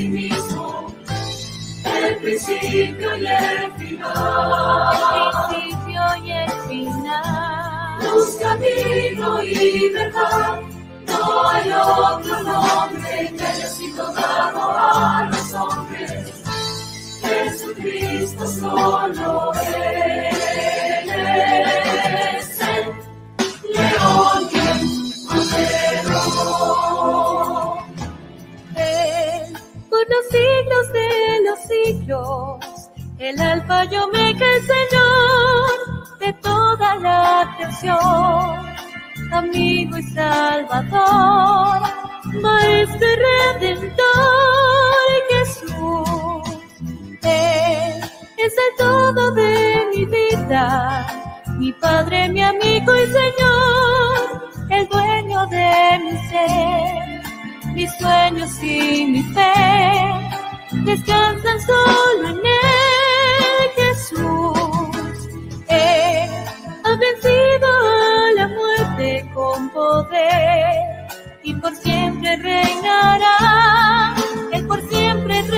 Μην το έπινε, έπινε, έπινε, έπινε, έπινε, έπινε, έπινε, έπινε, έπινε, έπινε, έπινε, έπινε, έπινε, έπινε, έπινε, έπινε, έπινε, έπινε, los siglos de los siglos. El alfa y omega, el Señor de toda la atención, amigo y salvador, maestro y redentor, Jesús. Él es el todo de mi vida, mi Padre, mi amigo y Señor, el dueño de mi ser mis sueños y mi fe descansan solo en él, Jesús. Él ha vencido a la muerte con poder y por siempre reinará, Él por siempre reinará.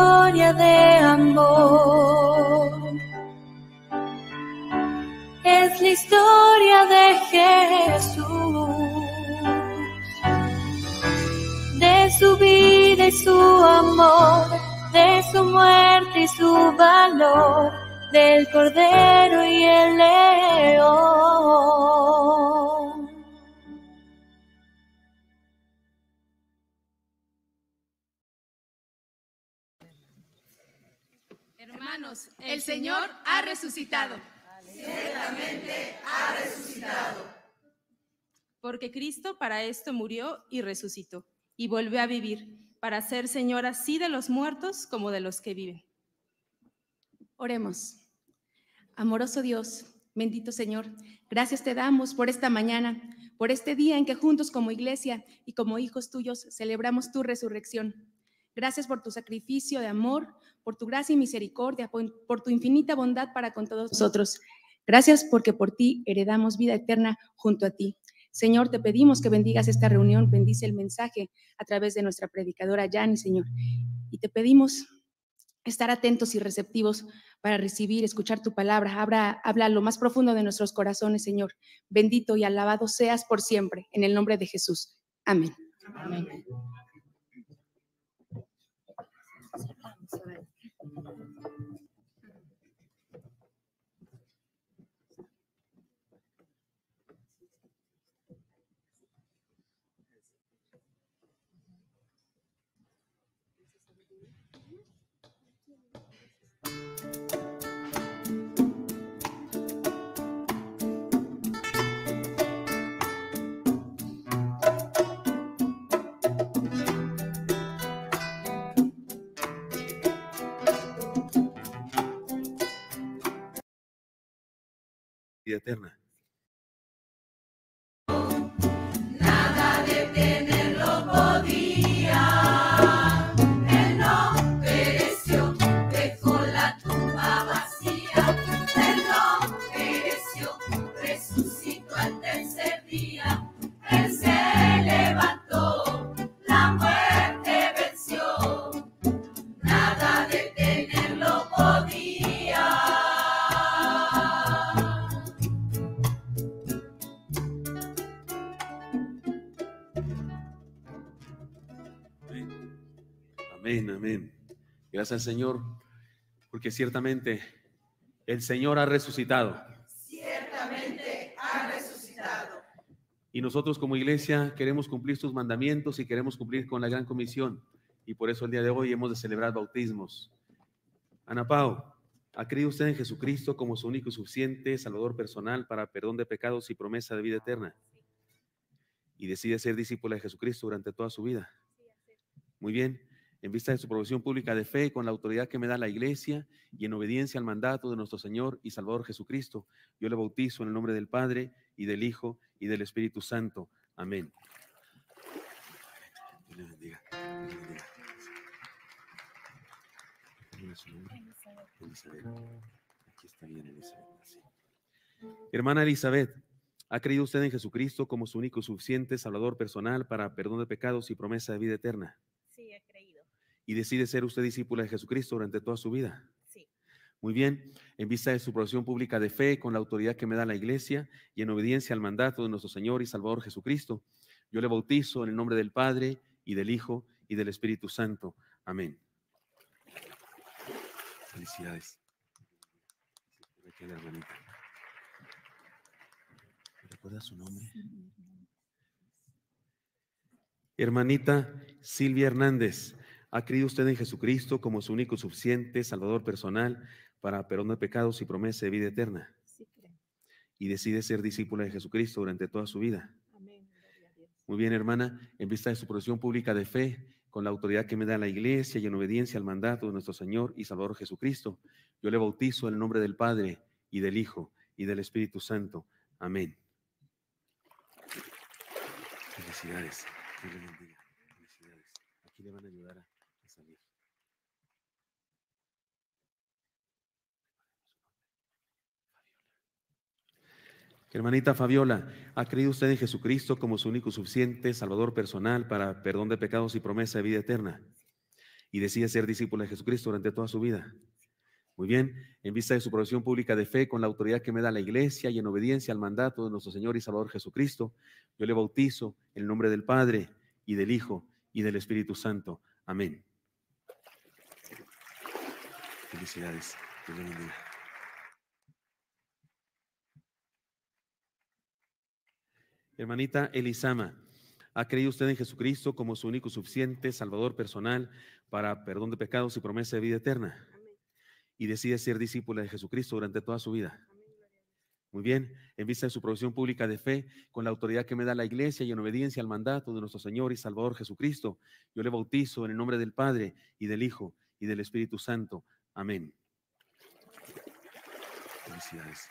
historia de amor. Es la historia de Jesús, de su vida y su amor, de su muerte y su valor, del cordero y el león. El Señor ha resucitado. Ciertamente ha resucitado. Porque Cristo para esto murió y resucitó, y volvió a vivir, para ser Señor así de los muertos como de los que viven. Oremos. Amoroso Dios, bendito Señor, gracias te damos por esta mañana, por este día en que juntos como iglesia y como hijos tuyos celebramos tu resurrección. Gracias por tu sacrificio de amor, por tu gracia y misericordia, por, tu infinita bondad para con todos nosotros. Gracias porque por ti heredamos vida eterna junto a ti. Señor, te pedimos que bendigas esta reunión, bendice el mensaje a través de nuestra predicadora Yani, Señor. Y te pedimos estar atentos y receptivos para recibir, escuchar tu palabra. Habla, habla lo más profundo de nuestros corazones, Señor. Bendito y alabado seas por siempre, en el nombre de Jesús. Amén. eterna. al Señor, porque ciertamente el Señor ha resucitado. Ciertamente ha resucitado. Y nosotros como iglesia queremos cumplir sus mandamientos y queremos cumplir con la gran comisión. Y por eso el día de hoy hemos de celebrar bautismos. Ana Pau, ¿ha creído usted en Jesucristo como su único y suficiente Salvador personal para perdón de pecados y promesa de vida eterna? Y decide ser discípula de Jesucristo durante toda su vida. Muy bien en vista de su profesión pública de fe, con la autoridad que me da la Iglesia y en obediencia al mandato de nuestro Señor y Salvador Jesucristo, yo le bautizo en el nombre del Padre y del Hijo y del Espíritu Santo. Amén. Hermana Elizabeth, ¿ha creído usted en Jesucristo como su único y suficiente Salvador personal para perdón de pecados y promesa de vida eterna? y decide ser usted discípula de Jesucristo durante toda su vida. Muy bien, en vista de su profesión pública de fe, con la autoridad que me da la Iglesia y en obediencia al mandato de nuestro Señor y Salvador Jesucristo, yo le bautizo en el nombre del Padre y del Hijo y del Espíritu Santo. Amén. Felicidades. su nombre? Hermanita Silvia Hernández, ¿Ha creído usted en Jesucristo como su único suficiente Salvador personal para perdonar pecados y promesa de vida eterna? Sí, creo. Y decide ser discípula de Jesucristo durante toda su vida. Amén. Muy bien, hermana, en vista de su profesión pública de fe, con la autoridad que me da la Iglesia y en obediencia al mandato de nuestro Señor y Salvador Jesucristo, yo le bautizo en el nombre del Padre y del Hijo y del Espíritu Santo. Amén. Felicidades. Felicidades. Aquí le van a ayudar a... Hermanita Fabiola, ¿ha creído usted en Jesucristo como su único suficiente Salvador personal para perdón de pecados y promesa de vida eterna? Y decide ser discípula de Jesucristo durante toda su vida. Muy bien, en vista de su profesión pública de fe, con la autoridad que me da la Iglesia y en obediencia al mandato de nuestro Señor y Salvador Jesucristo, yo le bautizo en el nombre del Padre y del Hijo y del Espíritu Santo. Amén. Felicidades. Dios bendiga. Hermanita Elisama, ¿ha creído usted en Jesucristo como su único suficiente Salvador personal para perdón de pecados y promesa de vida eterna? Y decide ser discípula de Jesucristo durante toda su vida. Muy bien, en vista de su profesión pública de fe, con la autoridad que me da la Iglesia y en obediencia al mandato de nuestro Señor y Salvador Jesucristo, yo le bautizo en el nombre del Padre y del Hijo y del Espíritu Santo. Amén. Felicidades.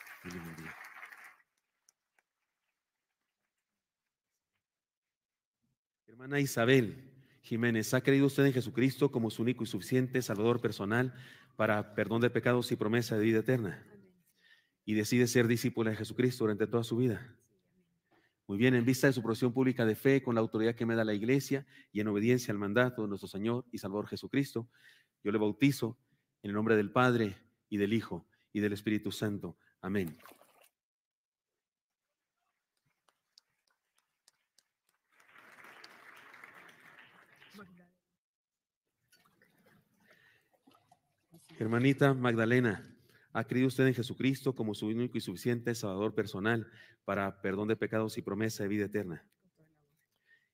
hermana Isabel Jiménez, ¿ha creído usted en Jesucristo como su único y suficiente Salvador personal para perdón de pecados y promesa de vida eterna? Y decide ser discípula de Jesucristo durante toda su vida. Muy bien, en vista de su profesión pública de fe, con la autoridad que me da la Iglesia y en obediencia al mandato de nuestro Señor y Salvador Jesucristo, yo le bautizo en el nombre del Padre y del Hijo y del Espíritu Santo. Amén. Hermanita Magdalena, ¿ha creído usted en Jesucristo como su único y suficiente Salvador personal para perdón de pecados y promesa de vida eterna?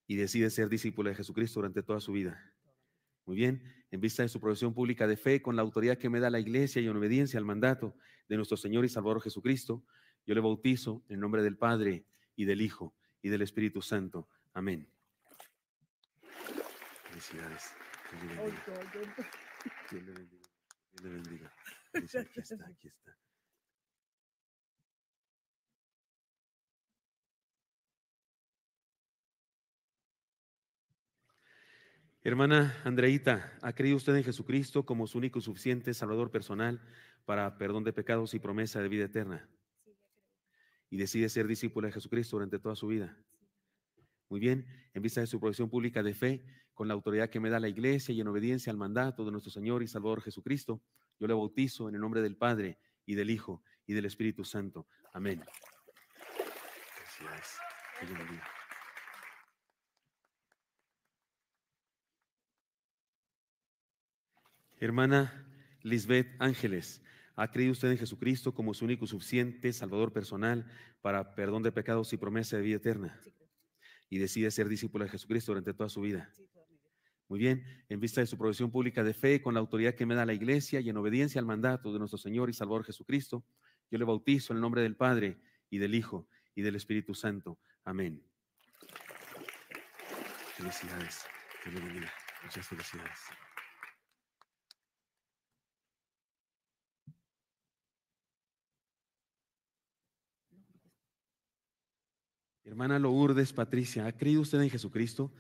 Y decide ser discípula de Jesucristo durante toda su vida. Muy bien, en vista de su profesión pública de fe, con la autoridad que me da la Iglesia y en obediencia al mandato de nuestro Señor y Salvador Jesucristo, yo le bautizo en nombre del Padre y del Hijo y del Espíritu Santo. Amén. Felicidades. Hermana Andreita, ¿ha creído usted en Jesucristo como su único y suficiente Salvador personal para perdón de pecados y promesa de vida eterna? y decide ser discípula de Jesucristo durante toda su vida. Muy bien, en vista de su profesión pública de fe, con la autoridad que me da la Iglesia y en obediencia al mandato de nuestro Señor y Salvador Jesucristo, yo le bautizo en el nombre del Padre y del Hijo y del Espíritu Santo. Amén. Gracias. Hermana Lisbeth Ángeles, ¿ha creído usted en Jesucristo como su único y suficiente Salvador personal para perdón de pecados y promesa de vida eterna? y decide ser discípulo de Jesucristo durante toda su vida. Muy bien, en vista de su profesión pública de fe, con la autoridad que me da la iglesia y en obediencia al mandato de nuestro Señor y Salvador Jesucristo, yo le bautizo en el nombre del Padre y del Hijo y del Espíritu Santo. Amén. Felicidades. Muchas felicidades. Hermana Lourdes Patricia, ¿ha creído usted en Jesucristo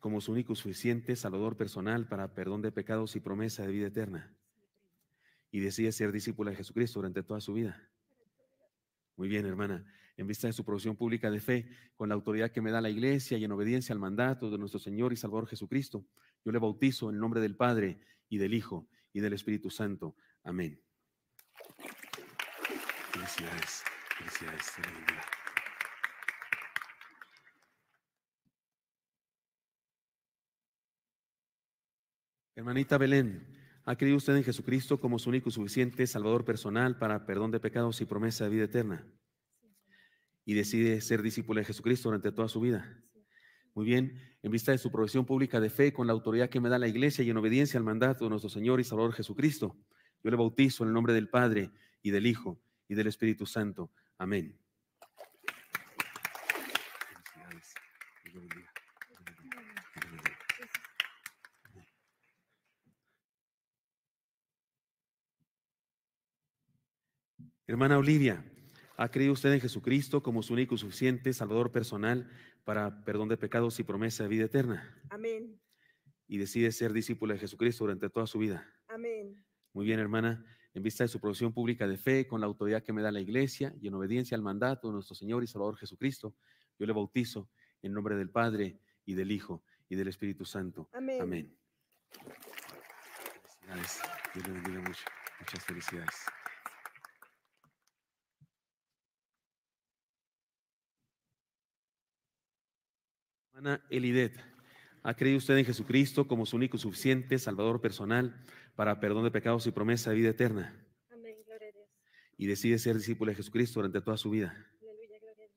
como su único suficiente salvador personal para perdón de pecados y promesa de vida eterna? Y decide ser discípula de Jesucristo durante toda su vida. Muy bien, hermana. En vista de su profesión pública de fe, con la autoridad que me da la Iglesia y en obediencia al mandato de nuestro Señor y Salvador Jesucristo, yo le bautizo en nombre del Padre y del Hijo y del Espíritu Santo. Amén. gracias, Hermanita Belén, ¿ha creído usted en Jesucristo como su único y suficiente Salvador personal para perdón de pecados y promesa de vida eterna? Y decide ser discípula de Jesucristo durante toda su vida. Muy bien, en vista de su profesión pública de fe, con la autoridad que me da la iglesia y en obediencia al mandato de nuestro Señor y Salvador Jesucristo, yo le bautizo en el nombre del Padre y del Hijo y del Espíritu Santo. Amén. Hermana Olivia, ¿ha creído usted en Jesucristo como su único y suficiente Salvador personal para perdón de pecados y promesa de vida eterna? Amén. Y decide ser discípula de Jesucristo durante toda su vida. Amén. Muy bien, hermana. En vista de su profesión pública de fe, con la autoridad que me da la Iglesia y en obediencia al mandato de nuestro Señor y Salvador Jesucristo, yo le bautizo en nombre del Padre y del Hijo y del Espíritu Santo. Amén. Amén. bendiga mucho. Muchas felicidades. Elidet, ¿ha creído usted en Jesucristo como su único y suficiente Salvador personal para perdón de pecados y promesa de vida eterna? Amén, gloria a Dios. Y decide ser discípulo de Jesucristo durante toda su vida. gloria a Dios.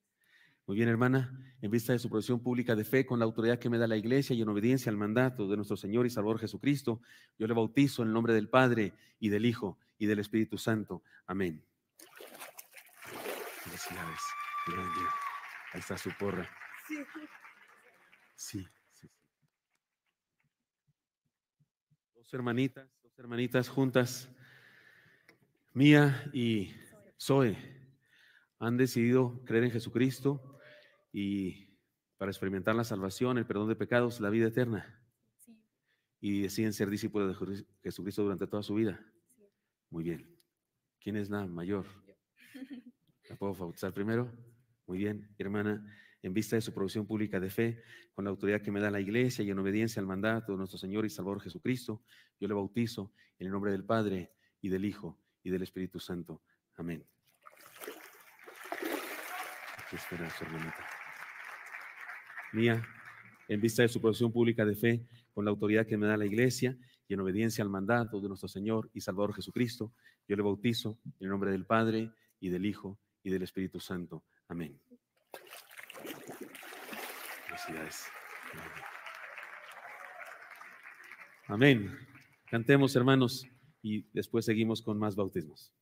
Muy bien, hermana, en vista de su profesión pública de fe, con la autoridad que me da la Iglesia y en obediencia al mandato de nuestro Señor y Salvador Jesucristo, yo le bautizo en el nombre del Padre y del Hijo y del Espíritu Santo. Amén. Ahí está su porra. Sí, Dos hermanitas, dos hermanitas juntas, Mía y Zoe, han decidido creer en Jesucristo y para experimentar la salvación, el perdón de pecados, la vida eterna. Y deciden ser discípulos de Jesucristo durante toda su vida. Muy bien. ¿Quién es la mayor? ¿La puedo bautizar primero? Muy bien, hermana en vista de su profesión pública de fe, con la autoridad que me da la Iglesia y en obediencia al mandato de nuestro Señor y Salvador Jesucristo, yo le bautizo en el nombre del Padre y del Hijo y del Espíritu Santo. Amén. Mía, en vista de su profesión pública de fe, con la autoridad que me da la Iglesia y en obediencia al mandato de nuestro Señor y Salvador Jesucristo, yo le bautizo en el nombre del Padre y del Hijo y del Espíritu Santo. Amén. Amén. Cantemos, hermanos, y después seguimos con más bautismos.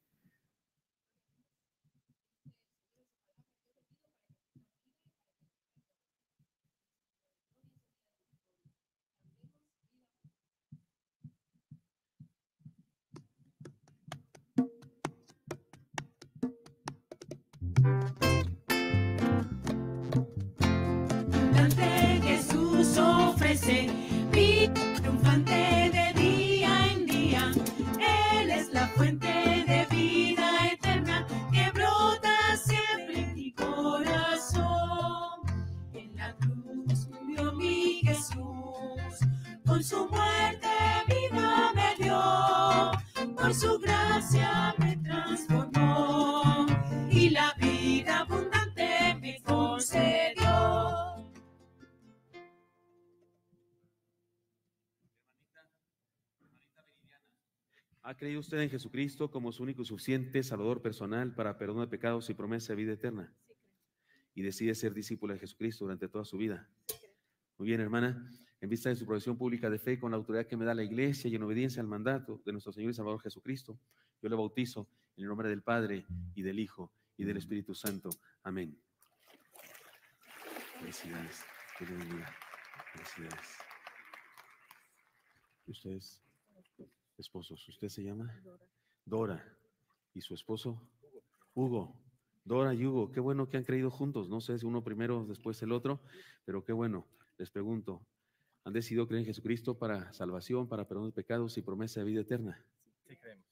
¿Cree usted en Jesucristo como su único y suficiente Salvador personal para perdón de pecados y promesa de vida eterna? Y decide ser discípula de Jesucristo durante toda su vida. Muy bien, hermana. En vista de su profesión pública de fe, con la autoridad que me da la Iglesia y en obediencia al mandato de nuestro Señor y Salvador Jesucristo, yo le bautizo en el nombre del Padre y del Hijo y del Espíritu Santo. Amén. Felicidades. Felicidades. Ustedes esposos. ¿Usted se llama? Dora. ¿Y su esposo? Hugo. Dora y Hugo, qué bueno que han creído juntos. No sé si uno primero, después el otro, pero qué bueno. Les pregunto, ¿han decidido creer en Jesucristo para salvación, para perdón de pecados y promesa de vida eterna? Sí, creemos.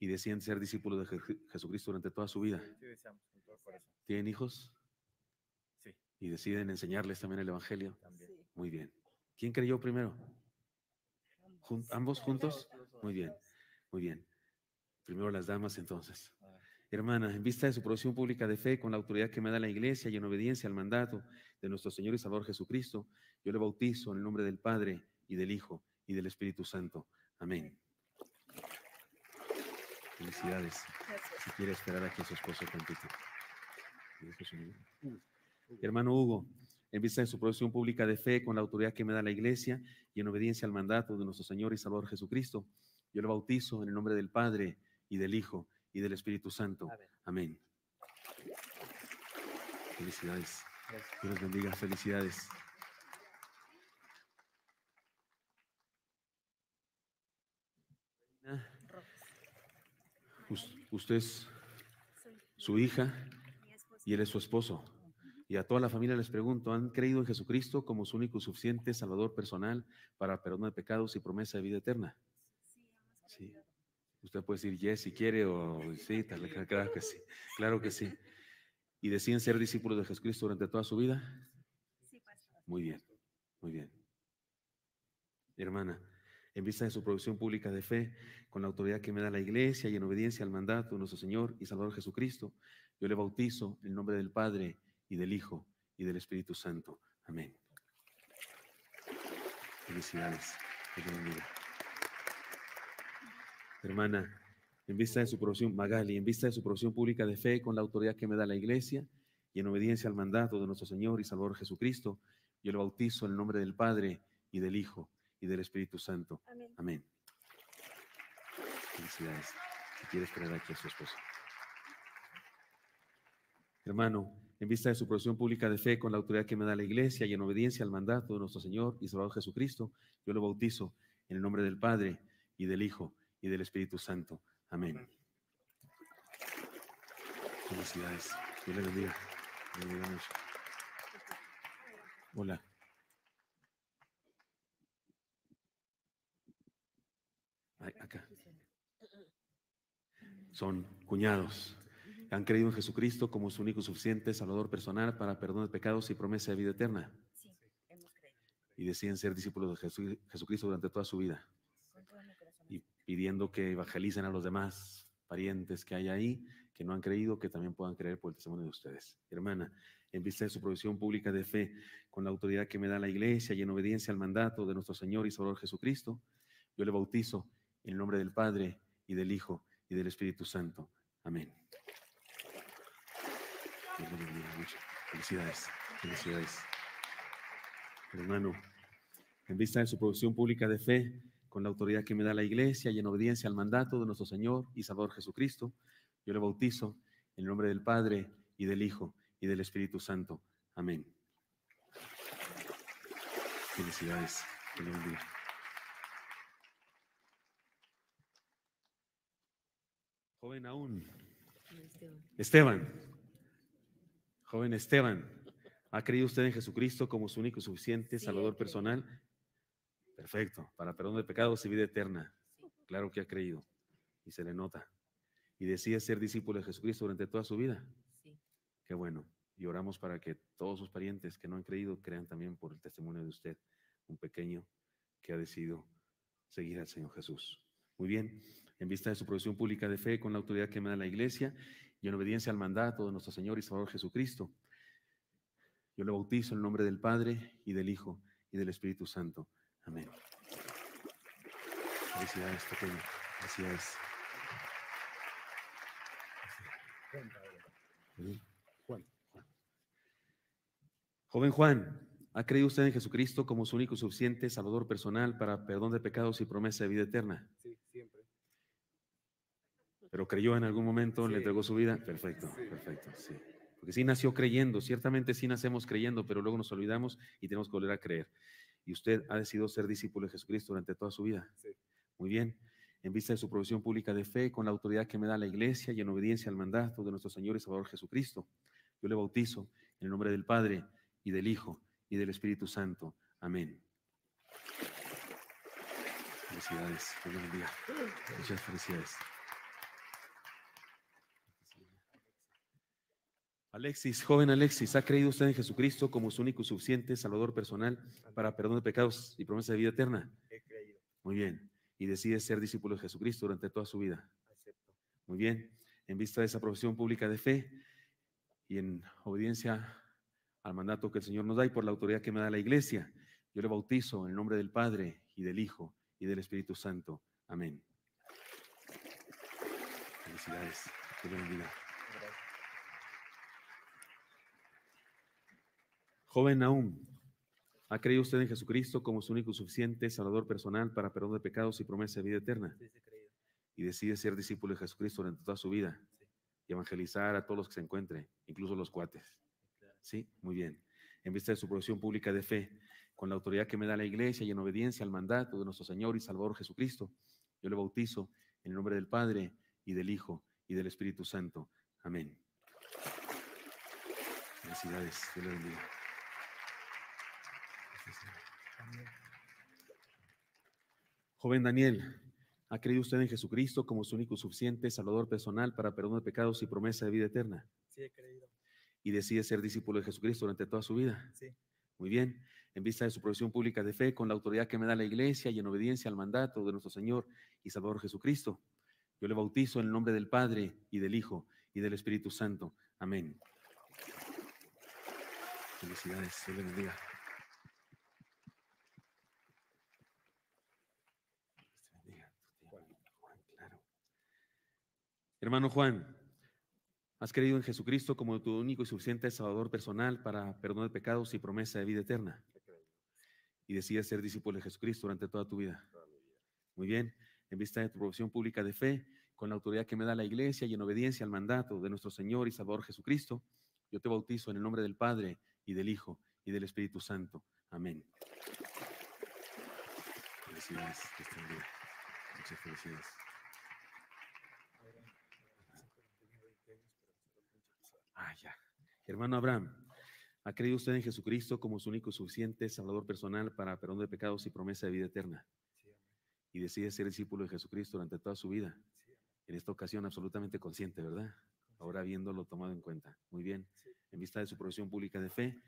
¿Y deciden ser discípulos de Jesucristo durante toda su vida? Sí, deseamos, ¿Tienen hijos? Sí. ¿Y deciden enseñarles también el Evangelio? También. Muy bien. ¿Quién creyó primero? ¿Ambos juntos? Muy bien, muy bien. Primero las damas entonces. Hermana, en vista de su profesión pública de fe, con la autoridad que me da la Iglesia y en obediencia al mandato de nuestro Señor y Salvador Jesucristo, yo le bautizo en el nombre del Padre y del Hijo y del Espíritu Santo. Amén. Felicidades. Si quiere esperar aquí su esposo tantito. Mm, Hermano Hugo, en vista de su profesión pública de fe, con la autoridad que me da la Iglesia y en obediencia al mandato de nuestro Señor y Salvador Jesucristo, yo lo bautizo en el nombre del Padre y del Hijo y del Espíritu Santo. Amén. Felicidades. Dios bendiga. Felicidades. Usted es su hija y él es su esposo. Y a toda la familia les pregunto, ¿han creído en Jesucristo como su único y suficiente Salvador personal para perdón de pecados y promesa de vida eterna? Sí. Usted puede decir yes si quiere o sí, tal, claro que sí, claro que sí. ¿Y deciden ser discípulos de Jesucristo durante toda su vida? Sí, Muy bien, muy bien. Hermana, en vista de su provisión pública de fe, con la autoridad que me da la iglesia y en obediencia al mandato de nuestro Señor y Salvador Jesucristo, yo le bautizo en nombre del Padre y del Hijo y del Espíritu Santo. Amén. Felicidades hermana, en vista de su profesión, Magali, en vista de su profesión pública de fe, con la autoridad que me da la Iglesia y en obediencia al mandato de nuestro Señor y Salvador Jesucristo, yo lo bautizo en el nombre del Padre y del Hijo y del Espíritu Santo. Amén. Felicidades. quieres traer aquí a su esposa. Hermano, en vista de su profesión pública de fe, con la autoridad que me da la Iglesia y en obediencia al mandato de nuestro Señor y Salvador Jesucristo, yo lo bautizo en el nombre del Padre y del Hijo y del Espíritu Santo. Amén. Felicidades. Dios les bendiga. Hola. acá. Son cuñados. Han creído en Jesucristo como su único suficiente Salvador personal para perdón de pecados y promesa de vida eterna. Y deciden ser discípulos de Jesucristo durante toda su vida pidiendo que evangelicen a los demás parientes que hay ahí, que no han creído, que también puedan creer por el testimonio de ustedes. Hermana, en vista de su provisión pública de fe, con la autoridad que me da la Iglesia y en obediencia al mandato de nuestro Señor y Salvador Jesucristo, yo le bautizo en el nombre del Padre y del Hijo y del Espíritu Santo. Amén. Felicidades, felicidades. Hermano, en vista de su provisión pública de fe, con la autoridad que me da la iglesia y en obediencia al mandato de nuestro Señor y Salvador Jesucristo, yo le bautizo en el nombre del Padre y del Hijo y del Espíritu Santo. Amén. Felicidades. Joven aún. Esteban. Joven Esteban. ¿Ha creído usted en Jesucristo como su único y suficiente Salvador personal? Perfecto, para perdón de pecados y vida eterna. Claro que ha creído y se le nota. Y decide ser discípulo de Jesucristo durante toda su vida. Sí. Qué bueno. Y oramos para que todos sus parientes que no han creído crean también por el testimonio de usted, un pequeño que ha decidido seguir al Señor Jesús. Muy bien, en vista de su profesión pública de fe con la autoridad que me da la Iglesia y en obediencia al mandato de nuestro Señor y Salvador Jesucristo, yo le bautizo en el nombre del Padre y del Hijo y del Espíritu Santo. Amén. Felicidades, pequeño. Así es. Juan. Joven Juan, ¿ha creído usted en Jesucristo como su único y suficiente salvador personal para perdón de pecados y promesa de vida eterna? Sí, siempre. Pero creyó en algún momento, le entregó su vida. Perfecto, perfecto, sí. Porque sí nació creyendo, ciertamente sí nacemos creyendo, pero luego nos olvidamos y tenemos que volver a creer y usted ha decidido ser discípulo de Jesucristo durante toda su vida. Muy bien. En vista de su profesión pública de fe, con la autoridad que me da la Iglesia y en obediencia al mandato de nuestro Señor y Salvador Jesucristo, yo le bautizo en el nombre del Padre y del Hijo y del Espíritu Santo. Amén. Felicidades. Muchas felicidades. Alexis, joven Alexis, ¿ha creído usted en Jesucristo como su único y suficiente Salvador personal para perdón de pecados y promesa de vida eterna? He creído. Muy bien. Y decide ser discípulo de Jesucristo durante toda su vida. Acepto. Muy bien. En vista de esa profesión pública de fe y en obediencia al mandato que el Señor nos da y por la autoridad que me da la iglesia, yo le bautizo en el nombre del Padre y del Hijo y del Espíritu Santo. Amén. Felicidades. Que Joven aún, ¿ha creído usted en Jesucristo como su único y suficiente Salvador personal para perdón de pecados y promesa de vida eterna? Y decide ser discípulo de Jesucristo durante toda su vida y evangelizar a todos los que se encuentre, incluso los cuates. Sí, muy bien. En vista de su profesión pública de fe, con la autoridad que me da la Iglesia y en obediencia al mandato de nuestro Señor y Salvador Jesucristo, yo le bautizo en el nombre del Padre y del Hijo y del Espíritu Santo. Amén. Felicidades. Dios le bendiga. Joven Daniel, ¿ha creído usted en Jesucristo como su único suficiente Salvador personal para perdón de pecados y promesa de vida eterna? Sí, he creído. ¿Y decide ser discípulo de Jesucristo durante toda su vida? Sí. Muy bien, en vista de su profesión pública de fe, con la autoridad que me da la Iglesia y en obediencia al mandato de nuestro Señor y Salvador Jesucristo, yo le bautizo en el nombre del Padre y del Hijo y del Espíritu Santo. Amén. Felicidades, Dios Hermano Juan, has creído en Jesucristo como tu único y suficiente Salvador personal para perdón de pecados y promesa de vida eterna. Y decides ser discípulo de Jesucristo durante toda tu vida. Muy bien, en vista de tu profesión pública de fe, con la autoridad que me da la Iglesia y en obediencia al mandato de nuestro Señor y Salvador Jesucristo, yo te bautizo en el nombre del Padre y del Hijo y del Espíritu Santo. Amén. Felicidades, Hermano Abraham, ¿ha creído usted en Jesucristo como su único y suficiente Salvador personal para perdón de pecados y promesa de vida eterna? y decide ser discípulo de Jesucristo durante toda su vida. en esta ocasión absolutamente consciente, ¿verdad? Ahora viéndolo tomado en cuenta. Muy bien. En vista de su profesión pública de fe,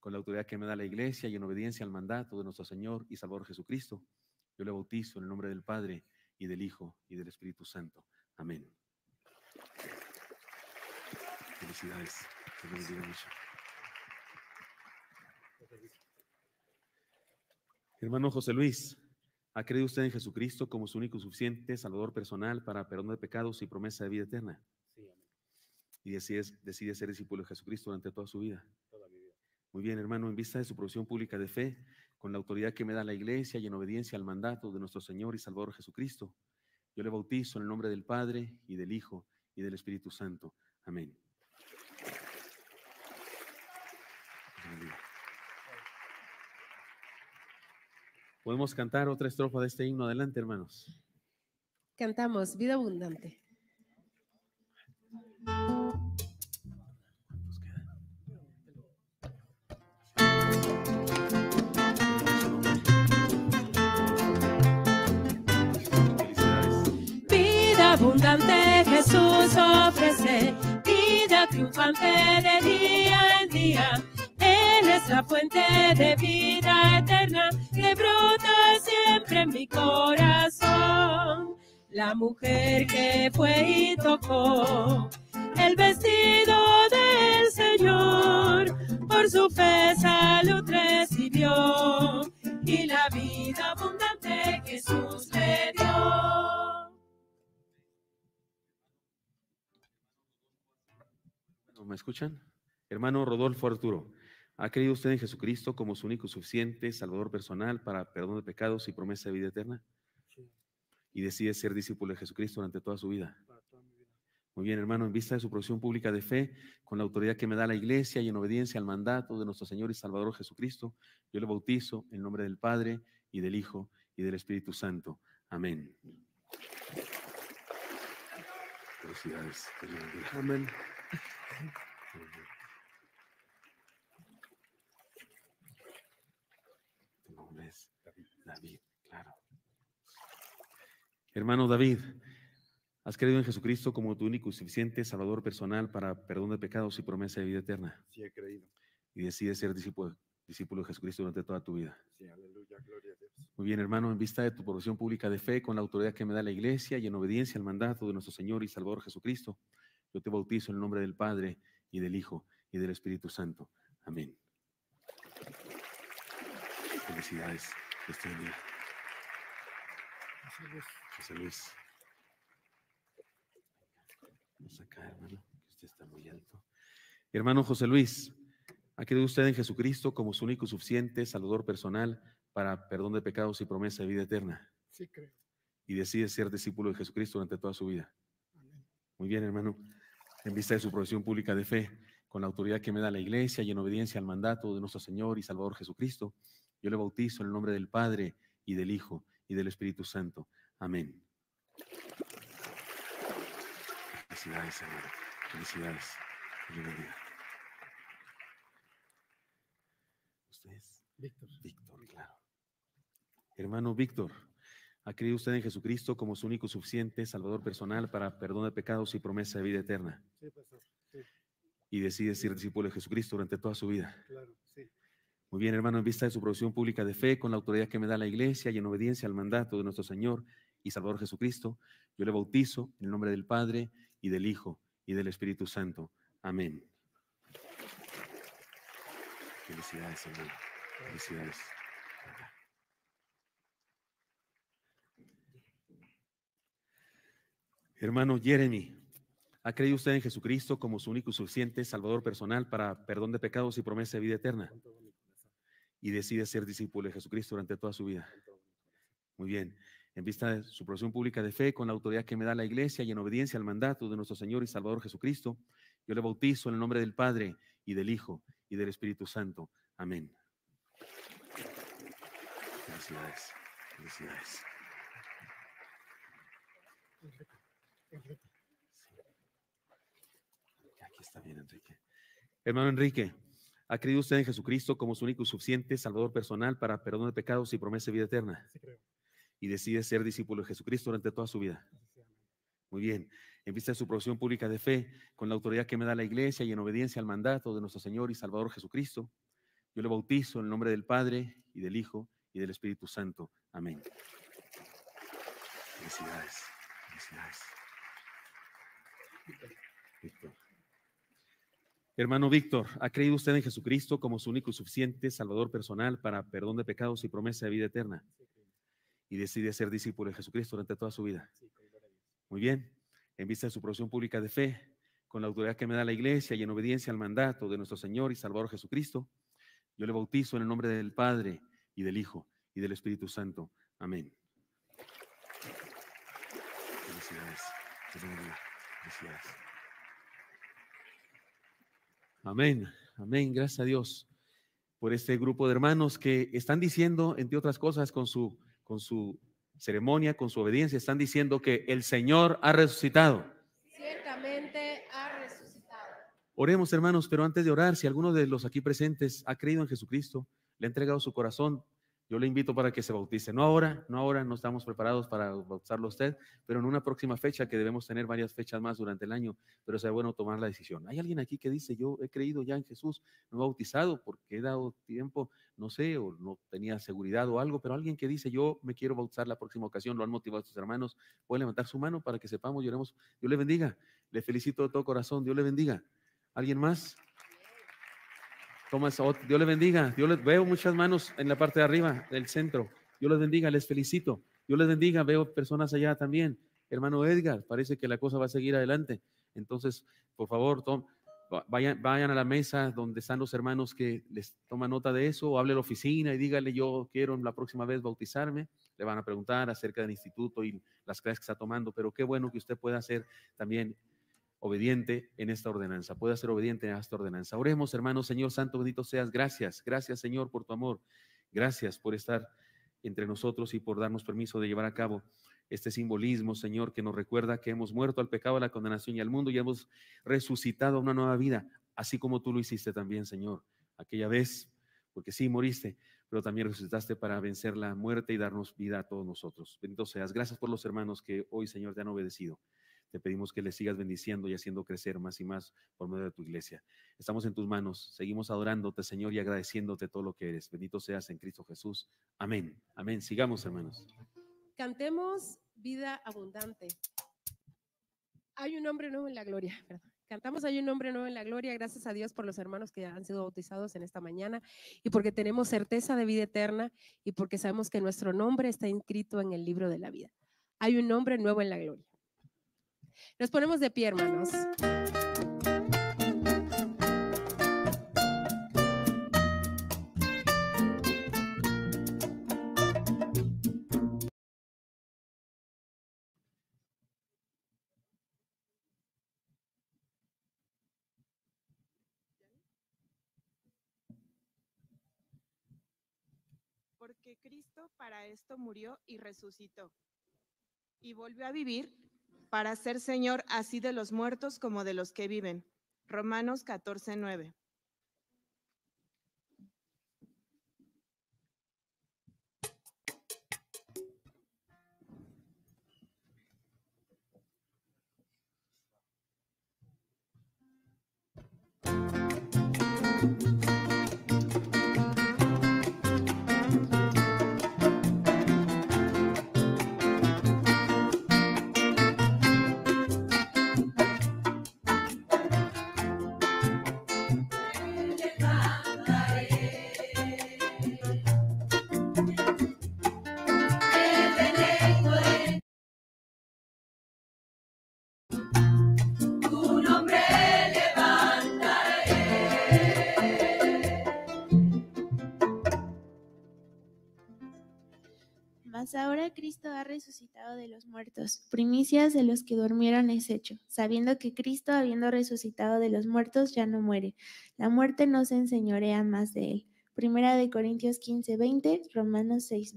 con la autoridad que me da la Iglesia y en obediencia al mandato de nuestro Señor y Salvador Jesucristo, yo le bautizo en el nombre del Padre y del Hijo y del Espíritu Santo. Amén. Felicidades. Hermano José Luis, ¿ha creído usted en Jesucristo como su único y suficiente Salvador personal para perdón de pecados y promesa de vida eterna? Sí, amén. Y decide, ser discípulo de Jesucristo durante toda su vida. vida. Muy bien, hermano, en vista de su profesión pública de fe, con la autoridad que me da la Iglesia y en obediencia al mandato de nuestro Señor y Salvador Jesucristo, yo le bautizo en el nombre del Padre y del Hijo y del Espíritu Santo. Amén. Podemos cantar otra estrofa de este himno. Adelante, hermanos. Cantamos Vida Abundante. Vida abundante Jesús ofrece, vida triunfante de día en día la fuente de vida eterna que brota siempre en mi corazón. La mujer que fue y tocó el vestido del Señor, por su fe salud recibió y la vida abundante Jesús le dio. ¿Me escuchan? Hermano Rodolfo Arturo. ¿Ha creído usted en Jesucristo como su único suficiente Salvador personal para perdón de pecados y promesa de vida eterna? Sí. Y decide ser discípulo de Jesucristo durante toda su vida. Muy bien, hermano, en vista de su profesión pública de fe, con la autoridad que me da la Iglesia y en obediencia al mandato de nuestro Señor y Salvador Jesucristo, yo le bautizo en nombre del Padre y del Hijo y del Espíritu Santo. Amén. Amén. Hermano David, ¿has creído en Jesucristo como tu único y suficiente Salvador personal para perdón de pecados y promesa de vida eterna? Sí, he creído. Y decides ser discípulo, de Jesucristo durante toda tu vida. Sí, aleluya, gloria a Dios. Muy bien, hermano, en vista de tu profesión pública de fe, con la autoridad que me da la Iglesia y en obediencia al mandato de nuestro Señor y Salvador Jesucristo, yo te bautizo en el nombre del Padre y del Hijo y del Espíritu Santo. Amén. Felicidades este día. José Luis. Vamos acá, hermano, que usted está muy alto. Hermano José Luis, ha creído usted en Jesucristo como su único y suficiente Salvador personal para perdón de pecados y promesa de vida eterna. Sí, creo. Y decide ser discípulo de Jesucristo durante toda su vida. Muy bien, hermano. En vista de su profesión pública de fe, con la autoridad que me da la Iglesia y en obediencia al mandato de nuestro Señor y Salvador Jesucristo, yo le bautizo en el nombre del Padre y del Hijo y del Espíritu Santo. Amén. Felicidades, señor. Felicidades. ¿Usted es? Víctor. Víctor, claro. Hermano Víctor, ¿ha creído usted en Jesucristo como su único suficiente Salvador personal para perdón de pecados y promesa de vida eterna? Sí, pastor. Pues, sí. Y decide ser discípulo de Jesucristo durante toda su vida. Claro, sí. Muy bien, hermano, en vista de su producción pública de fe, con la autoridad que me da la Iglesia y en obediencia al mandato de nuestro Señor y Salvador Jesucristo, yo le bautizo en el nombre del Padre y del Hijo y del Espíritu Santo. Amén. Felicidades, Felicidades. Hermano Jeremy, ¿ha creído usted en Jesucristo como su único y suficiente Salvador personal para perdón de pecados y promesa de vida eterna? Y decide ser discípulo de Jesucristo durante toda su vida. Muy bien en vista de su profesión pública de fe, con la autoridad que me da la Iglesia y en obediencia al mandato de nuestro Señor y Salvador Jesucristo, yo le bautizo en el nombre del Padre y del Hijo y del Espíritu Santo. Amén. Felicidades. Felicidades. Aquí está bien, Enrique. Hermano Enrique, ¿ha creído usted en Jesucristo como su único y suficiente Salvador personal para perdón de pecados y promesa de vida eterna? Sí, creo y decide ser discípulo de Jesucristo durante toda su vida. Muy bien, en vista de su profesión pública de fe, con la autoridad que me da la iglesia y en obediencia al mandato de nuestro Señor y Salvador Jesucristo, yo le bautizo en el nombre del Padre y del Hijo y del Espíritu Santo. Amén. Felicidades, Hermano Víctor, ¿ha creído usted en Jesucristo como su único y suficiente Salvador personal para perdón de pecados y promesa de vida eterna? y decide ser discípulo de Jesucristo durante toda su vida. Muy bien, en vista de su profesión pública de fe, con la autoridad que me da la iglesia y en obediencia al mandato de nuestro Señor y Salvador Jesucristo, yo le bautizo en el nombre del Padre y del Hijo y del Espíritu Santo. Amén. Amén. Amén. Gracias a Dios por este grupo de hermanos que están diciendo, entre otras cosas, con su con su ceremonia, con su obediencia, están diciendo que el Señor ha resucitado. Ciertamente ha resucitado. Oremos, hermanos, pero antes de orar, si alguno de los aquí presentes ha creído en Jesucristo, le ha entregado su corazón yo le invito para que se bautice. No ahora, no ahora, no estamos preparados para bautizarlo a usted, pero en una próxima fecha que debemos tener varias fechas más durante el año, pero sea bueno tomar la decisión. Hay alguien aquí que dice, yo he creído ya en Jesús, no he bautizado porque he dado tiempo, no sé, o no tenía seguridad o algo, pero alguien que dice, yo me quiero bautizar la próxima ocasión, lo han motivado a sus hermanos, puede levantar su mano para que sepamos, lloremos. Dios le bendiga, le felicito de todo corazón, Dios le bendiga. ¿Alguien más? tomás Dios les bendiga. yo les veo muchas manos en la parte de arriba del centro. Dios les bendiga, les felicito. Dios les bendiga, veo personas allá también. Hermano Edgar, parece que la cosa va a seguir adelante. Entonces, por favor, Tom, vayan, a la mesa donde están los hermanos que les toman nota de eso, o hable a la oficina y dígale, yo quiero la próxima vez bautizarme. Le van a preguntar acerca del instituto y las clases que está tomando, pero qué bueno que usted pueda hacer también obediente en esta ordenanza, pueda ser obediente en esta ordenanza. Oremos, hermanos, Señor Santo, bendito seas. Gracias, gracias, Señor, por tu amor. Gracias por estar entre nosotros y por darnos permiso de llevar a cabo este simbolismo, Señor, que nos recuerda que hemos muerto al pecado, a la condenación y al mundo y hemos resucitado a una nueva vida, así como tú lo hiciste también, Señor, aquella vez, porque sí moriste, pero también resucitaste para vencer la muerte y darnos vida a todos nosotros. Bendito seas. Gracias por los hermanos que hoy, Señor, te han obedecido. Te pedimos que le sigas bendiciendo y haciendo crecer más y más por medio de tu iglesia. Estamos en tus manos, seguimos adorándote, Señor, y agradeciéndote todo lo que eres. Bendito seas en Cristo Jesús. Amén. Amén. Sigamos, hermanos. Cantemos vida abundante. Hay un nombre nuevo en la gloria, Cantamos Hay un nombre nuevo en la gloria. Gracias a Dios por los hermanos que han sido bautizados en esta mañana y porque tenemos certeza de vida eterna y porque sabemos que nuestro nombre está inscrito en el libro de la vida. Hay un nombre nuevo en la gloria. Nos ponemos de pie, hermanos. porque Cristo para esto murió y resucitó y volvió a vivir para ser Señor así de los muertos como de los que viven. Romanos 14, 9. ahora Cristo ha resucitado de los muertos, primicias de los que durmieron es hecho, sabiendo que Cristo, habiendo resucitado de los muertos, ya no muere. La muerte no se enseñorea más de él. Primera de Corintios 15:20, Romanos 6,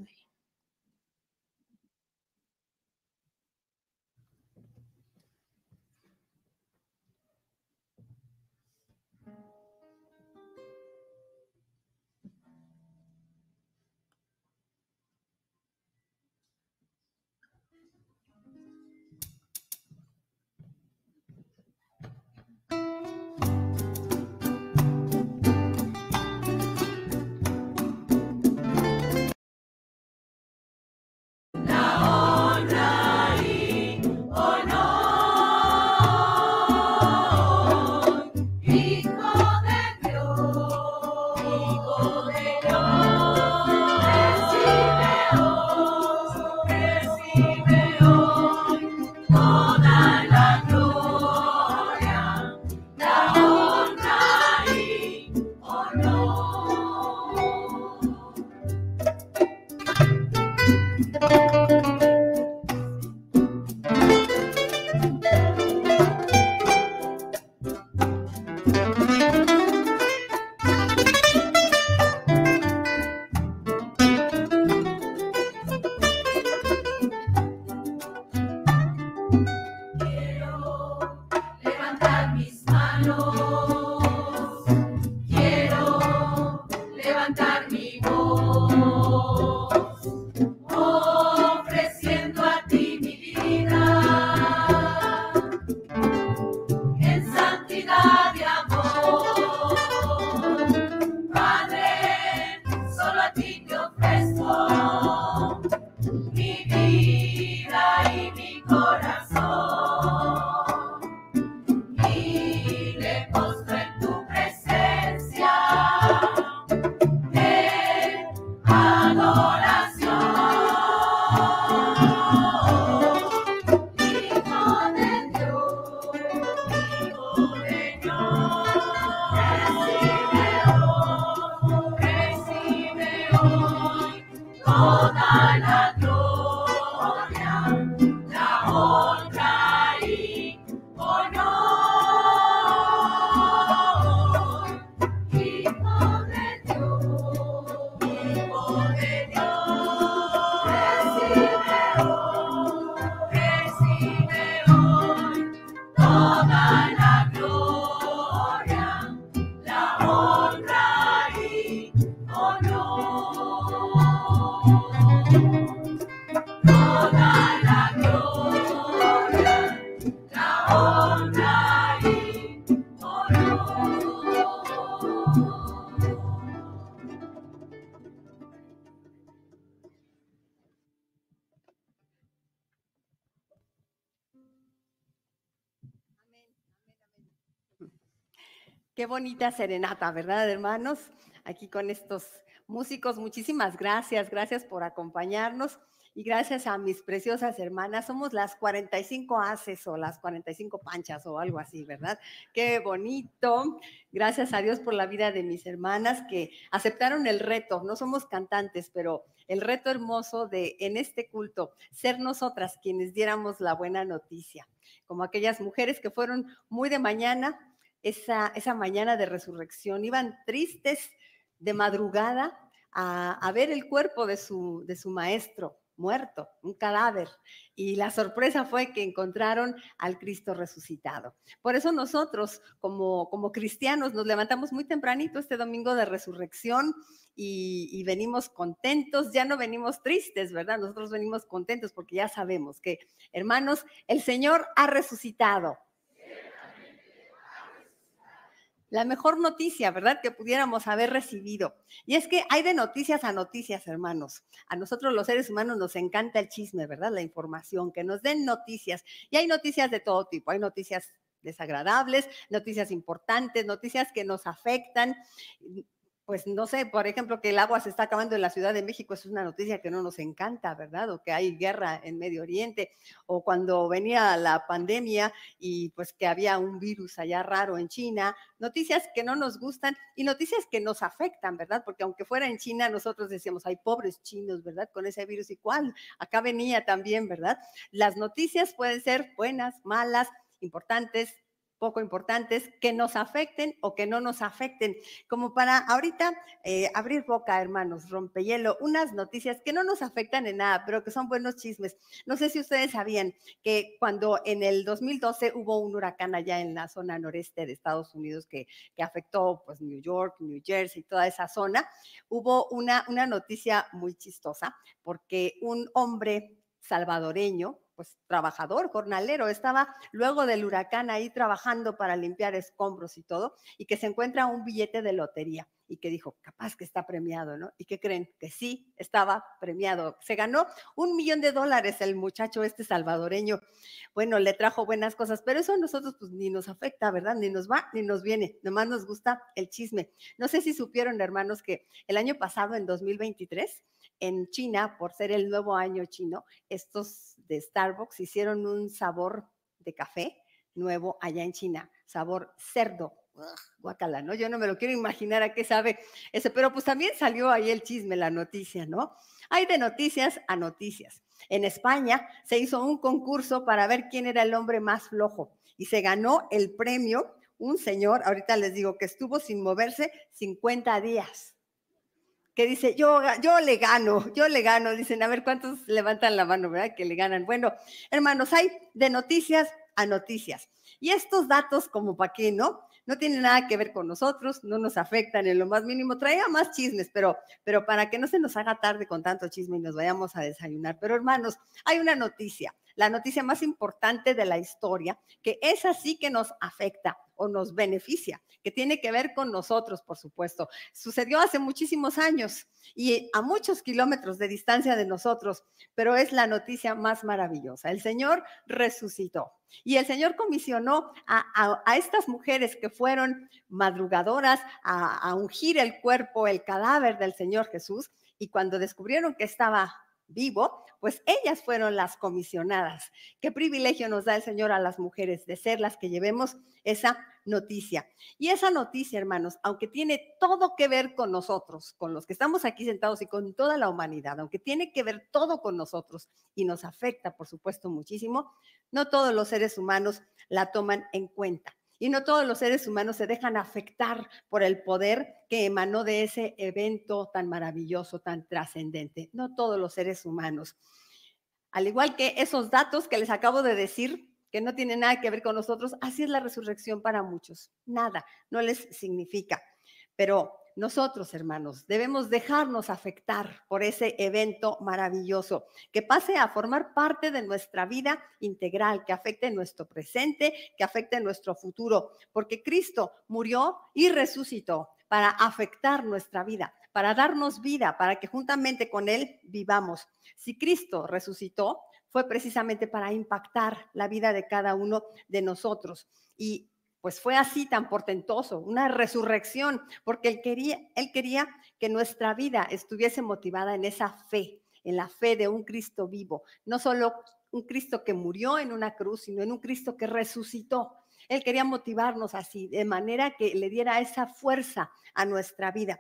bonita serenata, ¿verdad, hermanos? Aquí con estos músicos, muchísimas gracias, gracias por acompañarnos y gracias a mis preciosas hermanas. Somos las 45 haces o las 45 panchas o algo así, ¿verdad? Qué bonito. Gracias a Dios por la vida de mis hermanas que aceptaron el reto. No somos cantantes, pero el reto hermoso de en este culto ser nosotras quienes diéramos la buena noticia, como aquellas mujeres que fueron muy de mañana esa, mañana de resurrección. Iban tristes de madrugada a, ver el cuerpo de su, de su maestro muerto, un cadáver. Y la sorpresa fue que encontraron al Cristo resucitado. Por eso nosotros, como, como cristianos, nos levantamos muy tempranito este domingo de resurrección y, y, venimos contentos, ya no venimos tristes, ¿verdad? Nosotros venimos contentos porque ya sabemos que, hermanos, el Señor ha resucitado la mejor noticia, ¿verdad? Que pudiéramos haber recibido. Y es que hay de noticias a noticias, hermanos. A nosotros los seres humanos nos encanta el chisme, ¿verdad? La información, que nos den noticias. Y hay noticias de todo tipo, hay noticias desagradables, noticias importantes, noticias que nos afectan, pues no sé, por ejemplo, que el agua se está acabando en la Ciudad de México, es una noticia que no nos encanta, ¿verdad? O que hay guerra en Medio Oriente, o cuando venía la pandemia y pues que había un virus allá raro en China, noticias que no nos gustan y noticias que nos afectan, ¿verdad? Porque aunque fuera en China, nosotros decíamos, hay pobres chinos, ¿verdad? Con ese virus y cuál, acá venía también, ¿verdad? Las noticias pueden ser buenas, malas, importantes, poco importantes que nos afecten o que no nos afecten. Como para ahorita eh, abrir boca, hermanos, rompehielo, unas noticias que no nos afectan en nada, pero que son buenos chismes. No sé si ustedes sabían que cuando en el 2012 hubo un huracán allá en la zona noreste de Estados Unidos que, afectó pues New York, New Jersey, toda esa zona, hubo una, una noticia muy chistosa porque un hombre salvadoreño pues trabajador, jornalero, estaba luego del huracán ahí trabajando para limpiar escombros y todo, y que se encuentra un billete de lotería y que dijo, capaz que está premiado, ¿no? ¿Y qué creen? Que sí, estaba premiado. Se ganó un millón de dólares el muchacho este salvadoreño. Bueno, le trajo buenas cosas, pero eso a nosotros pues ni nos afecta, ¿verdad? Ni nos va, ni nos viene. Nomás nos gusta el chisme. No sé si supieron, hermanos, que el año pasado, en 2023, en China, por ser el nuevo año chino, estos de Starbucks hicieron un sabor de café nuevo allá en China, sabor cerdo. Ugh, guacala, ¿no? Yo no me lo quiero imaginar a qué sabe ese, pero pues también salió ahí el chisme, la noticia, ¿no? Hay de noticias a noticias. En España se hizo un concurso para ver quién era el hombre más flojo y se ganó el premio un señor, ahorita les digo, que estuvo sin moverse 50 días que dice, yo, yo le gano, yo le gano. Dicen, a ver, ¿cuántos levantan la mano, verdad? Que le ganan. Bueno, hermanos, hay de noticias a noticias. Y estos datos, como para qué, ¿no? No tienen nada que ver con nosotros, no nos afectan en lo más mínimo. Traía más chismes, pero, pero para que no se nos haga tarde con tanto chisme y nos vayamos a desayunar. Pero hermanos, hay una noticia la noticia más importante de la historia, que es así que nos afecta o nos beneficia, que tiene que ver con nosotros, por supuesto. Sucedió hace muchísimos años y a muchos kilómetros de distancia de nosotros, pero es la noticia más maravillosa. El Señor resucitó y el Señor comisionó a, estas mujeres que fueron madrugadoras a, a ungir el cuerpo, el cadáver del Señor Jesús, y cuando descubrieron que estaba vivo, pues ellas fueron las comisionadas. Qué privilegio nos da el Señor a las mujeres de ser las que llevemos esa noticia. Y esa noticia, hermanos, aunque tiene todo que ver con nosotros, con los que estamos aquí sentados y con toda la humanidad, aunque tiene que ver todo con nosotros y nos afecta, por supuesto, muchísimo, no todos los seres humanos la toman en cuenta. Y no todos los seres humanos se dejan afectar por el poder que emanó de ese evento tan maravilloso, tan trascendente. No todos los seres humanos. Al igual que esos datos que les acabo de decir, que no tienen nada que ver con nosotros, así es la resurrección para muchos. Nada, no les significa. Pero nosotros, hermanos, debemos dejarnos afectar por ese evento maravilloso, que pase a formar parte de nuestra vida integral, que afecte nuestro presente, que afecte nuestro futuro, porque Cristo murió y resucitó para afectar nuestra vida, para darnos vida, para que juntamente con Él vivamos. Si Cristo resucitó, fue precisamente para impactar la vida de cada uno de nosotros. Y pues fue así tan portentoso, una resurrección, porque él quería, él quería que nuestra vida estuviese motivada en esa fe, en la fe de un Cristo vivo, no solo un Cristo que murió en una cruz, sino en un Cristo que resucitó. Él quería motivarnos así, de manera que le diera esa fuerza a nuestra vida.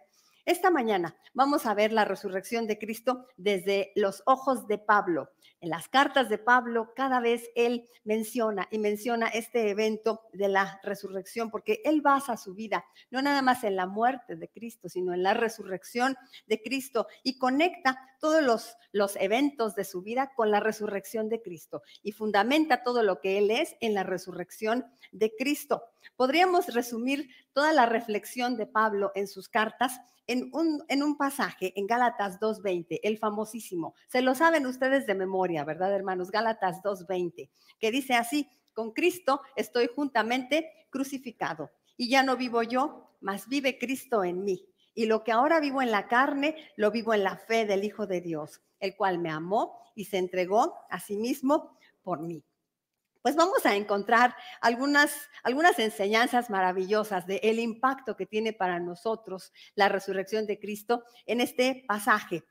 Esta mañana vamos a ver la resurrección de Cristo desde los ojos de Pablo. En las cartas de Pablo, cada vez él menciona y menciona este evento de la resurrección, porque él basa su vida no nada más en la muerte de Cristo, sino en la resurrección de Cristo y conecta todos los, los eventos de su vida con la resurrección de Cristo y fundamenta todo lo que él es en la resurrección de Cristo. Podríamos resumir toda la reflexión de Pablo en sus cartas en un, en un pasaje en Gálatas 2.20, el famosísimo. Se lo saben ustedes de memoria, ¿verdad, hermanos? Gálatas 2.20, que dice así, con Cristo estoy juntamente crucificado y ya no vivo yo, mas vive Cristo en mí. Y lo que ahora vivo en la carne, lo vivo en la fe del Hijo de Dios, el cual me amó y se entregó a sí mismo por mí. Pues vamos a encontrar algunas, algunas enseñanzas maravillosas de el impacto que tiene para nosotros la resurrección de Cristo en este pasaje.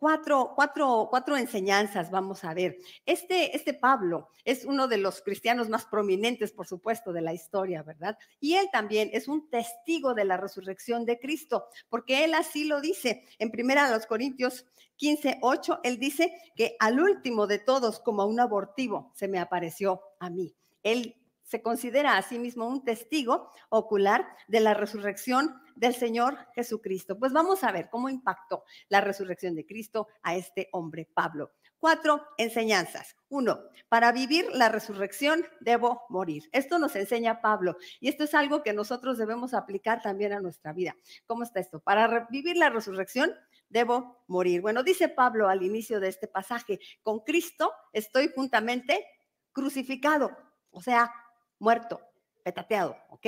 Cuatro, cuatro, cuatro, enseñanzas vamos a ver. Este, este Pablo es uno de los cristianos más prominentes, por supuesto, de la historia, ¿verdad? Y él también es un testigo de la resurrección de Cristo, porque él así lo dice en primera a los Corintios 15, 8, él dice que al último de todos, como a un abortivo, se me apareció a mí. Él se considera a sí mismo un testigo ocular de la resurrección del Señor Jesucristo. Pues vamos a ver cómo impactó la resurrección de Cristo a este hombre, Pablo. Cuatro enseñanzas. Uno, para vivir la resurrección debo morir. Esto nos enseña Pablo y esto es algo que nosotros debemos aplicar también a nuestra vida. ¿Cómo está esto? Para vivir la resurrección debo morir. Bueno, dice Pablo al inicio de este pasaje, con Cristo estoy juntamente crucificado, o sea, muerto, petateado, ¿ok?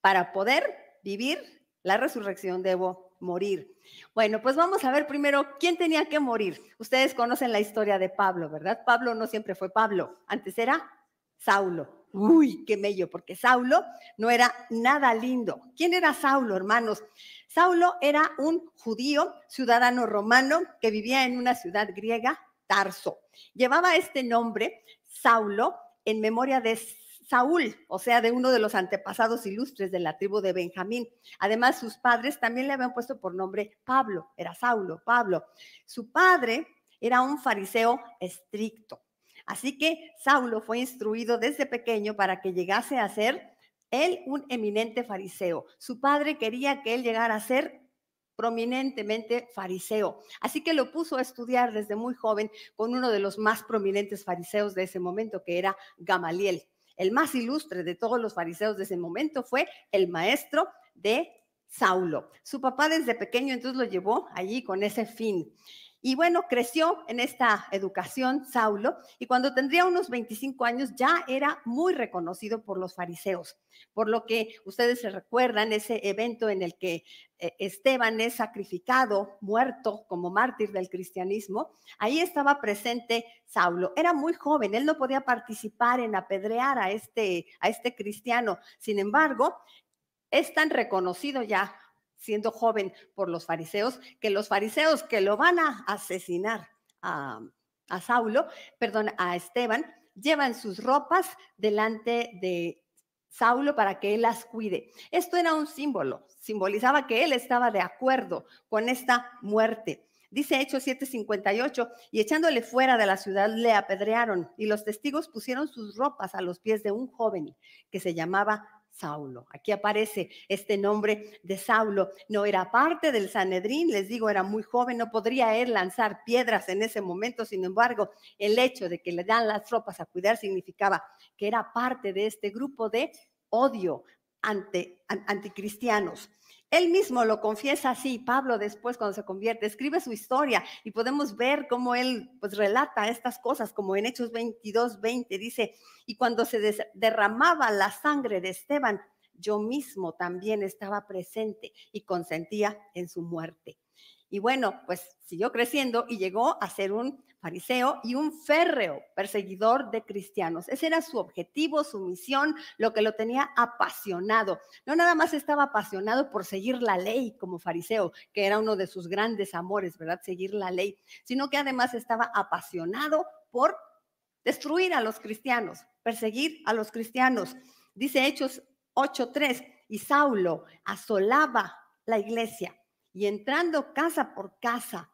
Para poder vivir la resurrección debo morir. Bueno, pues vamos a ver primero quién tenía que morir. Ustedes conocen la historia de Pablo, ¿verdad? Pablo no siempre fue Pablo, antes era Saulo. Uy, qué mello, porque Saulo no era nada lindo. ¿Quién era Saulo, hermanos? Saulo era un judío, ciudadano romano, que vivía en una ciudad griega, Tarso. Llevaba este nombre, Saulo, en memoria de Saúl, o sea, de uno de los antepasados ilustres de la tribu de Benjamín. Además, sus padres también le habían puesto por nombre Pablo, era Saulo, Pablo. Su padre era un fariseo estricto. Así que Saulo fue instruido desde pequeño para que llegase a ser él un eminente fariseo. Su padre quería que él llegara a ser prominentemente fariseo. Así que lo puso a estudiar desde muy joven con uno de los más prominentes fariseos de ese momento, que era Gamaliel. El más ilustre de todos los fariseos de ese momento fue el maestro de Saulo. Su papá desde pequeño entonces lo llevó allí con ese fin. Y bueno, creció en esta educación Saulo y cuando tendría unos 25 años ya era muy reconocido por los fariseos, por lo que ustedes se recuerdan ese evento en el que eh, Esteban es sacrificado, muerto como mártir del cristianismo. Ahí estaba presente Saulo. Era muy joven, él no podía participar en apedrear a este, a este cristiano. Sin embargo, es tan reconocido ya siendo joven por los fariseos, que los fariseos que lo van a asesinar a, Saulo, perdón, a Esteban, llevan sus ropas delante de Saulo para que él las cuide. Esto era un símbolo, simbolizaba que él estaba de acuerdo con esta muerte. Dice Hechos 7:58, y echándole fuera de la ciudad le apedrearon, y los testigos pusieron sus ropas a los pies de un joven que se llamaba Saulo. Aquí aparece este nombre de Saulo. No era parte del Sanedrín, les digo, era muy joven, no podría él lanzar piedras en ese momento. Sin embargo, el hecho de que le dan las tropas a cuidar significaba que era parte de este grupo de odio ante anticristianos. Él mismo lo confiesa así, Pablo después cuando se convierte, escribe su historia y podemos ver cómo él pues relata estas cosas, como en Hechos 22, 20 dice, y cuando se derramaba la sangre de Esteban, yo mismo también estaba presente y consentía en su muerte. Y bueno, pues siguió creciendo y llegó a ser un fariseo y un férreo perseguidor de cristianos. Ese era su objetivo, su misión, lo que lo tenía apasionado. No nada más estaba apasionado por seguir la ley como fariseo, que era uno de sus grandes amores, ¿verdad? Seguir la ley, sino que además estaba apasionado por destruir a los cristianos, perseguir a los cristianos. Dice Hechos 8.3, y Saulo asolaba la iglesia y entrando casa por casa,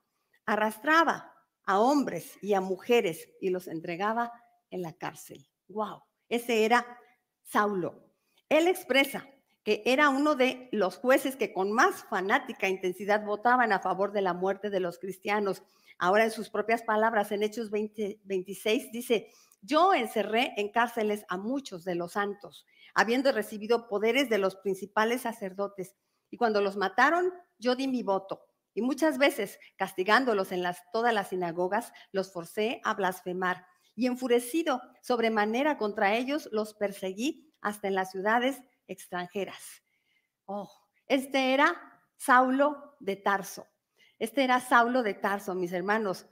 arrastraba a hombres y a mujeres y los entregaba en la cárcel. ¡Wow! Ese era Saulo. Él expresa que era uno de los jueces que con más fanática e intensidad votaban a favor de la muerte de los cristianos. Ahora en sus propias palabras, en Hechos 26 dice, yo encerré en cárceles a muchos de los santos, habiendo recibido poderes de los principales sacerdotes y cuando los mataron, yo di mi voto. Y muchas veces, castigándolos en las, todas las sinagogas, los forcé a blasfemar. Y enfurecido sobremanera contra ellos, los perseguí hasta en las ciudades extranjeras. Oh, este era Saulo de Tarso. Este era Saulo de Tarso, mis hermanos.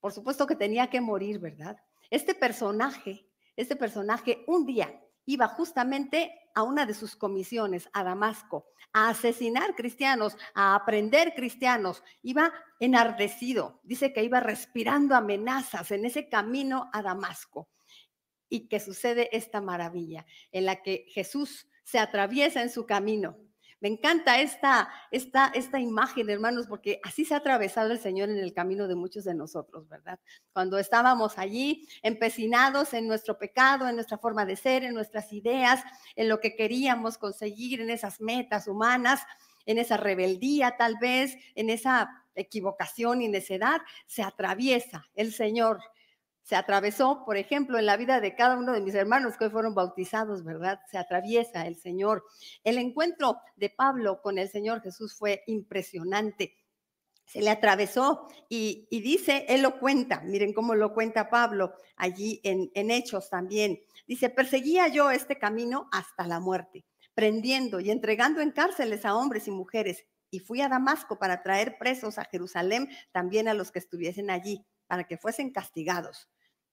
Por supuesto que tenía que morir, ¿verdad? Este personaje, este personaje un día iba justamente a una de sus comisiones, a Damasco, a asesinar cristianos, a aprender cristianos. Iba enardecido, dice que iba respirando amenazas en ese camino a Damasco. Y que sucede esta maravilla en la que Jesús se atraviesa en su camino me encanta esta, esta, esta imagen, hermanos, porque así se ha atravesado el Señor en el camino de muchos de nosotros, ¿verdad? Cuando estábamos allí empecinados en nuestro pecado, en nuestra forma de ser, en nuestras ideas, en lo que queríamos conseguir, en esas metas humanas, en esa rebeldía tal vez, en esa equivocación y necedad, se atraviesa el Señor se atravesó, por ejemplo, en la vida de cada uno de mis hermanos que hoy fueron bautizados, ¿verdad? Se atraviesa el Señor. El encuentro de Pablo con el Señor Jesús fue impresionante. Se le atravesó y, dice, él lo cuenta, miren cómo lo cuenta Pablo allí en, en Hechos también. Dice, perseguía yo este camino hasta la muerte, prendiendo y entregando en cárceles a hombres y mujeres, y fui a Damasco para traer presos a Jerusalén también a los que estuviesen allí, para que fuesen castigados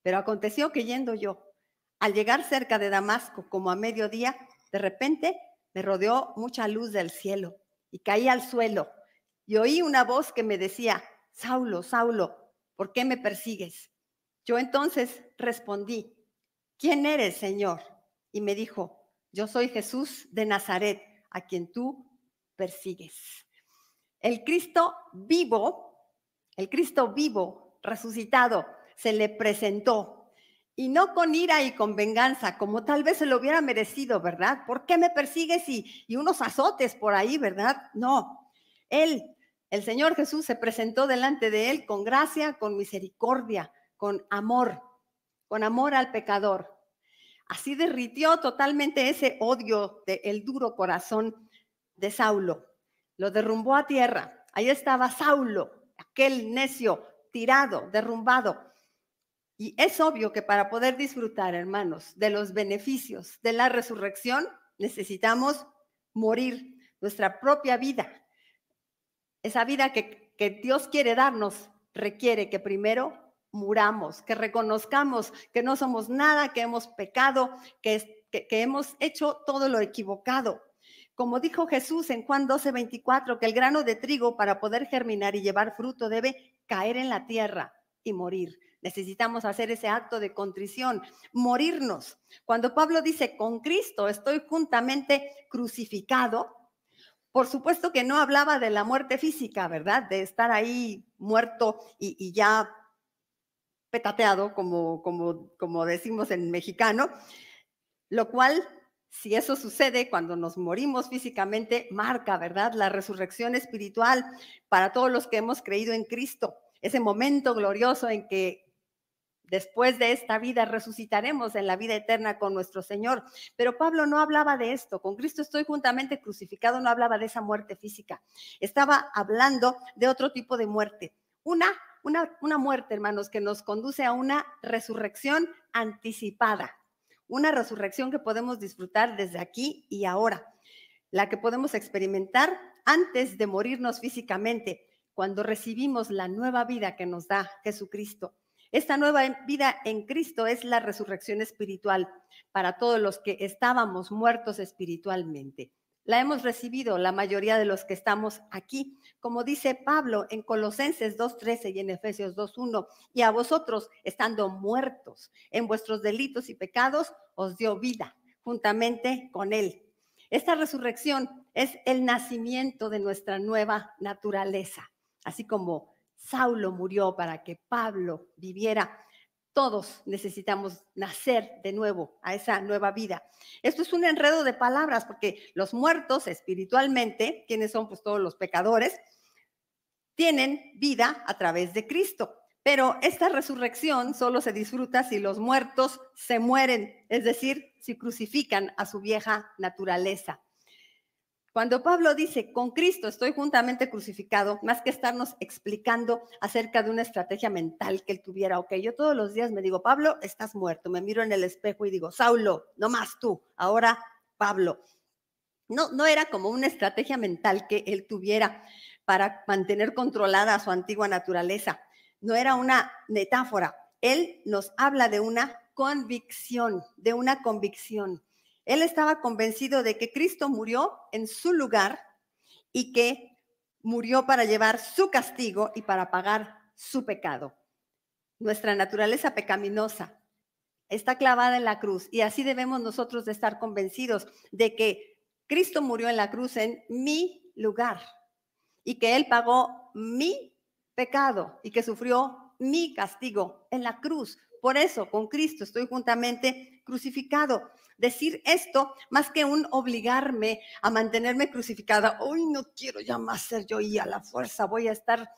pero aconteció que yendo yo, al llegar cerca de Damasco, como a mediodía, de repente me rodeó mucha luz del cielo y caí al suelo y oí una voz que me decía, Saulo, Saulo, ¿por qué me persigues? Yo entonces respondí, ¿quién eres, Señor? Y me dijo, yo soy Jesús de Nazaret, a quien tú persigues. El Cristo vivo, el Cristo vivo, resucitado, se le presentó. Y no con ira y con venganza, como tal vez se lo hubiera merecido, ¿verdad? ¿Por qué me persigues y, y unos azotes por ahí, ¿verdad? No. Él, el Señor Jesús, se presentó delante de él con gracia, con misericordia, con amor, con amor al pecador. Así derritió totalmente ese odio del duro corazón de Saulo. Lo derrumbó a tierra. Ahí estaba Saulo, aquel necio, tirado, derrumbado. Y es obvio que para poder disfrutar, hermanos, de los beneficios de la resurrección, necesitamos morir nuestra propia vida. Esa vida que, Dios quiere darnos requiere que primero muramos, que reconozcamos que no somos nada, que hemos pecado, que, hemos hecho todo lo equivocado. Como dijo Jesús en Juan 12:24, que el grano de trigo para poder germinar y llevar fruto debe caer en la tierra y morir. Necesitamos hacer ese acto de contrición, morirnos. Cuando Pablo dice, con Cristo estoy juntamente crucificado, por supuesto que no hablaba de la muerte física, ¿verdad? De estar ahí muerto y, ya petateado, como, como, como decimos en mexicano, lo cual si eso sucede cuando nos morimos físicamente, marca, ¿verdad? La resurrección espiritual para todos los que hemos creído en Cristo. Ese momento glorioso en que después de esta vida resucitaremos en la vida eterna con nuestro Señor. Pero Pablo no hablaba de esto, con Cristo estoy juntamente crucificado, no hablaba de esa muerte física, estaba hablando de otro tipo de muerte. Una, una, una muerte, hermanos, que nos conduce a una resurrección anticipada, una resurrección que podemos disfrutar desde aquí y ahora, la que podemos experimentar antes de morirnos físicamente, cuando recibimos la nueva vida que nos da Jesucristo esta nueva vida en Cristo es la resurrección espiritual para todos los que estábamos muertos espiritualmente. La hemos recibido la mayoría de los que estamos aquí, como dice Pablo en Colosenses 2.13 y en Efesios 2.1, y a vosotros, estando muertos en vuestros delitos y pecados, os dio vida juntamente con él. Esta resurrección es el nacimiento de nuestra nueva naturaleza, así como Saulo murió para que Pablo viviera. Todos necesitamos nacer de nuevo a esa nueva vida. Esto es un enredo de palabras porque los muertos espiritualmente, quienes son pues todos los pecadores, tienen vida a través de Cristo. Pero esta resurrección solo se disfruta si los muertos se mueren, es decir, si crucifican a su vieja naturaleza. Cuando Pablo dice, con Cristo estoy juntamente crucificado, más que estarnos explicando acerca de una estrategia mental que él tuviera, ok, yo todos los días me digo, Pablo, estás muerto, me miro en el espejo y digo, Saulo, no más tú, ahora Pablo. No, no era como una estrategia mental que él tuviera para mantener controlada su antigua naturaleza, no era una metáfora, él nos habla de una convicción, de una convicción. Él estaba convencido de que Cristo murió en su lugar y que murió para llevar su castigo y para pagar su pecado. Nuestra naturaleza pecaminosa está clavada en la cruz y así debemos nosotros de estar convencidos de que Cristo murió en la cruz en mi lugar y que Él pagó mi pecado y que sufrió mi castigo en la cruz por eso con Cristo estoy juntamente crucificado. Decir esto más que un obligarme a mantenerme crucificada, hoy no quiero ya más ser yo y a la fuerza voy a estar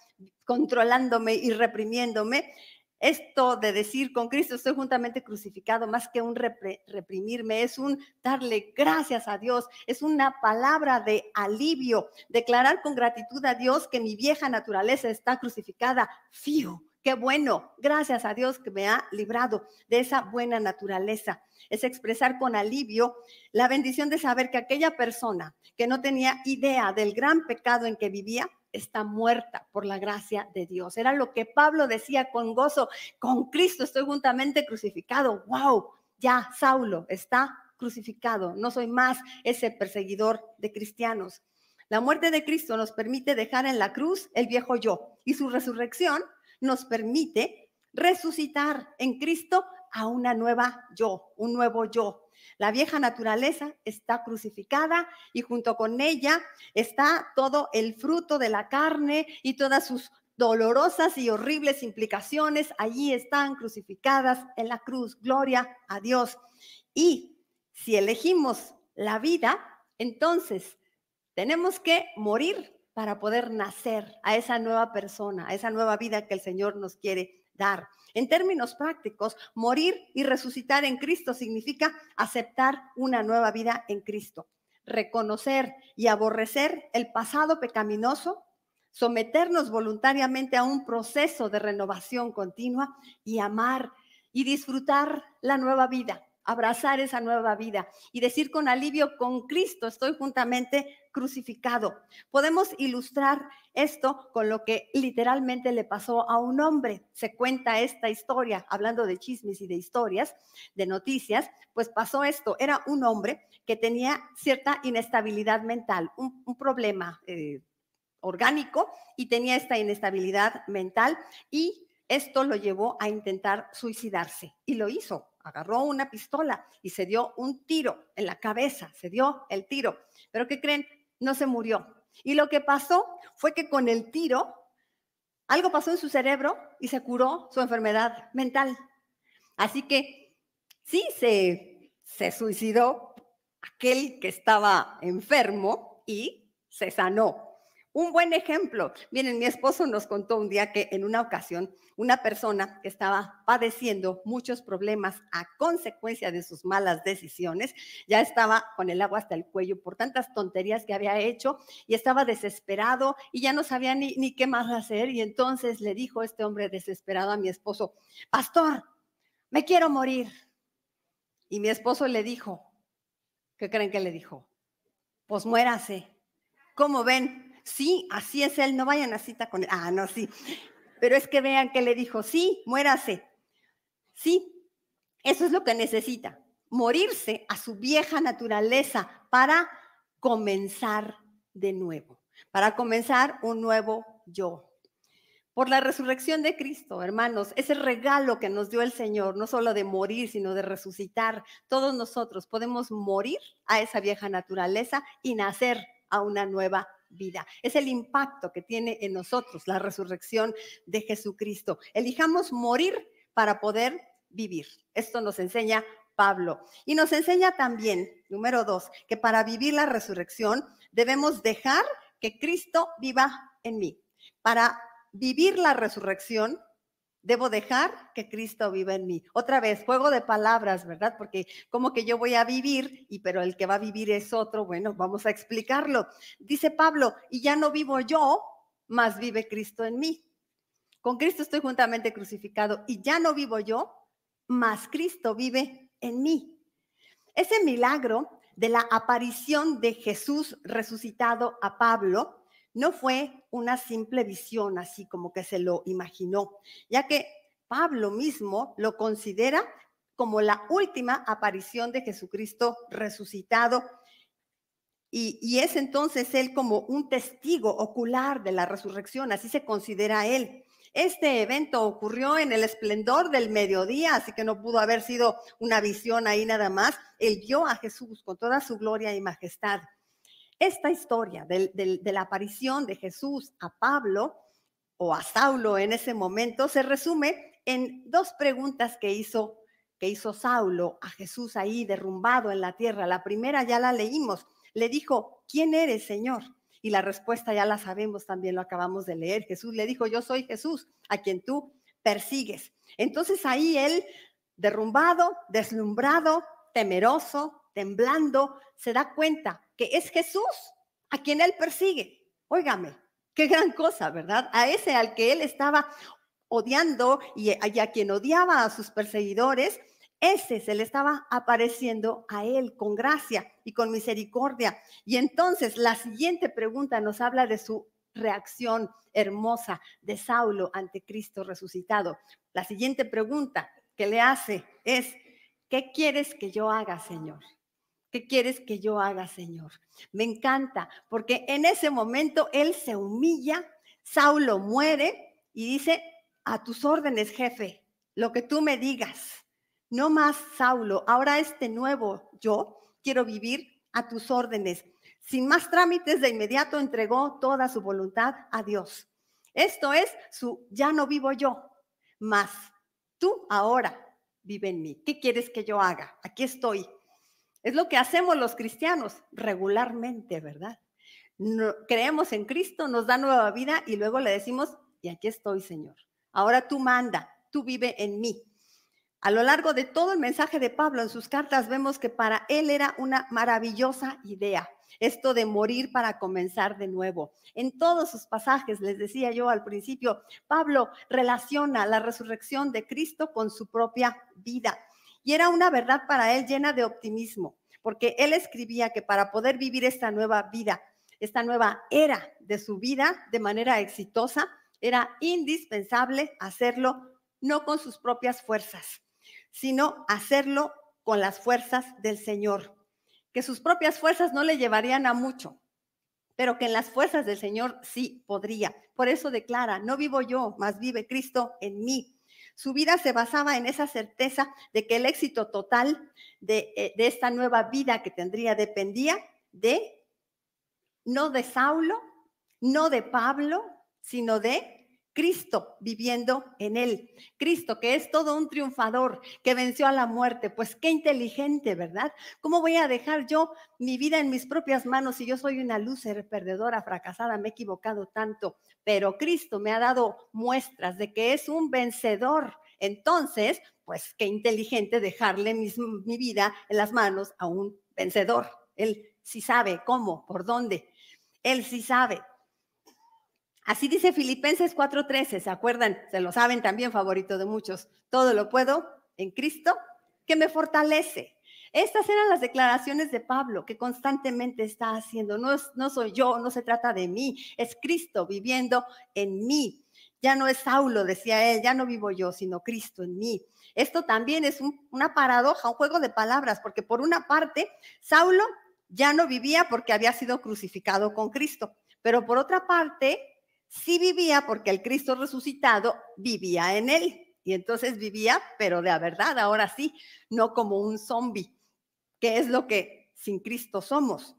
controlándome y reprimiéndome. Esto de decir con Cristo estoy juntamente crucificado, más que un reprimirme, es un darle gracias a Dios, es una palabra de alivio, declarar con gratitud a Dios que mi vieja naturaleza está crucificada, fío, Qué bueno, gracias a Dios que me ha librado de esa buena naturaleza. Es expresar con alivio la bendición de saber que aquella persona que no tenía idea del gran pecado en que vivía está muerta por la gracia de Dios. Era lo que Pablo decía con gozo, con Cristo estoy juntamente crucificado. ¡Wow! Ya Saulo está crucificado. No soy más ese perseguidor de cristianos. La muerte de Cristo nos permite dejar en la cruz el viejo yo y su resurrección nos permite resucitar en Cristo a una nueva yo, un nuevo yo. La vieja naturaleza está crucificada y junto con ella está todo el fruto de la carne y todas sus dolorosas y horribles implicaciones. Allí están crucificadas en la cruz. Gloria a Dios. Y si elegimos la vida, entonces tenemos que morir para poder nacer a esa nueva persona, a esa nueva vida que el Señor nos quiere dar. En términos prácticos, morir y resucitar en Cristo significa aceptar una nueva vida en Cristo, reconocer y aborrecer el pasado pecaminoso, someternos voluntariamente a un proceso de renovación continua y amar y disfrutar la nueva vida abrazar esa nueva vida y decir con alivio, con Cristo estoy juntamente crucificado. Podemos ilustrar esto con lo que literalmente le pasó a un hombre. Se cuenta esta historia, hablando de chismes y de historias, de noticias, pues pasó esto. Era un hombre que tenía cierta inestabilidad mental, un, problema. Eh, orgánico y tenía esta inestabilidad mental y esto lo llevó a intentar suicidarse y lo hizo. Agarró una pistola y se dio un tiro en la cabeza, se dio el tiro. Pero ¿qué creen? No se murió. Y lo que pasó fue que con el tiro, algo pasó en su cerebro y se curó su enfermedad mental. Así que sí se, se suicidó aquel que estaba enfermo y se sanó un buen ejemplo. Miren, mi esposo nos contó un día que en una ocasión una persona que estaba padeciendo muchos problemas a consecuencia de sus malas decisiones, ya estaba con el agua hasta el cuello por tantas tonterías que había hecho y estaba desesperado y ya no sabía ni, qué más hacer. Y entonces le dijo este hombre desesperado a mi esposo, pastor, me quiero morir. Y mi esposo le dijo, ¿qué creen que le dijo? Pues muérase. ¿Cómo ven? Sí, así es él, no vayan a cita con él. Ah, no, sí. Pero es que vean que le dijo, sí, muérase. Sí, eso es lo que necesita, morirse a su vieja naturaleza para comenzar de nuevo, para comenzar un nuevo yo. Por la resurrección de Cristo, hermanos, ese regalo que nos dio el Señor, no solo de morir, sino de resucitar, todos nosotros podemos morir a esa vieja naturaleza y nacer a una nueva vida. Es el impacto que tiene en nosotros la resurrección de Jesucristo. Elijamos morir para poder vivir. Esto nos enseña Pablo. Y nos enseña también, número dos, que para vivir la resurrección debemos dejar que Cristo viva en mí. Para vivir la resurrección Debo dejar que Cristo viva en mí. Otra vez, juego de palabras, ¿verdad? Porque como que yo voy a vivir, y pero el que va a vivir es otro. Bueno, vamos a explicarlo. Dice Pablo, y ya no vivo yo, mas vive Cristo en mí. Con Cristo estoy juntamente crucificado y ya no vivo yo, mas Cristo vive en mí. Ese milagro de la aparición de Jesús resucitado a Pablo no fue una simple visión así como que se lo imaginó, ya que Pablo mismo lo considera como la última aparición de Jesucristo resucitado. Y, es entonces él como un testigo ocular de la resurrección, así se considera él. Este evento ocurrió en el esplendor del mediodía, así que no pudo haber sido una visión ahí nada más. Él vio a Jesús con toda su gloria y majestad esta historia de, la aparición de Jesús a Pablo o a Saulo en ese momento se resume en dos preguntas que hizo que hizo Saulo a Jesús ahí derrumbado en la tierra. La primera ya la leímos. Le dijo, ¿quién eres, Señor? Y la respuesta ya la sabemos, también lo acabamos de leer. Jesús le dijo, yo soy Jesús, a quien tú persigues. Entonces ahí él, derrumbado, deslumbrado, temeroso, temblando, se da cuenta que es Jesús a quien él persigue. Óigame, qué gran cosa, ¿verdad? A ese al que él estaba odiando y a quien odiaba a sus perseguidores, ese se le estaba apareciendo a él con gracia y con misericordia. Y entonces la siguiente pregunta nos habla de su reacción hermosa de Saulo ante Cristo resucitado. La siguiente pregunta que le hace es, ¿qué quieres que yo haga, Señor? ¿Qué quieres que yo haga, Señor? Me encanta, porque en ese momento él se humilla, Saulo muere y dice, a tus órdenes, jefe, lo que tú me digas. No más, Saulo, ahora este nuevo yo quiero vivir a tus órdenes. Sin más trámites, de inmediato entregó toda su voluntad a Dios. Esto es su, ya no vivo yo, más tú ahora vive en mí. ¿Qué quieres que yo haga? Aquí estoy es lo que hacemos los cristianos regularmente, ¿verdad? No, creemos en Cristo, nos da nueva vida y luego le decimos, y aquí estoy, Señor. Ahora tú manda, tú vive en mí. A lo largo de todo el mensaje de Pablo en sus cartas vemos que para él era una maravillosa idea, esto de morir para comenzar de nuevo. En todos sus pasajes, les decía yo al principio, Pablo relaciona la resurrección de Cristo con su propia vida y era una verdad para él llena de optimismo, porque él escribía que para poder vivir esta nueva vida, esta nueva era de su vida de manera exitosa, era indispensable hacerlo no con sus propias fuerzas, sino hacerlo con las fuerzas del Señor, que sus propias fuerzas no le llevarían a mucho, pero que en las fuerzas del Señor sí podría. Por eso declara, no vivo yo, mas vive Cristo en mí. Su vida se basaba en esa certeza de que el éxito total eh, de, esta nueva vida que tendría dependía de, no de Saulo, no de Pablo, sino de Cristo viviendo en él. Cristo, que es todo un triunfador, que venció a la muerte. Pues qué inteligente, ¿verdad? ¿Cómo voy a dejar yo mi vida en mis propias manos si yo soy una lúcer perdedora, fracasada, me he equivocado tanto? Pero Cristo me ha dado muestras de que es un vencedor. Entonces, pues qué inteligente dejarle mi vida en las manos a un vencedor. Él sí sabe cómo, por dónde. Él sí sabe. Así dice Filipenses 4:13, ¿se acuerdan? Se lo saben también, favorito de muchos. Todo lo puedo en Cristo que me fortalece. Estas eran las declaraciones de Pablo que constantemente está haciendo. No, no soy yo, no se trata de mí, es Cristo viviendo en mí. Ya no es Saulo, decía él, ya no vivo yo, sino Cristo en mí. Esto también es una paradoja, un juego de palabras, porque por una parte, Saulo ya no vivía porque había sido crucificado con Cristo, pero por otra parte, sí vivía porque el Cristo resucitado vivía en él. Y entonces vivía, pero de la verdad, ahora sí, no como un zombie, que es lo que sin Cristo somos.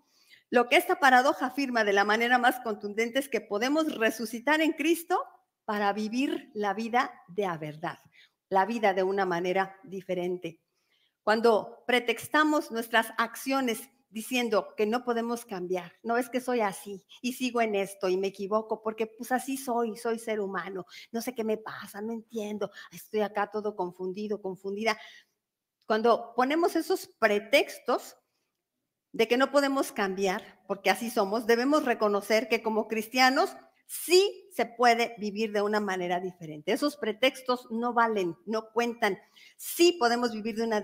Lo que esta paradoja afirma de la manera más contundente es que podemos resucitar en Cristo para vivir la vida de la verdad, la vida de una manera diferente. Cuando pretextamos nuestras acciones diciendo que no podemos cambiar, no es que soy así y sigo en esto y me equivoco porque pues así soy, soy ser humano, no sé qué me pasa, no entiendo, estoy acá todo confundido, confundida. Cuando ponemos esos pretextos de que no podemos cambiar porque así somos, debemos reconocer que como cristianos sí se puede vivir de una manera diferente. Esos pretextos no valen, no cuentan. Sí podemos vivir de una,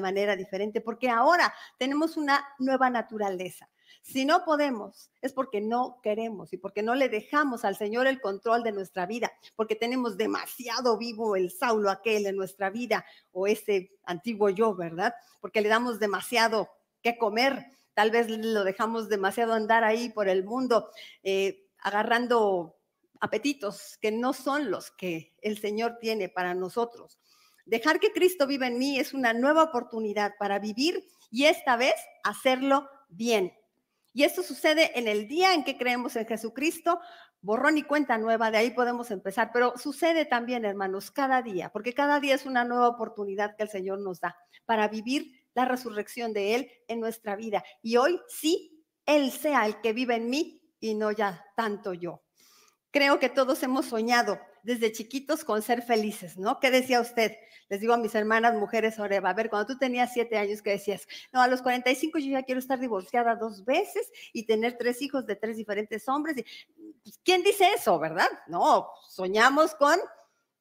manera diferente porque ahora tenemos una nueva naturaleza. Si no podemos, es porque no queremos y porque no le dejamos al Señor el control de nuestra vida, porque tenemos demasiado vivo el Saulo aquel en nuestra vida o ese antiguo yo, ¿verdad? Porque le damos demasiado que comer, tal vez lo dejamos demasiado andar ahí por el mundo. Eh, agarrando apetitos que no son los que el Señor tiene para nosotros. Dejar que Cristo viva en mí es una nueva oportunidad para vivir y esta vez hacerlo bien. Y esto sucede en el día en que creemos en Jesucristo, borrón y cuenta nueva, de ahí podemos empezar, pero sucede también, hermanos, cada día, porque cada día es una nueva oportunidad que el Señor nos da para vivir la resurrección de Él en nuestra vida. Y hoy sí, Él sea el que vive en mí y no ya tanto yo. Creo que todos hemos soñado desde chiquitos con ser felices, ¿no? ¿Qué decía usted? Les digo a mis hermanas mujeres, Oreva, a ver, cuando tú tenías siete años, ¿qué decías? No, a los 45 yo ya quiero estar divorciada dos veces y tener tres hijos de tres diferentes hombres. Pues, ¿Quién dice eso, verdad? No, soñamos con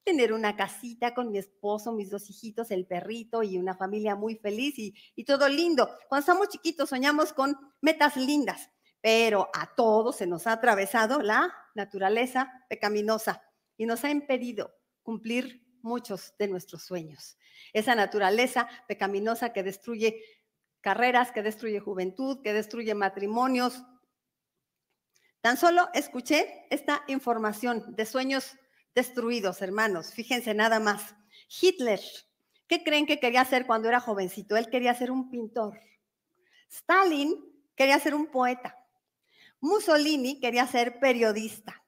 tener una casita con mi esposo, mis dos hijitos, el perrito y una familia muy feliz y, y todo lindo. Cuando estamos chiquitos soñamos con metas lindas pero a todos se nos ha atravesado la naturaleza pecaminosa y nos ha impedido cumplir muchos de nuestros sueños. Esa naturaleza pecaminosa que destruye carreras, que destruye juventud, que destruye matrimonios. Tan solo escuché esta información de sueños destruidos, hermanos. Fíjense nada más. Hitler, ¿qué creen que quería hacer cuando era jovencito? Él quería ser un pintor. Stalin quería ser un poeta. Mussolini quería ser periodista.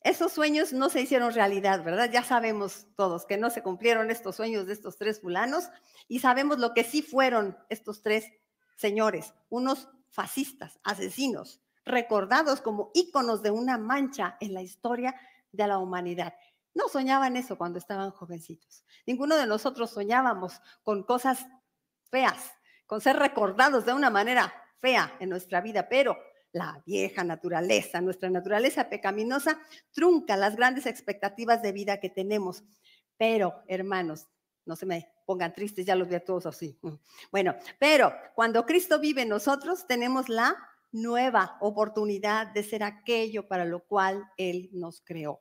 Esos sueños no se hicieron realidad, ¿verdad? Ya sabemos todos que no se cumplieron estos sueños de estos tres fulanos y sabemos lo que sí fueron estos tres señores, unos fascistas, asesinos, recordados como íconos de una mancha en la historia de la humanidad. No soñaban eso cuando estaban jovencitos. Ninguno de nosotros soñábamos con cosas feas, con ser recordados de una manera fea en nuestra vida, pero la vieja naturaleza, nuestra naturaleza pecaminosa, trunca las grandes expectativas de vida que tenemos. Pero, hermanos, no se me pongan tristes, ya los veo todos así. Mm. Bueno, pero cuando Cristo vive en nosotros, tenemos la nueva oportunidad de ser aquello para lo cual Él nos creó.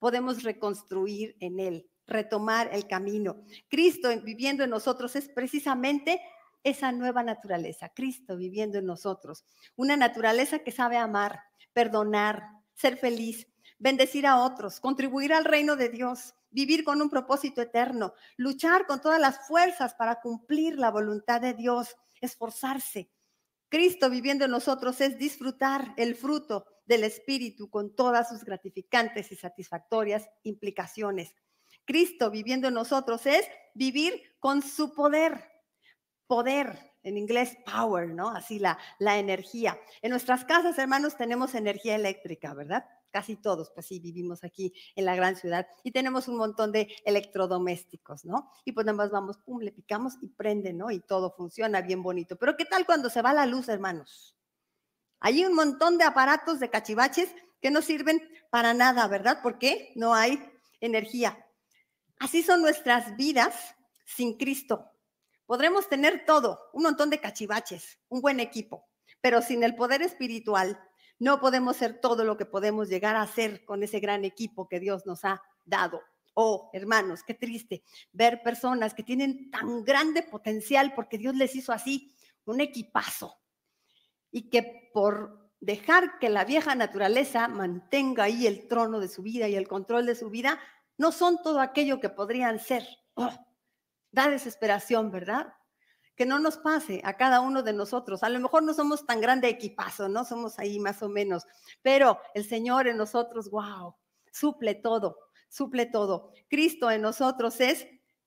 Podemos reconstruir en Él, retomar el camino. Cristo viviendo en nosotros es precisamente esa nueva naturaleza, Cristo viviendo en nosotros, una naturaleza que sabe amar, perdonar, ser feliz, bendecir a otros, contribuir al reino de Dios, vivir con un propósito eterno, luchar con todas las fuerzas para cumplir la voluntad de Dios, esforzarse. Cristo viviendo en nosotros es disfrutar el fruto del Espíritu con todas sus gratificantes y satisfactorias implicaciones. Cristo viviendo en nosotros es vivir con su poder, poder, en inglés power, ¿no? Así la, la energía. En nuestras casas, hermanos, tenemos energía eléctrica, ¿verdad? Casi todos, pues sí, vivimos aquí en la gran ciudad y tenemos un montón de electrodomésticos, ¿no? Y pues nada más vamos, pum, le picamos y prende, ¿no? Y todo funciona bien bonito. Pero ¿qué tal cuando se va la luz, hermanos? Hay un montón de aparatos de cachivaches que no sirven para nada, ¿verdad? Porque no hay energía. Así son nuestras vidas sin Cristo. Podremos tener todo, un montón de cachivaches, un buen equipo, pero sin el poder espiritual no podemos ser todo lo que podemos llegar a ser con ese gran equipo que Dios nos ha dado. Oh, hermanos, qué triste ver personas que tienen tan grande potencial porque Dios les hizo así, un equipazo, y que por dejar que la vieja naturaleza mantenga ahí el trono de su vida y el control de su vida, no son todo aquello que podrían ser. Oh, Da desesperación, ¿verdad? Que no nos pase a cada uno de nosotros. A lo mejor no somos tan grande equipazo, ¿no? Somos ahí más o menos, pero el Señor en nosotros, wow, suple todo, suple todo. Cristo en nosotros es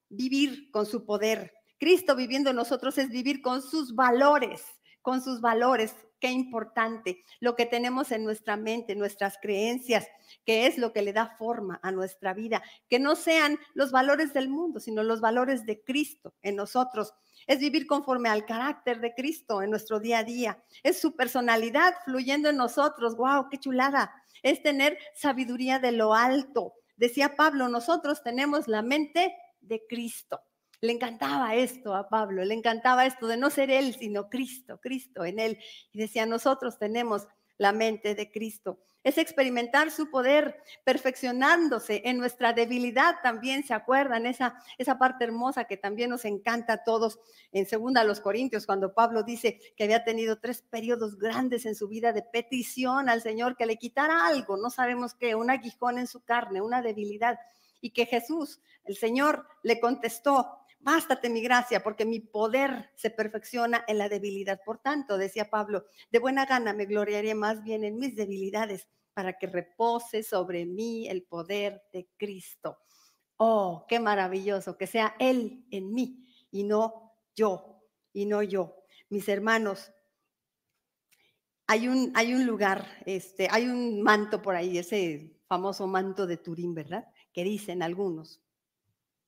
vivir con su poder. Cristo viviendo en nosotros es vivir con sus valores, con sus valores qué importante, lo que tenemos en nuestra mente, nuestras creencias, que es lo que le da forma a nuestra vida, que no sean los valores del mundo, sino los valores de Cristo en nosotros. Es vivir conforme al carácter de Cristo en nuestro día a día. Es su personalidad fluyendo en nosotros. ¡Wow! ¡Qué chulada! Es tener sabiduría de lo alto. Decía Pablo, nosotros tenemos la mente de Cristo. Le encantaba esto a Pablo, le encantaba esto de no ser él, sino Cristo, Cristo en él. Y decía, nosotros tenemos la mente de Cristo. Es experimentar su poder, perfeccionándose en nuestra debilidad también, ¿se acuerdan? Esa, esa parte hermosa que también nos encanta a todos en Segunda los Corintios, cuando Pablo dice que había tenido tres periodos grandes en su vida de petición al Señor que le quitara algo, no sabemos qué, un aguijón en su carne, una debilidad, y que Jesús, el Señor, le contestó Bástate mi gracia, porque mi poder se perfecciona en la debilidad. Por tanto, decía Pablo, de buena gana me gloriaré más bien en mis debilidades para que repose sobre mí el poder de Cristo. Oh, qué maravilloso, que sea Él en mí y no yo, y no yo. Mis hermanos, hay un, hay un lugar, este, hay un manto por ahí, ese famoso manto de Turín, ¿verdad? Que dicen algunos,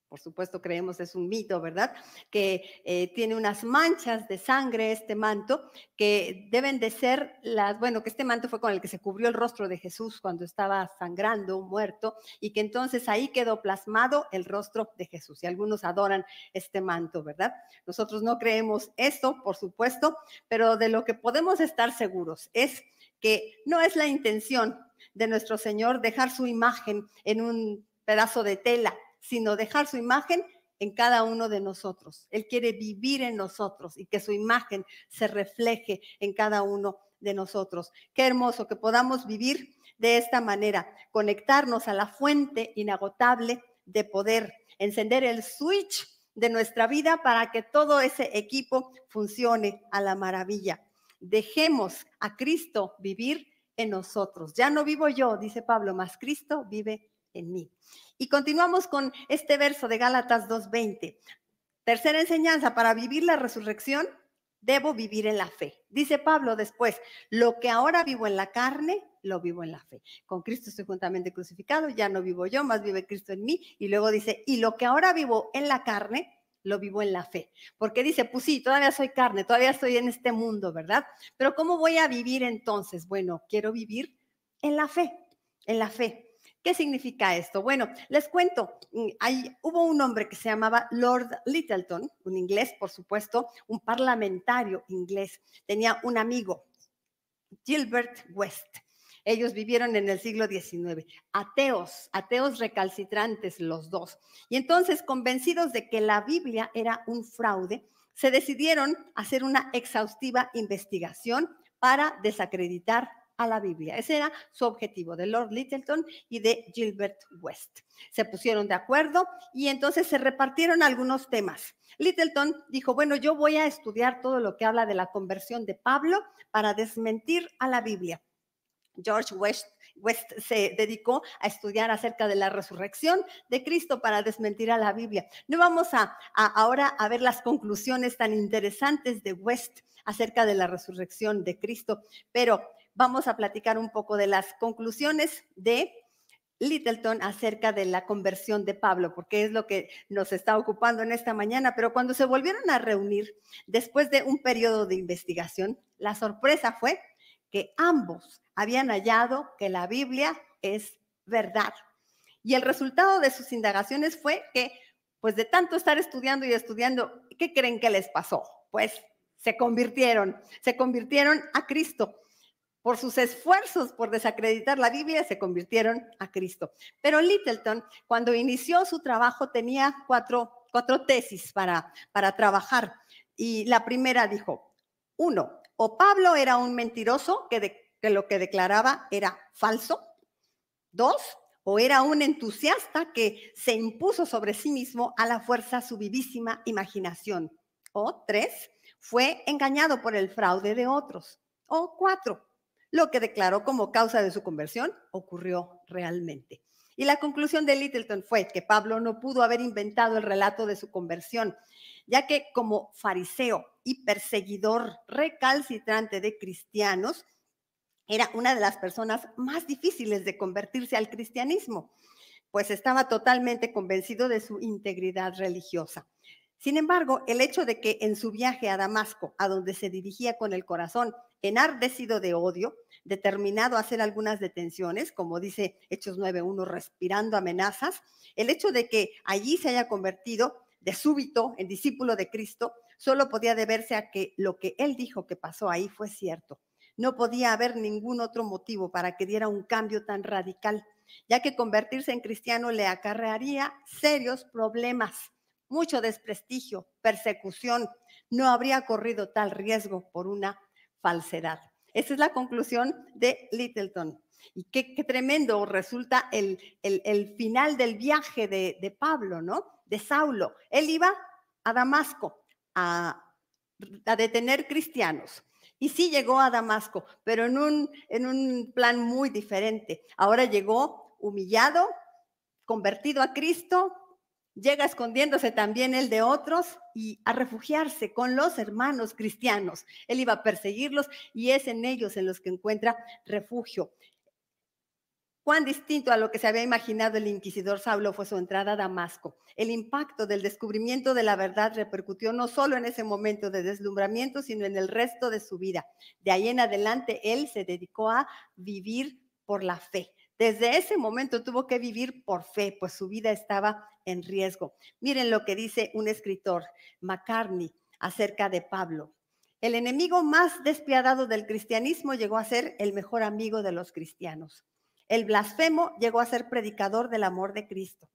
por supuesto creemos es un mito, ¿verdad? Que eh, tiene unas manchas de sangre este manto, que deben de ser las, bueno, que este manto fue con el que se cubrió el rostro de Jesús cuando estaba sangrando, muerto, y que entonces ahí quedó plasmado el rostro de Jesús. Y algunos adoran este manto, ¿verdad? Nosotros no creemos esto, por supuesto, pero de lo que podemos estar seguros es que no es la intención de nuestro Señor dejar su imagen en un pedazo de tela sino dejar su imagen en cada uno de nosotros. Él quiere vivir en nosotros y que su imagen se refleje en cada uno de nosotros. Qué hermoso que podamos vivir de esta manera, conectarnos a la fuente inagotable de poder, encender el switch de nuestra vida para que todo ese equipo funcione a la maravilla. Dejemos a Cristo vivir en nosotros. Ya no vivo yo, dice Pablo, más Cristo vive en mí. Y continuamos con este verso de Gálatas 2.20. Tercera enseñanza, para vivir la resurrección debo vivir en la fe. Dice Pablo después, lo que ahora vivo en la carne, lo vivo en la fe. Con Cristo estoy juntamente crucificado, ya no vivo yo, más vive Cristo en mí. Y luego dice, y lo que ahora vivo en la carne, lo vivo en la fe. Porque dice, pues sí, todavía soy carne, todavía estoy en este mundo, ¿verdad? Pero ¿cómo voy a vivir entonces? Bueno, quiero vivir en la fe, en la fe. ¿Qué significa esto? Bueno, les cuento, mm, hubo un hombre que se llamaba Lord Littleton, un inglés, por supuesto, un parlamentario inglés. Tenía un amigo, Gilbert West. Ellos vivieron en el siglo XIX, ateos, ateos recalcitrantes los dos. Y entonces, convencidos de que la Biblia era un fraude, se decidieron hacer una exhaustiva investigación para desacreditar a la Biblia. Ese era su objetivo de Lord Littleton y de Gilbert West. Se pusieron de acuerdo y entonces se repartieron algunos temas. Littleton dijo, bueno, yo voy a estudiar todo lo que habla de la conversión de Pablo para desmentir a la Biblia. George West, West, se dedicó a estudiar acerca de la resurrección de Cristo para desmentir a la Biblia. No vamos a, a, ahora a ver las conclusiones tan interesantes de West acerca de la resurrección de Cristo, pero vamos a platicar un poco de las conclusiones de Littleton acerca de la conversión de Pablo, porque es lo que nos está ocupando en esta mañana, pero cuando se volvieron a reunir después de un periodo de investigación, la sorpresa fue que ambos habían hallado que la Biblia es verdad. Y el resultado de sus indagaciones fue que, pues de tanto estar estudiando y estudiando, ¿qué creen que les pasó? Pues se convirtieron, se convirtieron a Cristo por sus esfuerzos por desacreditar la Biblia, se convirtieron a Cristo. Pero Littleton, cuando inició su trabajo, tenía cuatro, cuatro tesis para, para trabajar. Y la primera dijo, uno, o Pablo era un mentiroso que, que lo que declaraba era falso. Dos, o era un entusiasta que se impuso sobre sí mismo a la fuerza su vivísima imaginación. O tres, fue engañado por el fraude de otros. O cuatro, lo que declaró como causa de su conversión ocurrió realmente. Y la conclusión de Littleton fue que Pablo no pudo haber inventado el relato de su conversión, ya que como fariseo y perseguidor recalcitrante de cristianos, era una de las personas más difíciles de convertirse al cristianismo, pues estaba totalmente convencido de su integridad religiosa. Sin embargo, el hecho de que en su viaje a Damasco, a donde se dirigía con el corazón enardecido de odio, determinado a hacer algunas detenciones, como dice Hechos 9.1, respirando amenazas, el hecho de que allí se haya convertido de súbito en discípulo de Cristo, solo podía deberse a que lo que él dijo que pasó ahí fue cierto. No podía haber ningún otro motivo para que diera un cambio tan radical, ya que convertirse en cristiano le acarrearía serios problemas mucho desprestigio, persecución. No habría corrido tal riesgo por una falsedad. Esa es la conclusión de Littleton. Y qué, tremendo resulta el, final del viaje de, Pablo, ¿no? De Saulo. Él iba a Damasco a, detener cristianos. Y sí llegó a Damasco, pero en un, en un plan muy diferente. Ahora llegó humillado, convertido a Cristo, llega escondiéndose también el de otros y a refugiarse con los hermanos cristianos. Él iba a perseguirlos y es en ellos en los que encuentra refugio. Cuán distinto a lo que se había imaginado el inquisidor Saulo fue su entrada a Damasco. El impacto del descubrimiento de la verdad repercutió no solo en ese momento de deslumbramiento, sino en el resto de su vida. De ahí en adelante, él se dedicó a vivir por la fe. Desde ese momento tuvo que vivir por fe, pues su vida estaba en riesgo. Miren lo que dice un escritor, McCartney, acerca de Pablo. El enemigo más despiadado del cristianismo llegó a ser el mejor amigo de los cristianos. El blasfemo llegó a ser predicador del amor de Cristo.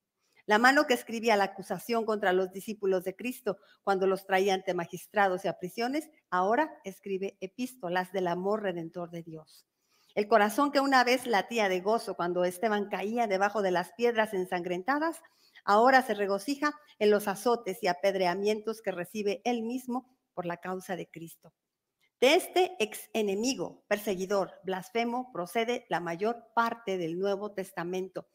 La mano que escribía la acusación contra los discípulos de Cristo cuando los traía ante magistrados y a prisiones, ahora escribe epístolas del amor redentor de Dios. El corazón que una vez latía de gozo cuando Esteban caía debajo de las piedras ensangrentadas, ahora se regocija en los azotes y apedreamientos que recibe él mismo por la causa de Cristo. De este ex enemigo, perseguidor, blasfemo, procede la mayor parte del Nuevo Testamento,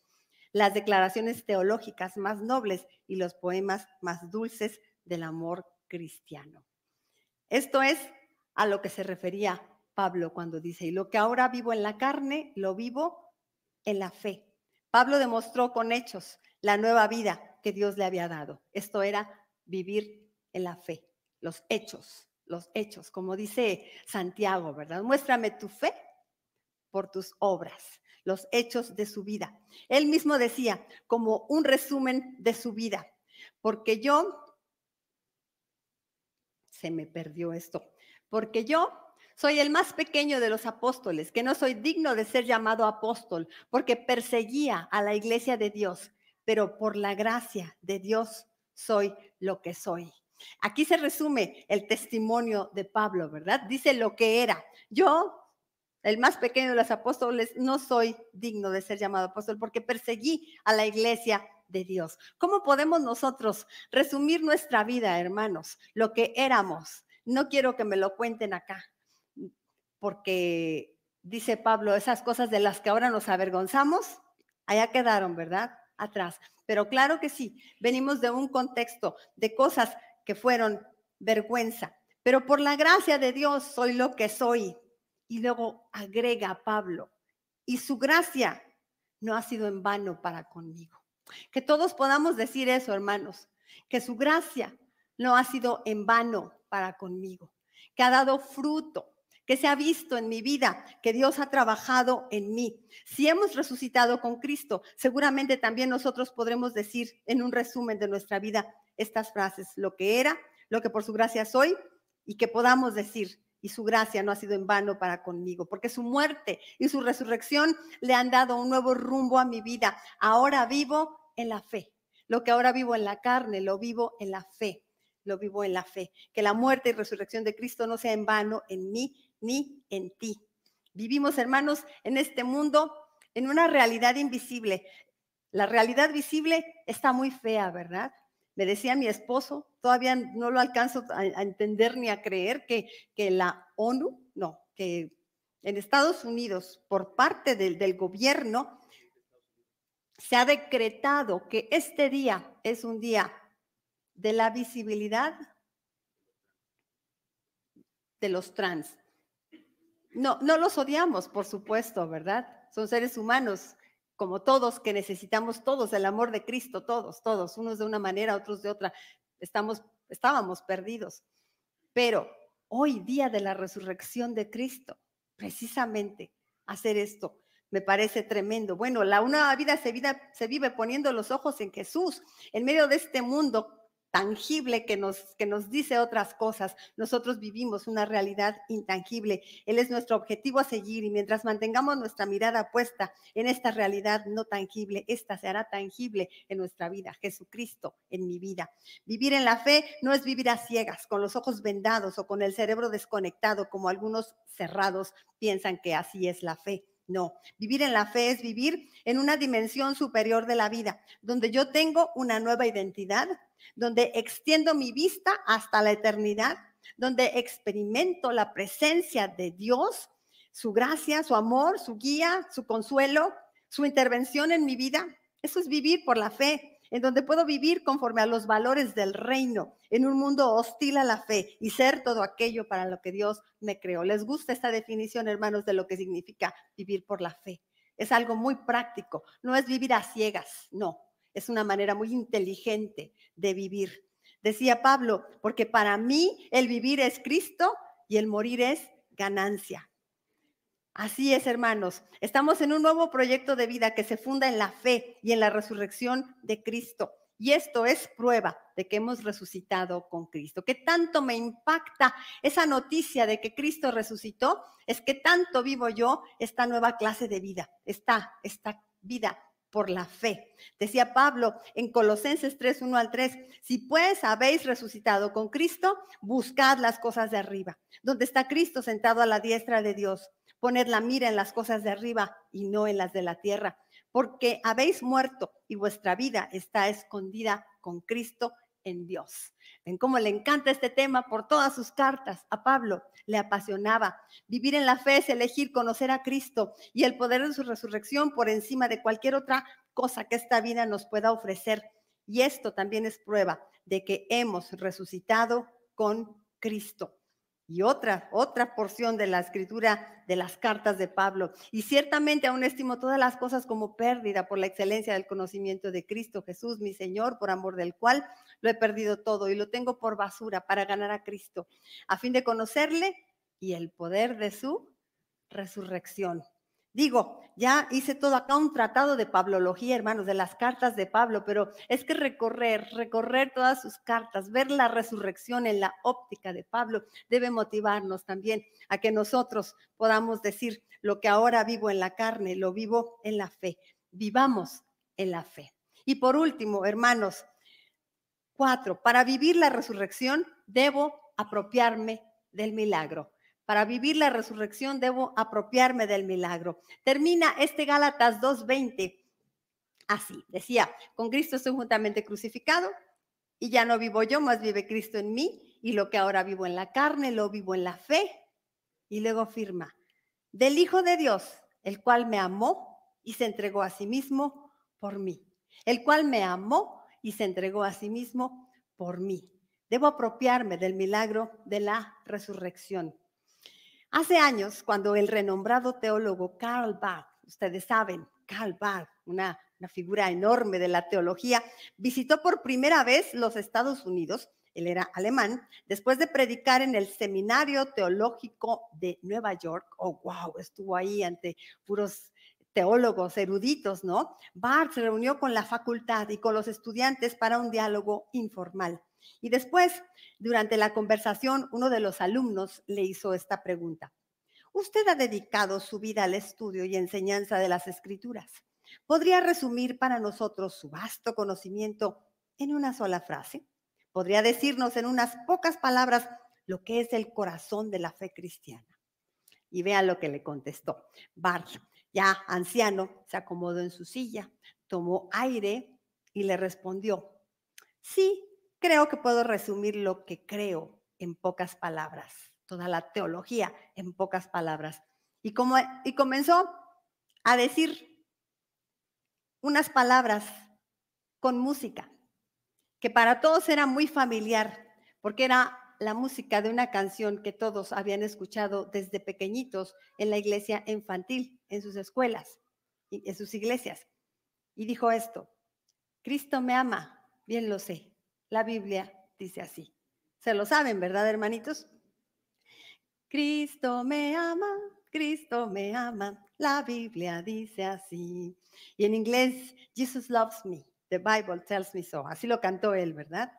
las declaraciones teológicas más nobles y los poemas más dulces del amor cristiano. Esto es a lo que se refería Pablo cuando dice, y lo que ahora vivo en la carne, lo vivo en la fe. Pablo demostró con hechos la nueva vida que Dios le había dado. Esto era vivir en la fe, los hechos, los hechos, como dice Santiago, ¿verdad? Muéstrame tu fe por tus obras, los hechos de su vida. Él mismo decía, como un resumen de su vida, porque yo, se me perdió esto, porque yo soy el más pequeño de los apóstoles, que no soy digno de ser llamado apóstol, porque perseguía a la iglesia de Dios, pero por la gracia de Dios soy lo que soy. Aquí se resume el testimonio de Pablo, ¿verdad? Dice lo que era. Yo el más pequeño de los apóstoles, no soy digno de ser llamado apóstol porque perseguí a la iglesia de Dios. ¿Cómo podemos nosotros resumir nuestra vida, hermanos? Lo que éramos. No quiero que me lo cuenten acá porque dice Pablo, esas cosas de las que ahora nos avergonzamos, allá quedaron, ¿verdad? Atrás. Pero claro que sí, venimos de un contexto de cosas que fueron vergüenza. Pero por la gracia de Dios soy lo que soy. Y luego agrega Pablo, y su gracia no ha sido en vano para conmigo. Que todos podamos decir eso, hermanos, que su gracia no ha sido en vano para conmigo, que ha dado fruto, que se ha visto en mi vida, que Dios ha trabajado en mí. Si hemos resucitado con Cristo, seguramente también nosotros podremos decir en un resumen de nuestra vida estas frases, lo que era, lo que por su gracia soy, y que podamos decir, y su gracia no ha sido en vano para conmigo, porque su muerte y su resurrección le han dado un nuevo rumbo a mi vida. Ahora vivo en la fe. Lo que ahora vivo en la carne, lo vivo en la fe. Lo vivo en la fe. Que la muerte y resurrección de Cristo no sea en vano en mí ni en ti. Vivimos, hermanos, en este mundo, en una realidad invisible. La realidad visible está muy fea, ¿verdad? Me decía mi esposo, todavía no lo alcanzo a, entender ni a creer que, la ONU, no, que en Estados Unidos, por parte del gobierno, se ha decretado que este día es un día de la visibilidad de los trans. No, no los odiamos, por supuesto, ¿verdad? Son seres humanos, como todos, que necesitamos todos el amor de Cristo, todos, todos, unos de una manera, otros de otra. Estamos, estábamos perdidos. Pero hoy, día de la resurrección de Cristo, precisamente hacer esto, me parece tremendo. Bueno, la una vida se, vida se, vive poniendo los ojos en Jesús, en medio de este mundo tangible que nos, que nos dice otras cosas. Nosotros vivimos una realidad intangible. Él es nuestro objetivo a seguir y mientras mantengamos nuestra mirada puesta en esta realidad no tangible, esta se hará tangible en nuestra vida. Jesucristo en mi vida. Vivir en la fe no es vivir a ciegas, con los ojos vendados o con el cerebro desconectado, como algunos cerrados piensan que así es la fe. No, vivir en la fe es vivir en una dimensión superior de la vida, donde yo tengo una nueva identidad, donde extiendo mi vista hasta la eternidad, donde experimento la presencia de Dios, su gracia, su amor, su guía, su consuelo, su intervención en mi vida. Eso es vivir por la fe en donde puedo vivir conforme a los valores del reino, en un mundo hostil a la fe y ser todo aquello para lo que Dios me creó. ¿Les gusta esta definición, hermanos, de lo que significa vivir por la fe? Es algo muy práctico, no es vivir a ciegas, no, es una manera muy inteligente de vivir. Decía Pablo, porque para mí el vivir es Cristo y el morir es ganancia. Así es, hermanos. Estamos en un nuevo proyecto de vida que se funda en la fe y en la resurrección de Cristo. Y esto es prueba de que hemos resucitado con Cristo. ¿Qué tanto me impacta esa noticia de que Cristo resucitó? Es que tanto vivo yo esta nueva clase de vida, Está esta vida por la fe. Decía Pablo en Colosenses 3, 1 al 3, si pues habéis resucitado con Cristo, buscad las cosas de arriba, donde está Cristo sentado a la diestra de Dios poner la mira en las cosas de arriba y no en las de la tierra, porque habéis muerto y vuestra vida está escondida con Cristo en Dios. Ven cómo le encanta este tema por todas sus cartas. A Pablo le apasionaba. Vivir en la fe es elegir conocer a Cristo y el poder de su resurrección por encima de cualquier otra cosa que esta vida nos pueda ofrecer. Y esto también es prueba de que hemos resucitado con Cristo y otra, otra porción de la escritura de las cartas de Pablo. Y ciertamente aún estimo todas las cosas como pérdida por la excelencia del conocimiento de Cristo Jesús, mi Señor, por amor del cual lo he perdido todo y lo tengo por basura para ganar a Cristo, a fin de conocerle y el poder de su resurrección Digo, ya hice todo acá un tratado de Pablología, hermanos, de las cartas de Pablo, pero es que recorrer, recorrer todas sus cartas, ver la resurrección en la óptica de Pablo, debe motivarnos también a que nosotros podamos decir lo que ahora vivo en la carne, lo vivo en la fe. Vivamos en la fe. Y por último, hermanos, cuatro, para vivir la resurrección debo apropiarme del milagro. Para vivir la resurrección debo apropiarme del milagro. Termina este Gálatas 2.20. Así, decía, con Cristo estoy juntamente crucificado y ya no vivo yo, más vive Cristo en mí y lo que ahora vivo en la carne, lo vivo en la fe. Y luego firma, del Hijo de Dios, el cual me amó y se entregó a sí mismo por mí, el cual me amó y se entregó a sí mismo por mí. Debo apropiarme del milagro de la resurrección. Hace años, cuando el renombrado teólogo Karl Barth, ustedes saben, Karl Barth, una, figura enorme de la teología, visitó por primera vez los Estados Unidos, él era alemán, después de predicar en el Seminario Teológico de Nueva York, oh, wow, estuvo ahí ante puros teólogos eruditos, ¿no? Barth se reunió con la facultad y con los estudiantes para un diálogo informal. Y después, durante la conversación, uno de los alumnos le hizo esta pregunta. Usted ha dedicado su vida al estudio y enseñanza de las escrituras. ¿Podría resumir para nosotros su vasto conocimiento en una sola frase? ¿Podría decirnos en unas pocas palabras lo que es el corazón de la fe cristiana? Y vea lo que le contestó. Bart, ya anciano, se acomodó en su silla, tomó aire y le respondió, sí, Creo que puedo resumir lo que creo en pocas palabras, toda la teología en pocas palabras. Y, como, y comenzó a decir unas palabras con música, que para todos era muy familiar, porque era la música de una canción que todos habían escuchado desde pequeñitos en la iglesia infantil, en sus escuelas, en sus iglesias. Y dijo esto, Cristo me ama, bien lo sé. La Biblia dice así. Se lo saben, ¿verdad, hermanitos? Cristo me ama, Cristo me ama. La Biblia dice así. Y en inglés, Jesus loves me. The Bible tells me so. Así lo cantó él, ¿verdad?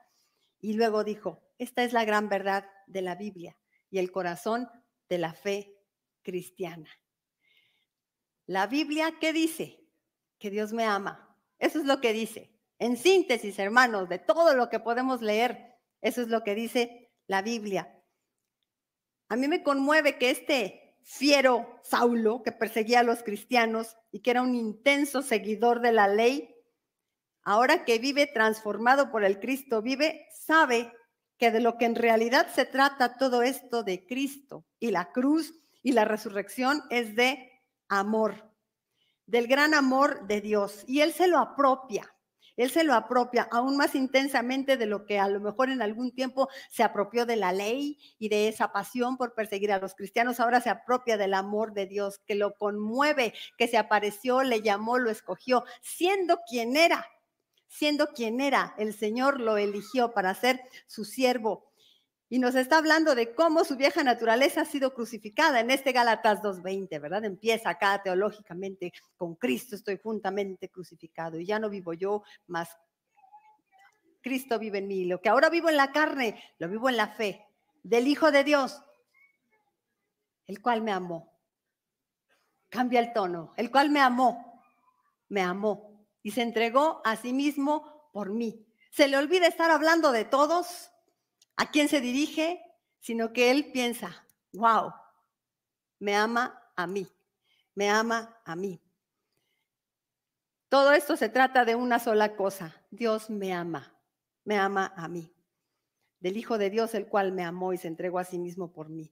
Y luego dijo, esta es la gran verdad de la Biblia y el corazón de la fe cristiana. La Biblia, ¿qué dice? Que Dios me ama. Eso es lo que dice. En síntesis, hermanos, de todo lo que podemos leer, eso es lo que dice la Biblia. A mí me conmueve que este fiero Saulo, que perseguía a los cristianos y que era un intenso seguidor de la ley, ahora que vive transformado por el Cristo, vive, sabe que de lo que en realidad se trata todo esto de Cristo y la cruz y la resurrección es de amor, del gran amor de Dios. Y Él se lo apropia. Él se lo apropia aún más intensamente de lo que a lo mejor en algún tiempo se apropió de la ley y de esa pasión por perseguir a los cristianos. Ahora se apropia del amor de Dios que lo conmueve, que se apareció, le llamó, lo escogió, siendo quien era. Siendo quien era, el Señor lo eligió para ser su siervo y nos está hablando de cómo su vieja naturaleza ha sido crucificada en este Gálatas 2.20, ¿verdad? Empieza acá teológicamente, con Cristo estoy juntamente crucificado y ya no vivo yo, más Cristo vive en mí. Lo que ahora vivo en la carne, lo vivo en la fe del Hijo de Dios, el cual me amó. Cambia el tono, el cual me amó, me amó y se entregó a sí mismo por mí. Se le olvida estar hablando de todos, a quién se dirige, sino que él piensa, wow, me ama a mí, me ama a mí. Todo esto se trata de una sola cosa, Dios me ama, me ama a mí, del Hijo de Dios, el cual me amó y se entregó a sí mismo por mí.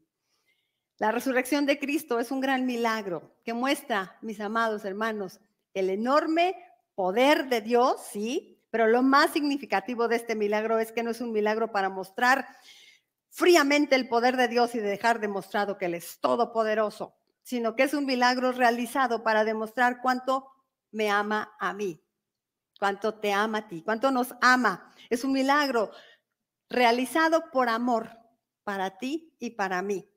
La resurrección de Cristo es un gran milagro que muestra, mis amados hermanos, el enorme poder de Dios, sí, pero lo más significativo de este milagro es que no es un milagro para mostrar fríamente el poder de Dios y dejar demostrado que Él es todopoderoso, sino que es un milagro realizado para demostrar cuánto me ama a mí, cuánto te ama a ti, cuánto nos ama. Es un milagro realizado por amor para ti y para mí.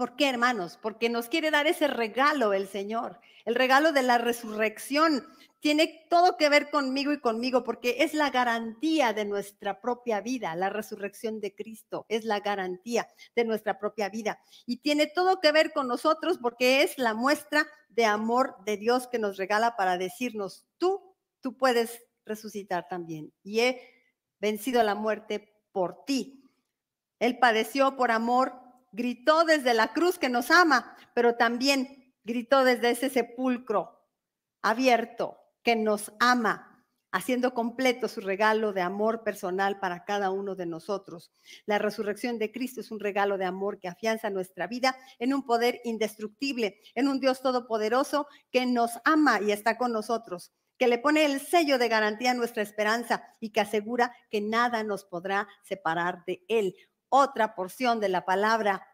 ¿Por qué, hermanos? Porque nos quiere dar ese regalo el Señor. El regalo de la resurrección tiene todo que ver conmigo y conmigo porque es la garantía de nuestra propia vida. La resurrección de Cristo es la garantía de nuestra propia vida. Y tiene todo que ver con nosotros porque es la muestra de amor de Dios que nos regala para decirnos, tú, tú puedes resucitar también. Y he vencido la muerte por ti. Él padeció por amor gritó desde la cruz que nos ama, pero también gritó desde ese sepulcro abierto que nos ama, haciendo completo su regalo de amor personal para cada uno de nosotros. La resurrección de Cristo es un regalo de amor que afianza nuestra vida en un poder indestructible, en un Dios todopoderoso que nos ama y está con nosotros que le pone el sello de garantía a nuestra esperanza y que asegura que nada nos podrá separar de Él otra porción de la palabra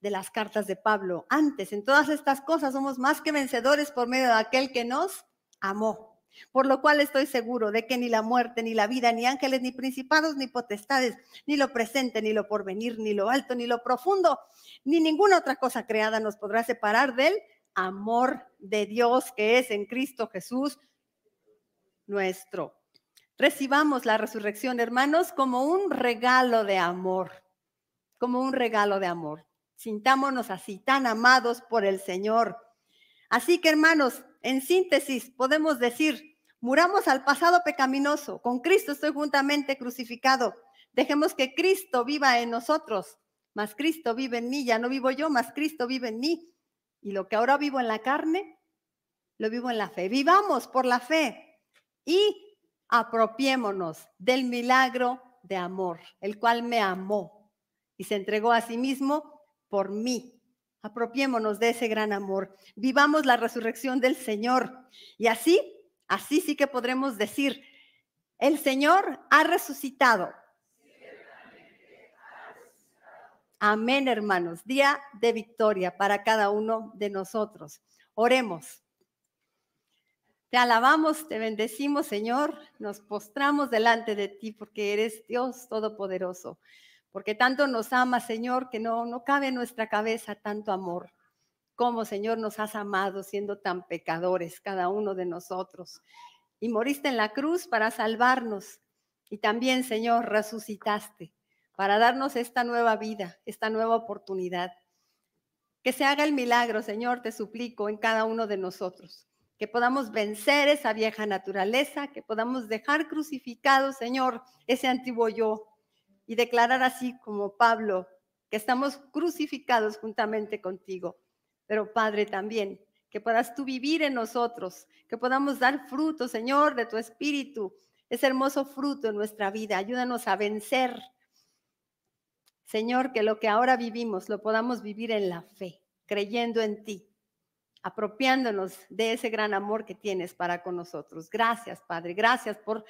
de las cartas de Pablo. Antes, en todas estas cosas somos más que vencedores por medio de aquel que nos amó. Por lo cual estoy seguro de que ni la muerte, ni la vida, ni ángeles, ni principados, ni potestades, ni lo presente, ni lo porvenir, ni lo alto, ni lo profundo, ni ninguna otra cosa creada nos podrá separar del amor de Dios que es en Cristo Jesús nuestro Recibamos la resurrección, hermanos, como un regalo de amor, como un regalo de amor. Sintámonos así, tan amados por el Señor. Así que, hermanos, en síntesis, podemos decir, muramos al pasado pecaminoso, con Cristo estoy juntamente crucificado. Dejemos que Cristo viva en nosotros, más Cristo vive en mí, ya no vivo yo, más Cristo vive en mí. Y lo que ahora vivo en la carne, lo vivo en la fe. Vivamos por la fe. Y apropiémonos del milagro de amor, el cual me amó y se entregó a sí mismo por mí. Apropiémonos de ese gran amor. Vivamos la resurrección del Señor. Y así, así sí que podremos decir, el Señor ha resucitado. Amén, hermanos. Día de victoria para cada uno de nosotros. Oremos. Te alabamos, te bendecimos, Señor. Nos postramos delante de ti porque eres Dios Todopoderoso. Porque tanto nos amas, Señor, que no, no cabe en nuestra cabeza tanto amor. Como, Señor, nos has amado siendo tan pecadores cada uno de nosotros. Y moriste en la cruz para salvarnos. Y también, Señor, resucitaste para darnos esta nueva vida, esta nueva oportunidad. Que se haga el milagro, Señor, te suplico, en cada uno de nosotros que podamos vencer esa vieja naturaleza, que podamos dejar crucificado, Señor, ese antiguo yo y declarar así como Pablo, que estamos crucificados juntamente contigo. Pero Padre también, que puedas tú vivir en nosotros, que podamos dar fruto, Señor, de tu espíritu, ese hermoso fruto en nuestra vida. Ayúdanos a vencer. Señor, que lo que ahora vivimos lo podamos vivir en la fe, creyendo en ti, apropiándonos de ese gran amor que tienes para con nosotros. Gracias, Padre. Gracias por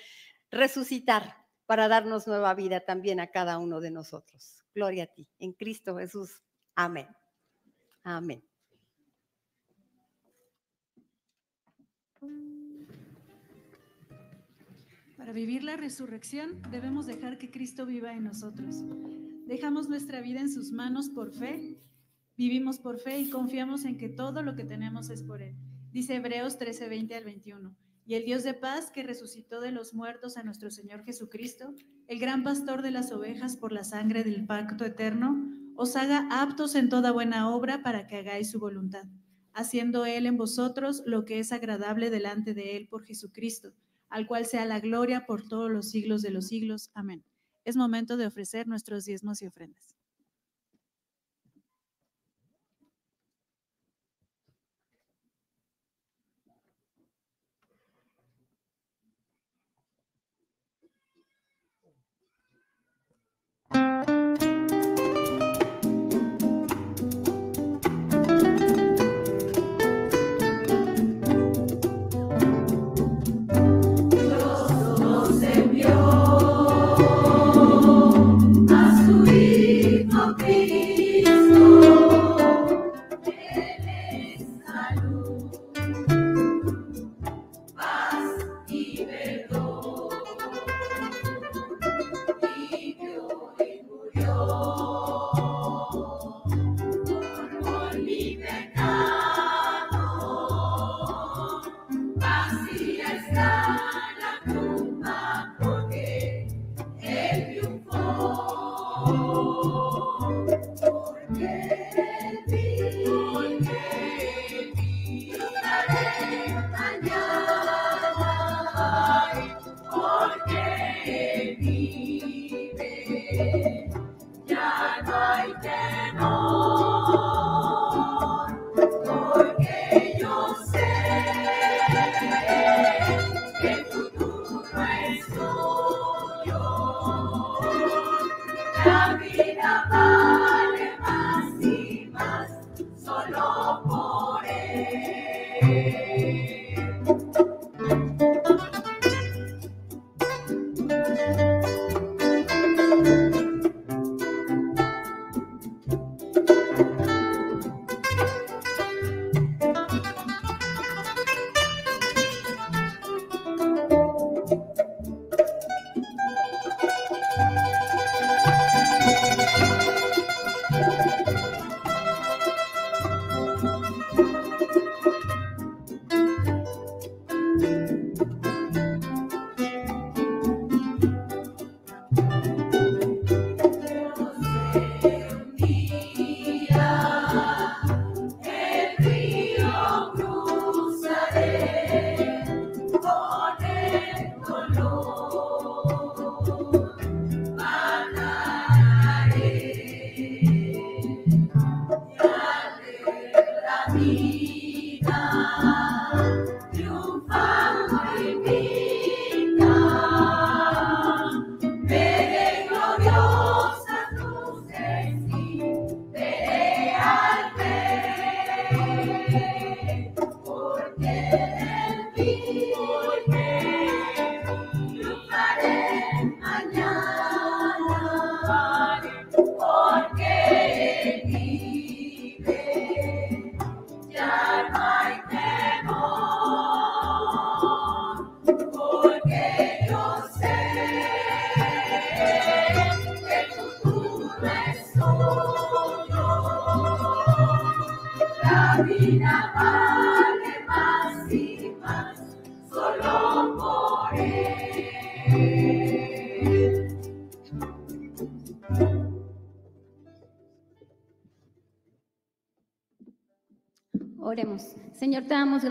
resucitar para darnos nueva vida también a cada uno de nosotros. Gloria a ti. En Cristo Jesús. Amén. Amén. Para vivir la resurrección debemos dejar que Cristo viva en nosotros. Dejamos nuestra vida en sus manos por fe Vivimos por fe y confiamos en que todo lo que tenemos es por Él. Dice Hebreos 13, 20 al 21. Y el Dios de paz que resucitó de los muertos a nuestro Señor Jesucristo, el gran pastor de las ovejas por la sangre del pacto eterno, os haga aptos en toda buena obra para que hagáis su voluntad, haciendo Él en vosotros lo que es agradable delante de Él por Jesucristo, al cual sea la gloria por todos los siglos de los siglos. Amén. Es momento de ofrecer nuestros diezmos y ofrendas.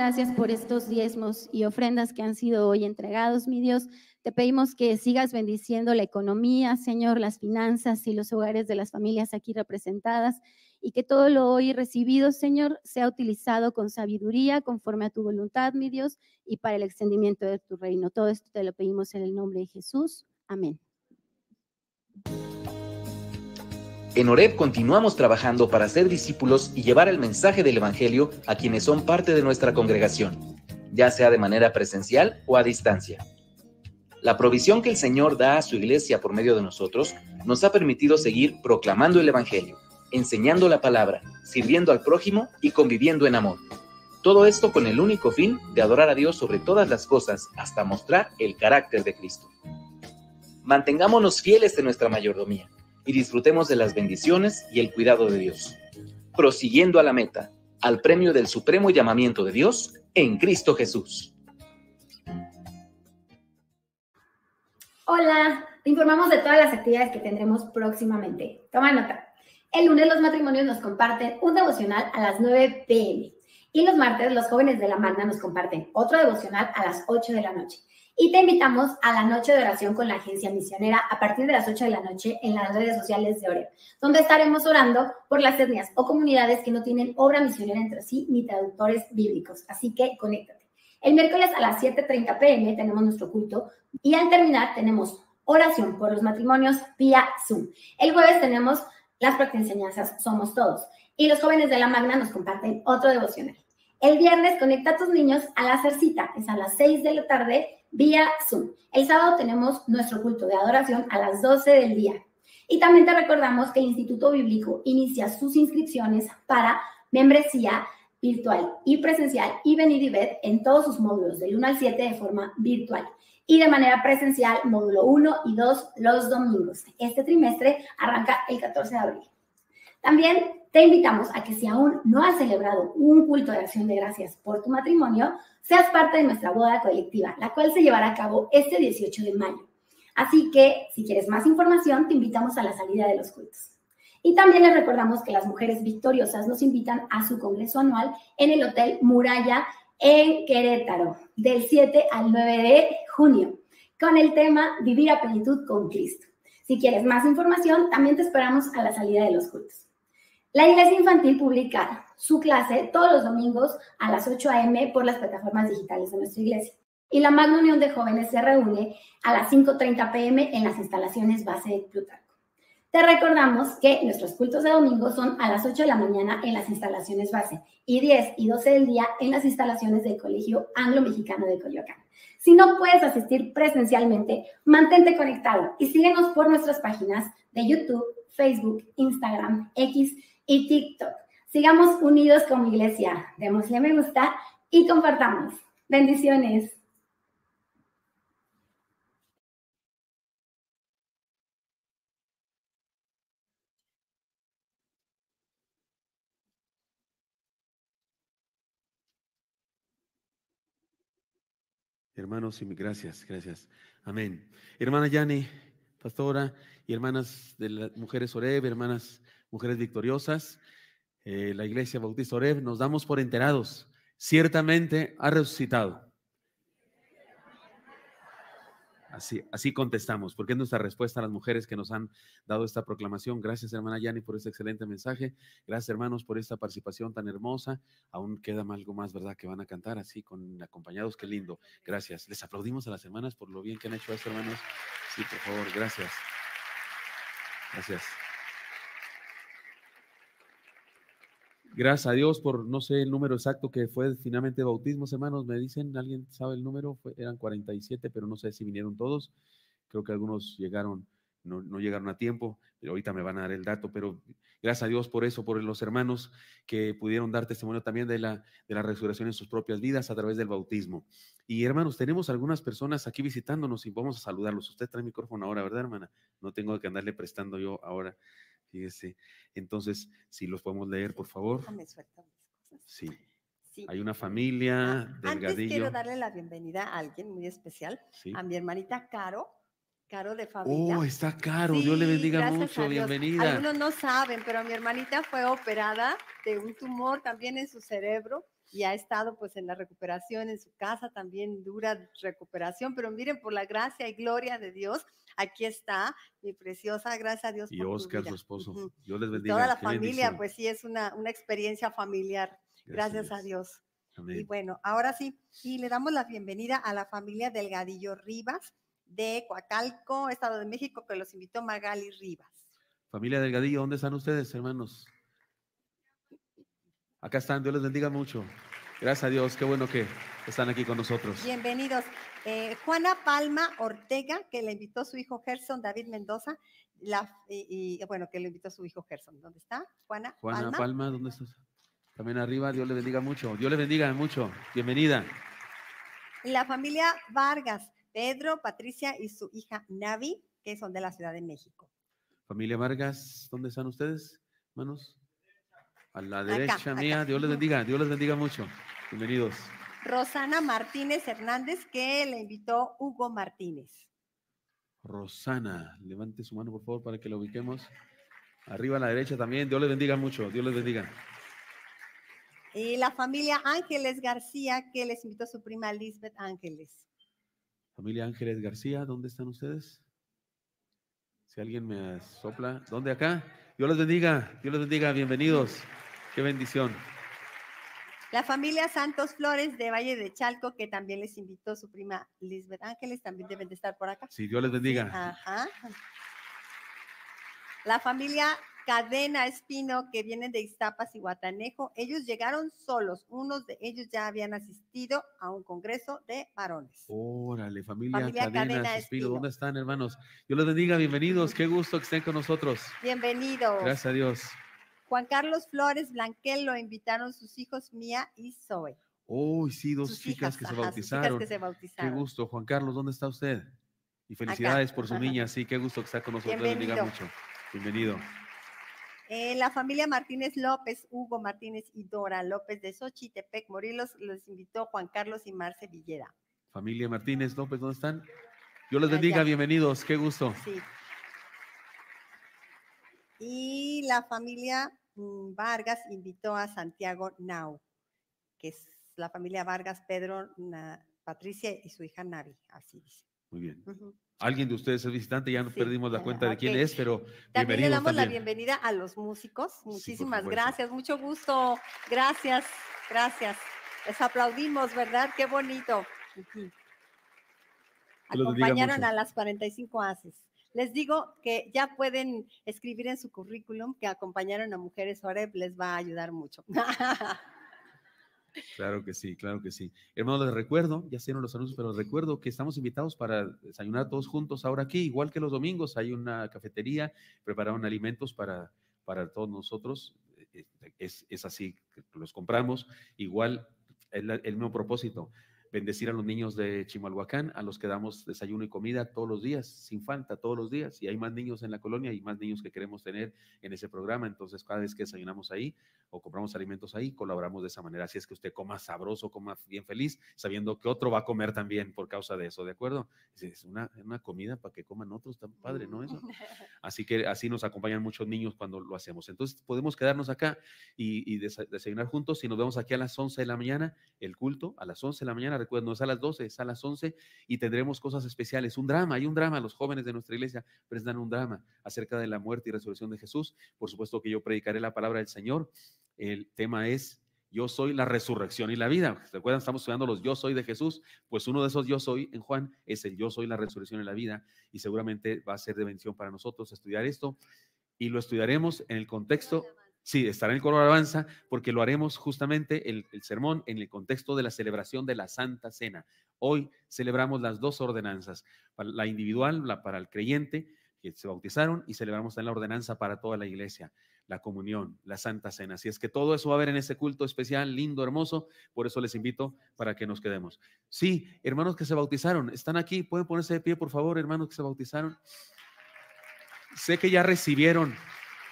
gracias por estos diezmos y ofrendas que han sido hoy entregados, mi Dios. Te pedimos que sigas bendiciendo la economía, Señor, las finanzas y los hogares de las familias aquí representadas y que todo lo hoy recibido, Señor, sea utilizado con sabiduría, conforme a tu voluntad, mi Dios, y para el extendimiento de tu reino. Todo esto te lo pedimos en el nombre de Jesús. Amén. En Oreb continuamos trabajando para ser discípulos y llevar el mensaje del Evangelio a quienes son parte de nuestra congregación, ya sea de manera presencial o a distancia. La provisión que el Señor da a su iglesia por medio de nosotros nos ha permitido seguir proclamando el Evangelio, enseñando la palabra, sirviendo al prójimo y conviviendo en amor. Todo esto con el único fin de adorar a Dios sobre todas las cosas hasta mostrar el carácter de Cristo. Mantengámonos fieles de nuestra mayordomía y disfrutemos de las bendiciones y el cuidado de Dios, prosiguiendo a la meta, al premio del supremo llamamiento de Dios en Cristo Jesús. Hola, te informamos de todas las actividades que tendremos próximamente. Toma nota. El lunes los matrimonios nos comparten un devocional a las 9 pm y los martes los jóvenes de la Magna nos comparten otro devocional a las 8 de la noche. Y te invitamos a la noche de oración con la agencia misionera a partir de las 8 de la noche en las redes sociales de Oreo, donde estaremos orando por las etnias o comunidades que no tienen obra misionera entre sí ni traductores bíblicos. Así que conéctate. El miércoles a las 7.30 pm tenemos nuestro culto y al terminar tenemos oración por los matrimonios vía Zoom. El jueves tenemos las prácticas enseñanzas Somos Todos. Y los jóvenes de la Magna nos comparten otro devocional. El viernes conecta a tus niños a la Cercita. Es a las 6 de la tarde vía Zoom. El sábado tenemos nuestro culto de adoración a las 12 del día. Y también te recordamos que el Instituto Bíblico inicia sus inscripciones para membresía virtual y presencial y venir y ver en todos sus módulos del 1 al 7 de forma virtual y de manera presencial módulo 1 y 2 los domingos. Este trimestre arranca el 14 de abril. También te invitamos a que si aún no has celebrado un culto de acción de gracias por tu matrimonio, seas parte de nuestra boda colectiva, la cual se llevará a cabo este 18 de mayo. Así que, si quieres más información, te invitamos a la salida de los cultos. Y también les recordamos que las mujeres victoriosas nos invitan a su congreso anual en el Hotel Muralla en Querétaro, del 7 al 9 de junio, con el tema Vivir a plenitud con Cristo. Si quieres más información, también te esperamos a la salida de los cultos. La Iglesia Infantil publica su clase todos los domingos a las 8 a.m. por las plataformas digitales de nuestra iglesia. Y la Magna Unión de Jóvenes se reúne a las 5.30 p.m. en las instalaciones base de Plutarco. Te recordamos que nuestros cultos de domingo son a las 8 de la mañana en las instalaciones base y 10 y 12 del día en las instalaciones del Colegio Anglo-Mexicano de Coyoacán. Si no puedes asistir presencialmente, mantente conectado y síguenos por nuestras páginas de YouTube, Facebook, Instagram, X, y TikTok. Sigamos unidos como iglesia. Démosle me gusta y compartamos. Bendiciones. Hermanos, y gracias, gracias. Amén. Hermana Yani, pastora, y hermanas de las mujeres Oreb, hermanas Mujeres Victoriosas, eh, la Iglesia Bautista Oreb, nos damos por enterados. Ciertamente ha resucitado. Así, así contestamos, porque es nuestra respuesta a las mujeres que nos han dado esta proclamación. Gracias, hermana Yani, por este excelente mensaje. Gracias, hermanos, por esta participación tan hermosa. Aún queda algo más, ¿verdad?, que van a cantar así, con acompañados. Qué lindo. Gracias. Les aplaudimos a las hermanas por lo bien que han hecho esto, hermanos. Sí, por favor, gracias. Gracias. Gracias a Dios por, no sé el número exacto que fue finalmente bautismo, hermanos. Me dicen, ¿alguien sabe el número? eran 47, pero no sé si vinieron todos. Creo que algunos llegaron, no, no llegaron a tiempo. Pero ahorita me van a dar el dato, pero gracias a Dios por eso, por los hermanos que pudieron dar testimonio también de la, de la resurrección en sus propias vidas a través del bautismo. Y hermanos, tenemos algunas personas aquí visitándonos y vamos a saludarlos. Usted trae micrófono ahora, ¿verdad, hermana? No tengo que andarle prestando yo ahora entonces, si los podemos leer, por favor. Sí. Sí. Hay una familia, Delgadillo. Ah, antes quiero darle la bienvenida a alguien muy especial, a mi hermanita Caro, Caro de familia. Oh, está Caro, Yo Dios le bendiga mucho, bienvenida. Algunos no saben, pero mi hermanita fue operada de un tumor también en su cerebro y ha estado pues en la recuperación en su casa, también dura recuperación, pero miren, por la gracia y gloria de Dios, aquí está, mi preciosa, gracias a Dios. Y por Oscar, su esposo. Dios les bendiga. toda la familia, pues sí, es una, una experiencia familiar. Gracias, a Dios. Amén. Y bueno, ahora sí, y le damos la bienvenida a la familia Delgadillo Rivas de Coacalco, Estado de México, que los invitó Magali Rivas. Familia Delgadillo, ¿dónde están ustedes, hermanos? Acá están, Dios les bendiga mucho. Gracias a Dios, qué bueno que están aquí con nosotros. Bienvenidos. Eh, Juana Palma Ortega, que le invitó su hijo Gerson, David Mendoza, y, bueno, que le invitó su hijo Gerson. ¿Dónde está? Juana, Juana Palma. ¿dónde estás? También arriba, Dios le bendiga mucho. Dios le bendiga mucho. Bienvenida. La familia Vargas, Pedro, Patricia y su hija Navi, que son de la Ciudad de México. Familia Vargas, ¿dónde están ustedes, hermanos? A la derecha mía, Dios les bendiga, Dios les bendiga mucho. Bienvenidos. Rosana Martínez Hernández, que le invitó Hugo Martínez. Rosana, levante su mano, por favor, para que la ubiquemos. Arriba a la derecha también. Dios les bendiga mucho. Dios les bendiga. Y la familia Ángeles García, que les invitó su prima Lisbeth Ángeles. Familia Ángeles García, ¿dónde están ustedes? Si alguien me sopla, ¿dónde acá? Dios les bendiga, Dios les bendiga, bienvenidos. Qué bendición. La familia Santos Flores de Valle de Chalco, que también les invitó su prima Lisbeth Ángeles, también deben de estar por acá. Sí, Dios les bendiga. La familia Cadena Espino, que vienen de Iztapas y Guatanejo. Ellos llegaron solos. Unos de ellos ya habían asistido a un congreso de varones. Órale, familia, Cadena, Espino. ¿Dónde están, hermanos? Dios les bendiga, bienvenidos. Qué gusto que estén con nosotros. Bienvenidos. Gracias a Dios. Juan Carlos Flores Blanquel lo invitaron sus hijos Mía y Zoe. Uy, oh, sí, dos chicas que se bautizaron. que se bautizaron. Qué gusto, Juan Carlos, ¿dónde está usted? Y felicidades por su niña, sí, qué gusto que está con nosotros, bendiga mucho. Bienvenido. Eh, la familia Martínez López, Hugo Martínez y Dora López de Xochitepec, Morilos, los invitó Juan Carlos y Marce Villera. Familia Martínez López, ¿dónde están? Yo les bendiga, bienvenidos, qué gusto. Sí y la familia mm, Vargas invitó a Santiago Nau, que es la familia Vargas, Pedro, Patricia y su hija Navi, así dice. Muy bien. Alguien de ustedes es visitante, ya no perdimos la cuenta de quién es, pero también le damos la bienvenida a los músicos. Muchísimas gracias, mucho gusto. Gracias, gracias. Les aplaudimos, ¿verdad? Qué bonito. Acompañaron a las 45 haces les digo que ya pueden escribir en su currículum que acompañaron a mujeres OREP, les va a ayudar mucho. Claro que sí, claro que sí. Hermano, les recuerdo, ya hicieron los anuncios, pero les recuerdo que estamos invitados para desayunar todos juntos ahora aquí, igual que los domingos, hay una cafetería, prepararon alimentos para, para todos nosotros. Eh, eh, es, es así, los compramos, igual el mismo propósito bendecir a los niños de Chimalhuacán, a los que damos desayuno y comida todos los días, sin falta, todos los días. Y hay más niños en la colonia y más niños que queremos tener en ese programa. Entonces, cada vez que desayunamos ahí o compramos alimentos ahí, colaboramos de esa manera. Así es que usted coma sabroso, coma bien feliz, sabiendo que otro va a comer también por causa de eso, ¿de acuerdo? Es una, comida para que coman otros, tan padre, ¿no? Eso. Así que así nos acompañan muchos niños cuando lo hacemos. Entonces, podemos quedarnos acá y, y desayunar juntos y nos vemos aquí a las 11 de la mañana, el culto, a las 11 de la mañana recuerden, no es a las 12, es a las 11 y tendremos cosas especiales, un drama, hay un drama, los jóvenes de nuestra iglesia presentan un drama acerca de la muerte y resurrección de Jesús. Por supuesto que yo predicaré la palabra del Señor. El tema es yo soy la resurrección y la vida. Recuerdan, estamos estudiando los yo soy de Jesús. Pues uno de esos yo soy en Juan es el yo soy la resurrección y la vida. Y seguramente va a ser de bendición para nosotros estudiar esto. Y lo estudiaremos en el contexto Sí, estará en el coro de alabanza porque lo haremos justamente el, el, sermón en el contexto de la celebración de la Santa Cena. Hoy celebramos las dos ordenanzas, la individual, la para el creyente que se bautizaron y celebramos también la ordenanza para toda la iglesia, la comunión, la Santa Cena. Así es que todo eso va a haber en ese culto especial, lindo, hermoso, por eso les invito para que nos quedemos. Sí, hermanos que se bautizaron, están aquí, pueden ponerse de pie, por favor, hermanos que se bautizaron. Sé que ya recibieron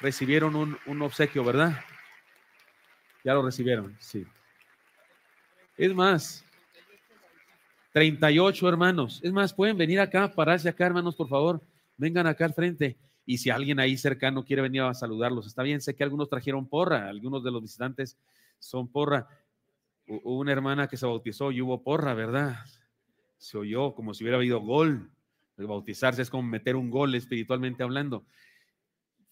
recibieron un, obsequio, ¿verdad? Ya lo recibieron, sí. Es más, 38 hermanos. Es más, pueden venir acá, pararse acá, hermanos, por favor. Vengan acá al frente. Y si alguien ahí cercano quiere venir a saludarlos, está bien. Sé que algunos trajeron porra, algunos de los visitantes son porra. una hermana que se bautizó y hubo porra, ¿verdad? Se oyó como si hubiera habido gol. El bautizarse es como meter un gol espiritualmente hablando.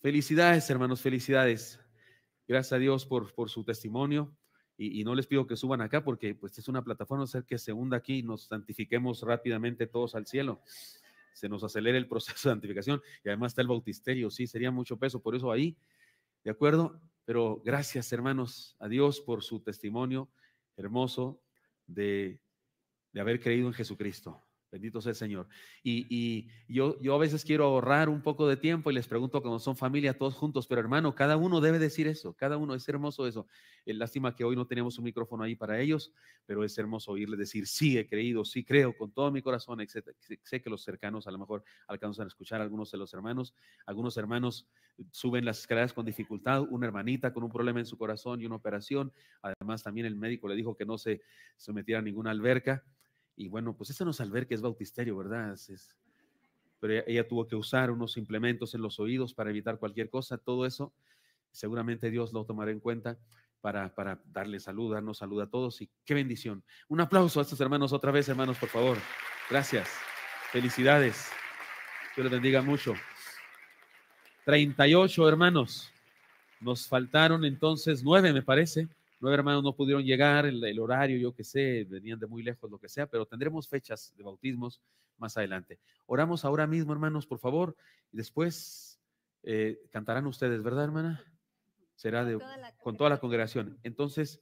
Felicidades, hermanos, felicidades. Gracias a Dios por, por su testimonio. Y, no les pido que suban acá porque pues es una plataforma, hacer que se hunda aquí y nos santifiquemos rápidamente todos al cielo. Se nos acelera el proceso de santificación y además está el bautisterio, sí, sería mucho peso, por eso ahí, ¿de acuerdo? Pero gracias, hermanos, a Dios por su testimonio hermoso de, de haber creído en Jesucristo. Bendito sea el Señor. Y, yo, a veces quiero ahorrar un poco de tiempo y les pregunto como son familia todos juntos, pero hermano, cada uno debe decir eso, cada uno, es hermoso eso. Eh, lástima que hoy no tenemos un micrófono ahí para ellos, pero es hermoso oírles decir, sí, he creído, sí, creo con todo mi corazón, etc. Sé que los cercanos a lo mejor alcanzan a escuchar algunos de los hermanos, algunos hermanos suben las escaleras con dificultad, una hermanita con un problema en su corazón y una operación, además también el médico le dijo que no se sometiera a ninguna alberca. Y bueno, pues esa no es que es bautisterio, ¿verdad? pero e, ella tuvo que usar unos implementos en los oídos para evitar cualquier cosa. Todo eso, seguramente Dios lo tomará en cuenta para, para darle salud, darnos salud a todos. Y qué bendición. Un aplauso a estos hermanos otra vez, hermanos, por favor. Gracias. Felicidades. Dios les bendiga mucho. 38 hermanos. Nos faltaron entonces nueve, me parece nueve hermanos no pudieron llegar, el, horario, yo qué sé, venían de muy lejos, lo que sea, pero tendremos fechas de bautismos más adelante. Oramos ahora mismo, hermanos, por favor, y después eh, cantarán ustedes, ¿verdad, hermana? Será de, con toda la congregación. Entonces,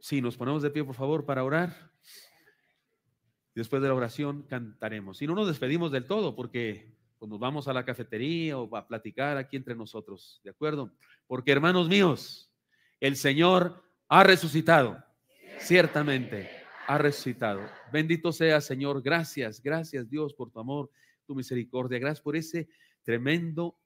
si nos ponemos de pie, por favor, para orar. Después de la oración cantaremos. Y no nos despedimos del todo, porque cuando nos vamos a la cafetería o a platicar aquí entre nosotros, ¿de acuerdo? Porque hermanos míos, el Señor ha resucitado, ciertamente ha resucitado. Bendito sea Señor, gracias, gracias Dios por tu amor, tu misericordia, gracias por ese tremendo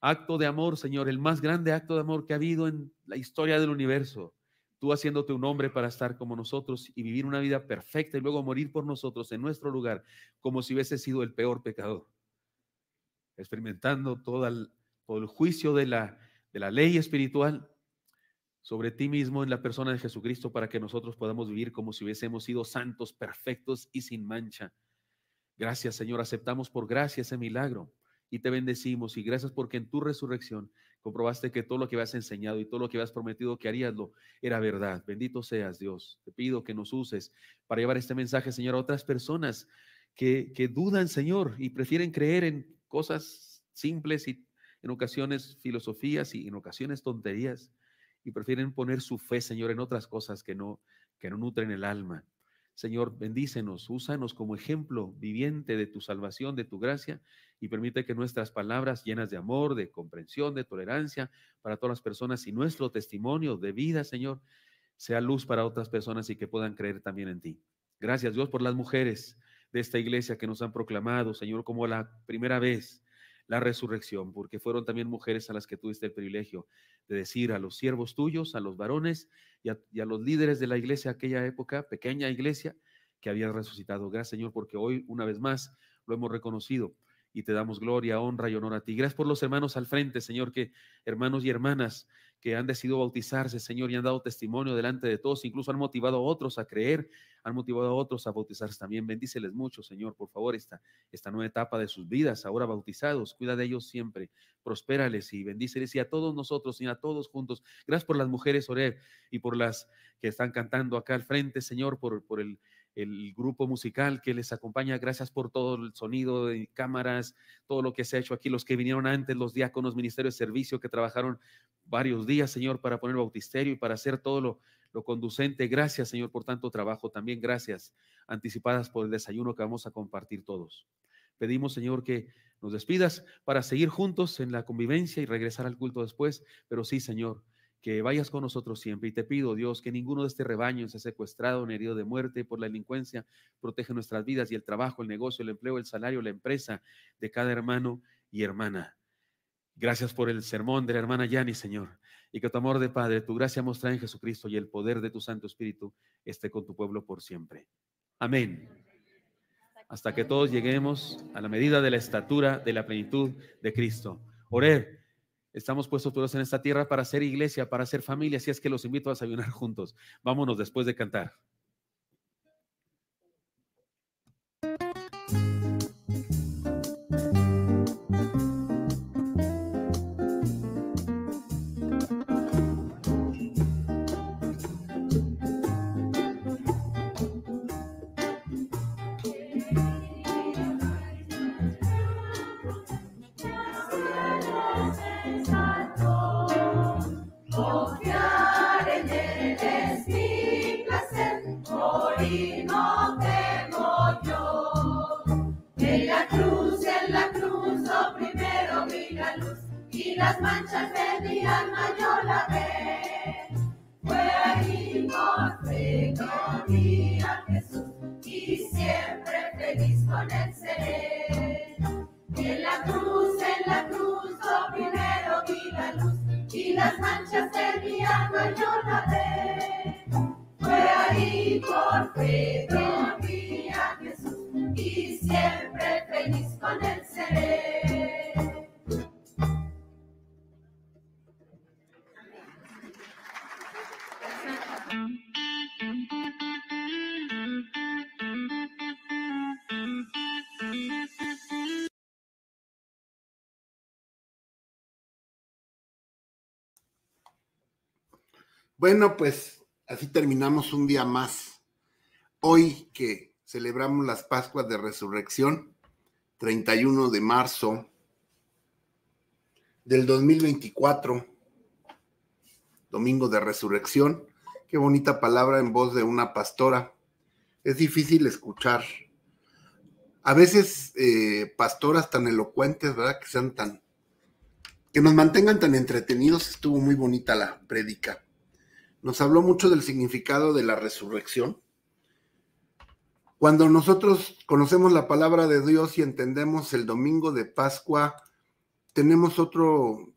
acto de amor, Señor, el más grande acto de amor que ha habido en la historia del universo. Tú haciéndote un hombre para estar como nosotros y vivir una vida perfecta y luego morir por nosotros en nuestro lugar, como si hubiese sido el peor pecador experimentando todo el, juicio de la, de la ley espiritual sobre ti mismo en la persona de Jesucristo para que nosotros podamos vivir como si hubiésemos sido santos, perfectos y sin mancha. Gracias Señor, aceptamos por gracia ese milagro y te bendecimos y gracias porque en tu resurrección comprobaste que todo lo que habías enseñado y todo lo que habías prometido que harías era verdad. Bendito seas Dios. Te pido que nos uses para llevar este mensaje, Señor, a otras personas que, que dudan, Señor, y prefieren creer en cosas simples y en ocasiones filosofías y en ocasiones tonterías y prefieren poner su fe, Señor, en otras cosas que no, que no nutren el alma. Señor, bendícenos, úsanos como ejemplo viviente de tu salvación, de tu gracia, y permite que nuestras palabras llenas de amor, de comprensión, de tolerancia para todas las personas y nuestro testimonio de vida, Señor, sea luz para otras personas y que puedan creer también en ti. Gracias Dios por las mujeres de esta iglesia que nos han proclamado, Señor, como la primera vez la resurrección, porque fueron también mujeres a las que tuviste el privilegio de decir a los siervos tuyos, a los varones y a, los líderes de la iglesia de aquella época, pequeña iglesia, que habías resucitado. Gracias, Señor, porque hoy, una vez más, lo hemos reconocido y te damos gloria, honra y honor a ti. Gracias por los hermanos al frente, Señor, que hermanos y hermanas que han decidido bautizarse, Señor, y han dado testimonio delante de todos, incluso han motivado a otros a creer, han motivado a otros a bautizarse también. Bendíceles mucho, Señor, por favor, esta, esta nueva etapa de sus vidas, ahora bautizados, cuida de ellos siempre, prospérales y bendíceles, y a todos nosotros, y a todos juntos. Gracias por las mujeres, Oreb, y por las que están cantando acá al frente, Señor, por, por el el grupo musical que les acompaña. Gracias por todo el sonido, de cámaras, todo lo que se ha hecho aquí, los que vinieron antes, los diáconos, ministerios de servicio que trabajaron varios días, Señor, para poner bautisterio y para hacer todo lo, lo conducente. Gracias, Señor, por tanto trabajo. También gracias anticipadas por el desayuno que vamos a compartir todos. Pedimos, Señor, que nos despidas para seguir juntos en la convivencia y regresar al culto después, pero sí, Señor que vayas con nosotros siempre. Y te pido, Dios, que ninguno de este rebaño sea secuestrado ni herido de muerte por la delincuencia. Protege nuestras vidas y el trabajo, el negocio, el empleo, el salario, la empresa de cada hermano y hermana. Gracias por el sermón de la hermana Yani, Señor, y que tu amor de Padre, tu gracia mostrada en Jesucristo y el poder de tu Santo Espíritu esté con tu pueblo por siempre. Amén. Hasta que todos lleguemos a la medida de la estatura de la plenitud de Cristo. Orer Estamos puestos todos en esta tierra para ser iglesia, para ser familia, así es que los invito a desayunar juntos. Vámonos después de cantar. las manchas de mi yo Bueno, pues así terminamos un día más. Hoy que celebramos las Pascuas de Resurrección, 31 de marzo del 2024, Domingo de Resurrección. Qué bonita palabra en voz de una pastora. Es difícil escuchar. A veces eh, pastoras tan elocuentes, ¿verdad? Que sean tan... que nos mantengan tan entretenidos. Estuvo muy bonita la prédica nos habló mucho del significado de la resurrección. Cuando nosotros conocemos la palabra de Dios y entendemos el domingo de Pascua, tenemos otro,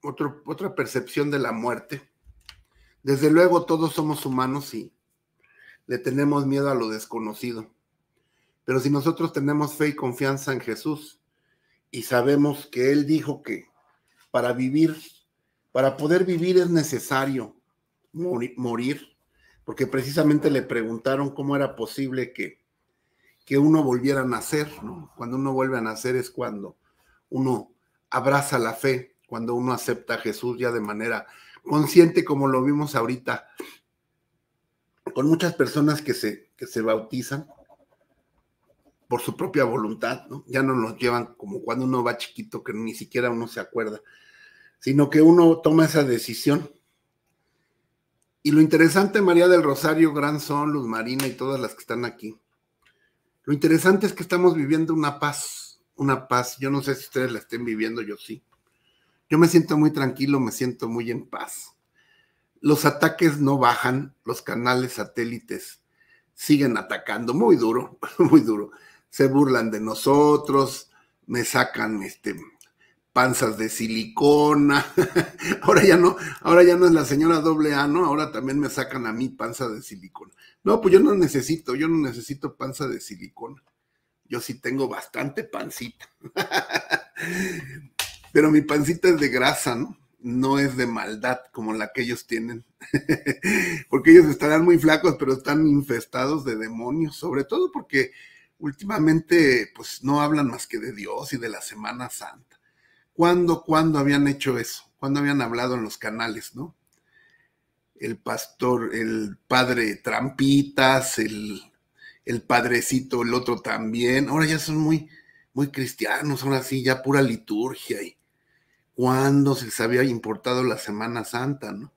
otra percepción de la muerte. Desde luego todos somos humanos y le tenemos miedo a lo desconocido. Pero si nosotros tenemos fe y confianza en Jesús y sabemos que Él dijo que para vivir, para poder vivir es necesario morir, porque precisamente le preguntaron cómo era posible que, que uno volviera a nacer, ¿no? Cuando uno vuelve a nacer es cuando uno abraza la fe, cuando uno acepta a Jesús ya de manera consciente, como lo vimos ahorita, con muchas personas que se, que se bautizan por su propia voluntad, ¿no? Ya no los llevan como cuando uno va chiquito, que ni siquiera uno se acuerda, sino que uno toma esa decisión y lo interesante, María del Rosario, Gran Son, Luz Marina y todas las que están aquí, lo interesante es que estamos viviendo una paz, una paz. Yo no sé si ustedes la estén viviendo, yo sí. Yo me siento muy tranquilo, me siento muy en paz. Los ataques no bajan, los canales satélites siguen atacando muy duro, muy duro. Se burlan de nosotros, me sacan este, panzas de silicona. ahora ya no, ahora ya no es la señora doble A, ¿no? Ahora también me sacan a mí panza de silicona. No, pues yo no necesito, yo no necesito panza de silicona. Yo sí tengo bastante pancita. Pero mi pancita es de grasa, ¿no? No es de maldad como la que ellos tienen. porque ellos estarán muy flacos, pero están infestados de demonios, sobre todo porque últimamente pues no hablan más que de Dios y de la Semana Santa. ¿Cuándo, cuándo habían hecho eso? ¿Cuándo habían hablado en los canales, no? El pastor, el padre Trampitas, el, el padrecito, el otro también. Ahora ya son muy, muy cristianos, ahora sí, ya pura liturgia. Y, ¿Cuándo se les había importado la Semana Santa, no?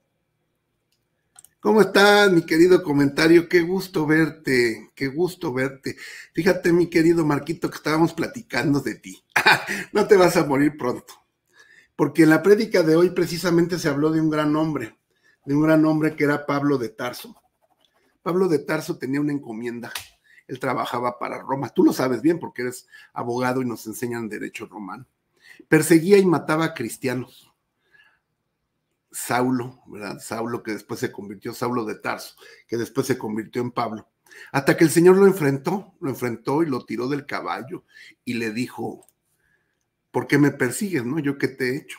¿Cómo estás, mi querido comentario? Qué gusto verte, qué gusto verte. Fíjate, mi querido Marquito, que estábamos platicando de ti. no te vas a morir pronto. Porque en la prédica de hoy precisamente se habló de un gran hombre, de un gran hombre que era Pablo de Tarso. Pablo de Tarso tenía una encomienda. Él trabajaba para Roma. Tú lo sabes bien porque eres abogado y nos enseñan derecho romano. Perseguía y mataba a cristianos. Saulo, ¿verdad? Saulo que después se convirtió, Saulo de Tarso, que después se convirtió en Pablo. Hasta que el Señor lo enfrentó, lo enfrentó y lo tiró del caballo y le dijo, ¿por qué me persigues? ¿No? ¿Yo qué te he hecho?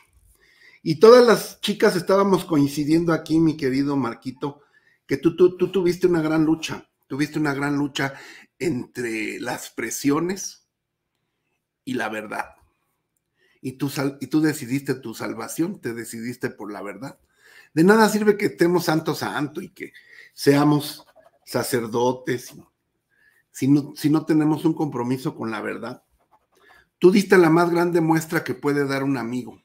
Y todas las chicas estábamos coincidiendo aquí, mi querido Marquito, que tú, tú, tú tuviste una gran lucha, tuviste una gran lucha entre las presiones y la verdad y tú, y tú decidiste tu salvación, te decidiste por la verdad. De nada sirve que estemos santo santo y que seamos sacerdotes si no, si no tenemos un compromiso con la verdad. Tú diste la más grande muestra que puede dar un amigo,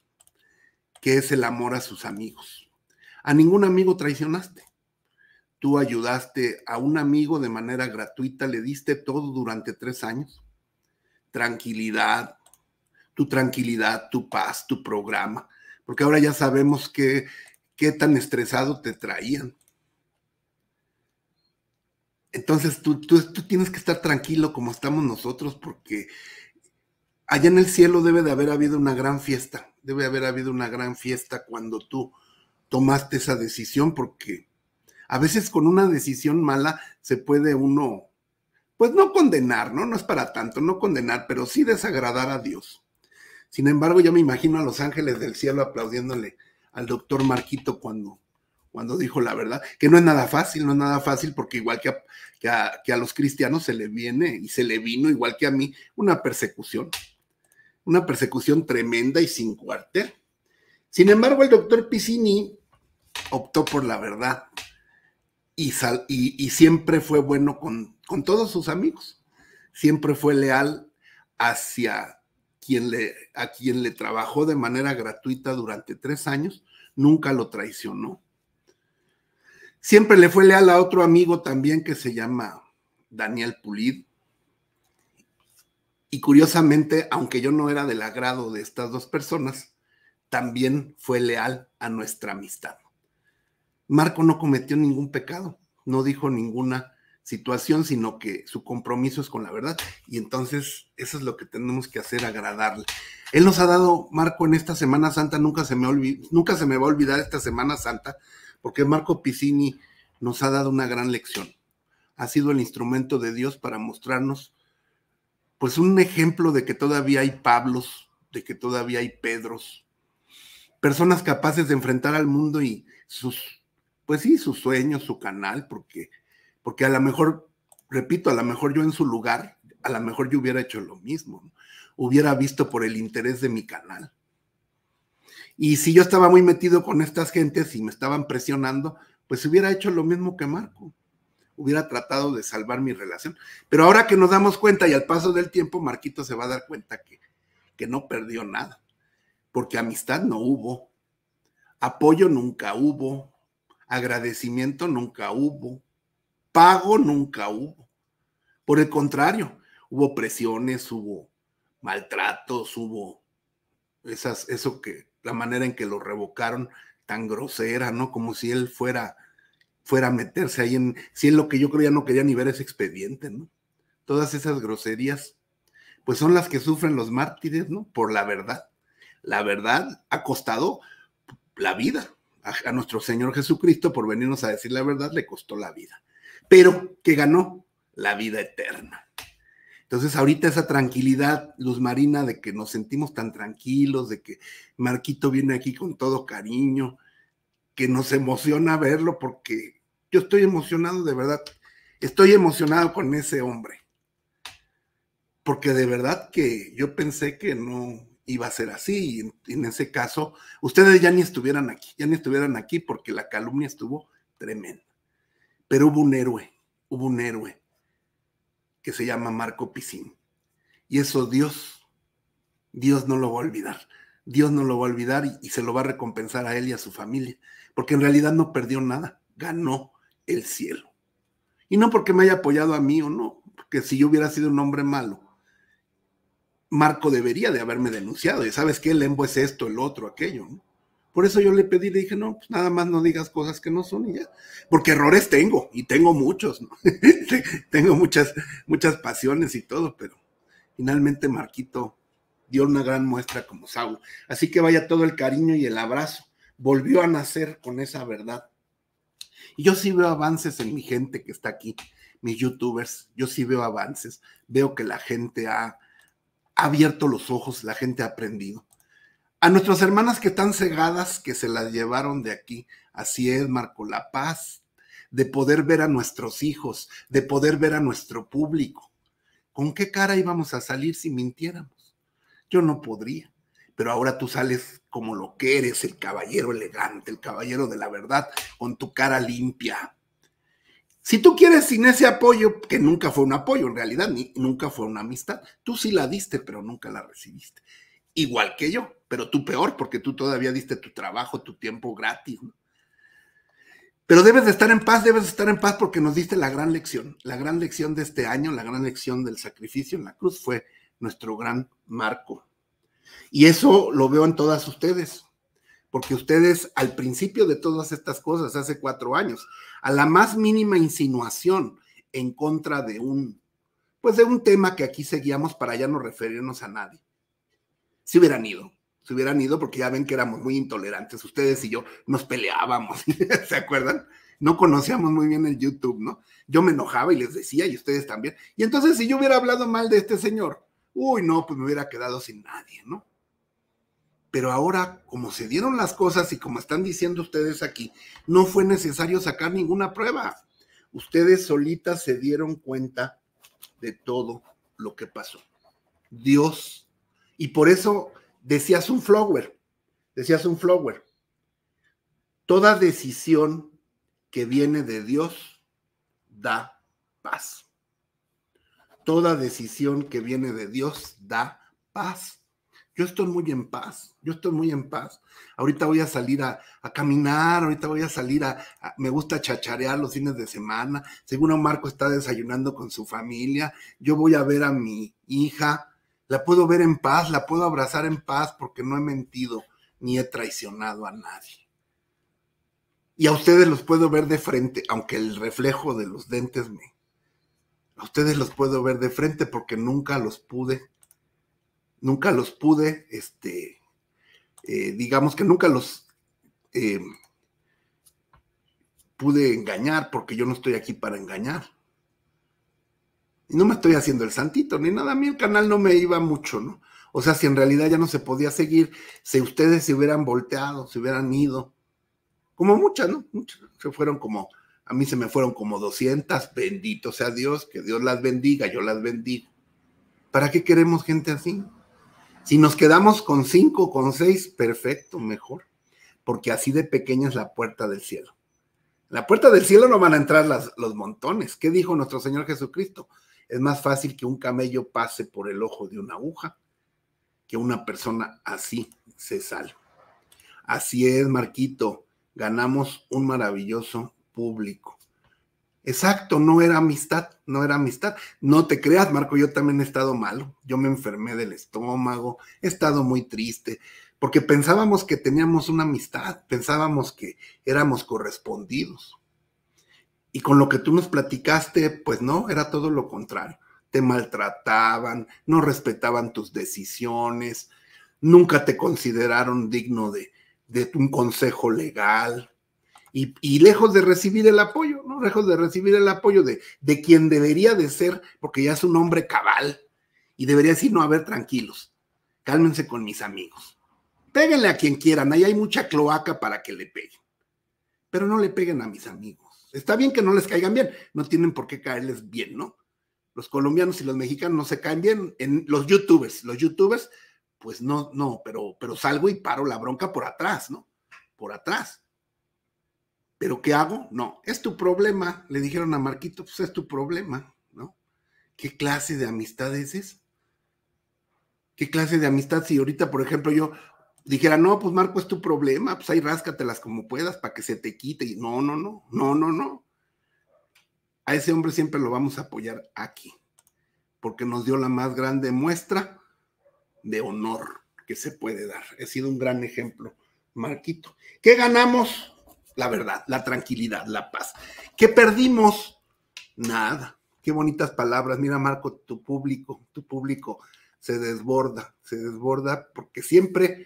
que es el amor a sus amigos. A ningún amigo traicionaste. Tú ayudaste a un amigo de manera gratuita, le diste todo durante tres años. Tranquilidad, tu tranquilidad, tu paz, tu programa, porque ahora ya sabemos qué, qué tan estresado te traían. Entonces tú, tú, tú tienes que estar tranquilo como estamos nosotros, porque allá en el cielo debe de haber habido una gran fiesta, debe haber habido una gran fiesta cuando tú tomaste esa decisión, porque a veces con una decisión mala se puede uno, pues no condenar, ¿no? No es para tanto, no condenar, pero sí desagradar a Dios. Sin embargo, yo me imagino a los ángeles del cielo aplaudiéndole al doctor Marquito cuando, cuando dijo la verdad, que no es nada fácil, no es nada fácil porque igual que a, que a, los cristianos se le viene y se le vino, igual que a mí, una persecución, una persecución tremenda y sin cuartel. Sin embargo, el doctor Piscini optó por la verdad y, siempre fue bueno con, con todos sus amigos, siempre fue leal hacia quien le, a quien le trabajó de manera gratuita durante tres años, nunca lo traicionó. Siempre le fue leal a otro amigo también que se llama Daniel Pulid. Y curiosamente, aunque yo no era del agrado de estas dos personas, también fue leal a nuestra amistad. Marco no cometió ningún pecado, no dijo ninguna situación, sino que su compromiso es con la verdad. Y entonces eso es lo que tenemos que hacer, agradarle. Él nos ha dado, Marco, en esta Semana Santa, nunca se me, nunca se me va a olvidar esta Semana Santa, porque Marco Piccini nos ha dado una gran lección. Ha sido el instrumento de Dios para mostrarnos, pues, un ejemplo de que todavía hay Pablos, de que todavía hay Pedros, personas capaces de enfrentar al mundo y sus, pues sí, sus sueños, su canal, porque porque a lo mejor, repito, a lo mejor yo en su lugar, a lo mejor yo hubiera hecho lo mismo, hubiera visto por el interés de mi canal. Y si yo estaba muy metido con estas gentes y me estaban presionando, pues hubiera hecho lo mismo que Marco, hubiera tratado de salvar mi relación. Pero ahora que nos damos cuenta y al paso del tiempo, Marquito se va a dar cuenta que no perdió nada, porque amistad no hubo, apoyo nunca hubo, agradecimiento nunca hubo, pago nunca hubo. Por el contrario, hubo presiones, hubo maltratos, hubo esas, eso que, la manera en que lo revocaron tan grosera, ¿no? Como si él fuera, fuera a meterse ahí en, si es lo que yo creo ya no quería ni ver ese expediente, ¿no? Todas esas groserías, pues son las que sufren los mártires, ¿no? Por la verdad. La verdad ha costado la vida. a nuestro Señor Jesucristo, por venirnos a decir la verdad, le costó la vida pero que ganó la vida eterna. Entonces ahorita esa tranquilidad, Luz Marina, de que nos sentimos tan tranquilos, de que Marquito viene aquí con todo cariño, que nos emociona verlo porque yo estoy emocionado de verdad, estoy emocionado con ese hombre. Porque de verdad que yo pensé que no iba a ser así. Y en, ese caso, ustedes ya ni estuvieran aquí, ya ni estuvieran aquí porque la calumnia estuvo tremenda. Pero hubo un héroe, hubo un héroe que se llama Marco Pisín. Y eso Dios, Dios no lo va a olvidar. Dios no lo va a olvidar y, se lo va a recompensar a él y a su familia. Porque en realidad no perdió nada, ganó el cielo. Y no porque me haya apoyado a mí o no, porque si yo hubiera sido un hombre malo, Marco debería de haberme denunciado. Y sabes que el embo es esto, el otro, aquello. ¿no? Por eso yo le pedí, le dije, no, pues nada más no digas cosas que no son y ya. Porque errores tengo, y tengo muchos, tengo muchas, muchas pasiones y todo, pero finalmente Marquito dio una gran muestra como Saúl. Así que vaya todo el cariño y el abrazo. Volvió a nacer con esa verdad. Y yo sí veo avances en mi gente que está aquí, mis youtubers, yo sí veo avances. Veo que la gente ha abierto los ojos, la gente ha aprendido. A nuestras hermanas que están cegadas, que se las llevaron de aquí. Así es, Marco, la paz de poder ver a nuestros hijos, de poder ver a nuestro público. ¿Con qué cara íbamos a salir si mintiéramos? Yo no podría. Pero ahora tú sales como lo que eres, el caballero elegante, el caballero de la verdad, con tu cara limpia. Si tú quieres sin ese apoyo, que nunca fue un apoyo en realidad, ni nunca fue una amistad, tú sí la diste, pero nunca la recibiste igual que yo, pero tú peor porque tú todavía diste tu trabajo, tu tiempo gratis. Pero debes de estar en paz, debes de estar en paz porque nos diste la gran lección, la gran lección de este año, la gran lección del sacrificio en la cruz fue nuestro gran marco. Y eso lo veo en todas ustedes, porque ustedes al principio de todas estas cosas, hace cuatro años, a la más mínima insinuación en contra de un, pues de un tema que aquí seguíamos para ya no referirnos a nadie se hubieran ido, se hubieran ido porque ya ven que éramos muy intolerantes, ustedes y yo nos peleábamos, ¿se acuerdan? No conocíamos muy bien el YouTube, ¿no? Yo me enojaba y les decía, y ustedes también. Y entonces si yo hubiera hablado mal de este señor, uy, no, pues me hubiera quedado sin nadie, ¿no? Pero ahora, como se dieron las cosas y como están diciendo ustedes aquí, no fue necesario sacar ninguna prueba. Ustedes solitas se dieron cuenta de todo lo que pasó. Dios y por eso decías un flower, decías un flower. Toda decisión que viene de Dios da paz. Toda decisión que viene de Dios da paz. Yo estoy muy en paz, yo estoy muy en paz. Ahorita voy a salir a, caminar, ahorita voy a salir a, Me gusta chacharear los fines de semana. Según Marco está desayunando con su familia, yo voy a ver a mi hija, la puedo ver en paz, la puedo abrazar en paz porque no he mentido ni he traicionado a nadie. Y a ustedes los puedo ver de frente, aunque el reflejo de los dentes me... A ustedes los puedo ver de frente porque nunca los pude, nunca los pude, este, eh, digamos que nunca los eh, pude engañar porque yo no estoy aquí para engañar no me estoy haciendo el santito ni nada, a mí el canal no me iba mucho, ¿no? O sea, si en realidad ya no se podía seguir, si ustedes se hubieran volteado, se hubieran ido, como muchas, ¿no? Muchas, se fueron como, a mí se me fueron como 200, bendito sea Dios, que Dios las bendiga, yo las bendigo. ¿Para qué queremos gente así? Si nos quedamos con cinco, con seis, perfecto, mejor, porque así de pequeña es la puerta del cielo. la puerta del cielo no van a entrar las, los montones. ¿Qué dijo nuestro Señor Jesucristo? Es más fácil que un camello pase por el ojo de una aguja que una persona así se salve. Así es, Marquito, ganamos un maravilloso público. Exacto, no era amistad, no era amistad. No te creas, Marco, yo también he estado malo. Yo me enfermé del estómago, he estado muy triste, porque pensábamos que teníamos una amistad, pensábamos que éramos correspondidos. Y con lo que tú nos platicaste, pues no, era todo lo contrario. Te maltrataban, no respetaban tus decisiones, nunca te consideraron digno de, un consejo legal. Y, lejos de recibir el apoyo, ¿no? Lejos de recibir el apoyo de, de quien debería de ser, porque ya es un hombre cabal. Y debería decir, no, a ver, tranquilos, cálmense con mis amigos. Péguenle a quien quieran, ahí hay mucha cloaca para que le peguen. Pero no le peguen a mis amigos. Está bien que no les caigan bien, no tienen por qué caerles bien, ¿no? Los colombianos y los mexicanos no se caen bien. En los youtubers, los youtubers, pues no, no, pero, pero salgo y paro la bronca por atrás, ¿no? Por atrás. ¿Pero qué hago? No, es tu problema. Le dijeron a Marquito, pues es tu problema, ¿no? ¿Qué clase de amistad es esa? ¿Qué clase de amistad? Si ahorita, por ejemplo, yo dijera, no, pues Marco, es tu problema, pues ahí ráscatelas como puedas para que se te quite. Y no, no, no, no, no, no. A ese hombre siempre lo vamos a apoyar aquí, porque nos dio la más grande muestra de honor que se puede dar. He sido un gran ejemplo, Marquito. ¿Qué ganamos? La verdad, la tranquilidad, la paz. ¿Qué perdimos? Nada. Qué bonitas palabras. Mira, Marco, tu público, tu público se desborda, se desborda porque siempre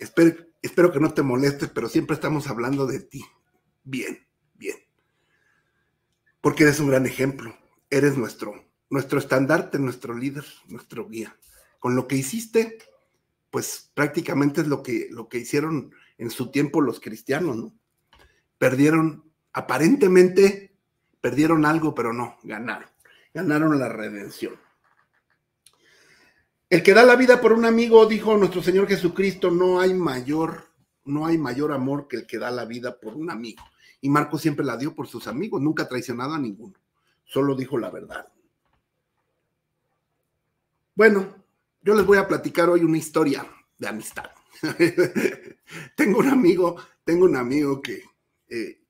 Espero, que no te molestes, pero siempre estamos hablando de ti. Bien, bien. Porque eres un gran ejemplo. Eres nuestro, nuestro estandarte, nuestro líder, nuestro guía. Con lo que hiciste, pues prácticamente es lo que, lo que hicieron en su tiempo los cristianos, ¿no? Perdieron, aparentemente, perdieron algo, pero no, ganaron. Ganaron la redención. El que da la vida por un amigo, dijo nuestro Señor Jesucristo, no hay mayor, no hay mayor amor que el que da la vida por un amigo. Y Marco siempre la dio por sus amigos, nunca traicionado a ninguno, solo dijo la verdad. Bueno, yo les voy a platicar hoy una historia de amistad. tengo un amigo, tengo un amigo que eh,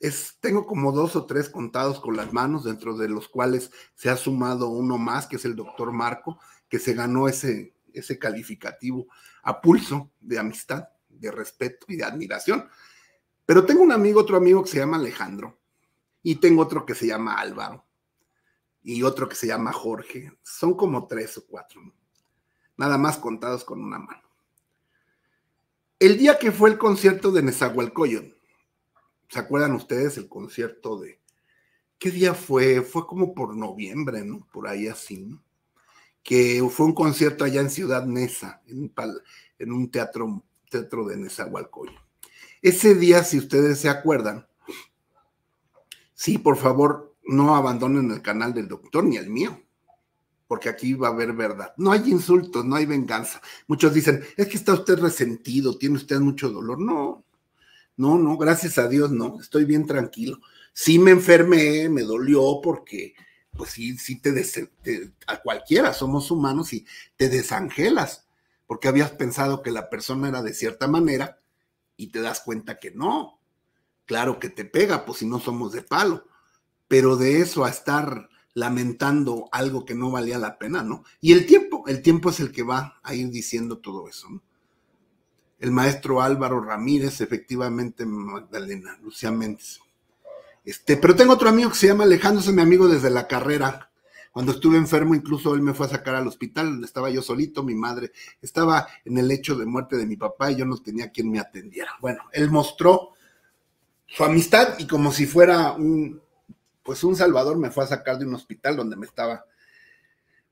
es, tengo como dos o tres contados con las manos, dentro de los cuales se ha sumado uno más, que es el doctor Marco que se ganó ese, ese calificativo a pulso de amistad, de respeto y de admiración. Pero tengo un amigo, otro amigo que se llama Alejandro, y tengo otro que se llama Álvaro, y otro que se llama Jorge. Son como tres o cuatro, nada más contados con una mano. El día que fue el concierto de Nezahualcóyotl, ¿se acuerdan ustedes el concierto de... ¿Qué día fue? Fue como por noviembre, ¿no? Por ahí así, ¿no? que fue un concierto allá en Ciudad Neza, en, un teatro, teatro de Nezahualcóyotl. Ese día, si ustedes se acuerdan, sí, por favor, no abandonen el canal del doctor ni el mío, porque aquí va a haber verdad. No hay insultos, no hay venganza. Muchos dicen, es que está usted resentido, tiene usted mucho dolor. No, no, no, gracias a Dios, no, estoy bien tranquilo. Sí me enfermé, me dolió porque pues sí, te, des, a cualquiera, somos humanos y te desangelas, porque habías pensado que la persona era de cierta manera y te das cuenta que no. Claro que te pega, pues si no somos de palo, pero de eso a estar lamentando algo que no valía la pena, ¿no? Y el tiempo, el tiempo es el que va a ir diciendo todo eso, ¿no? El maestro Álvaro Ramírez, efectivamente, Magdalena, Lucía Méndez. Este, pero tengo otro amigo que se llama Alejandro, es mi amigo desde la carrera. Cuando estuve enfermo, incluso él me fue a sacar al hospital, donde estaba yo solito, mi madre estaba en el hecho de muerte de mi papá y yo no tenía quien me atendiera. Bueno, él mostró su amistad y como si fuera un, pues un salvador me fue a sacar de un hospital donde me estaba,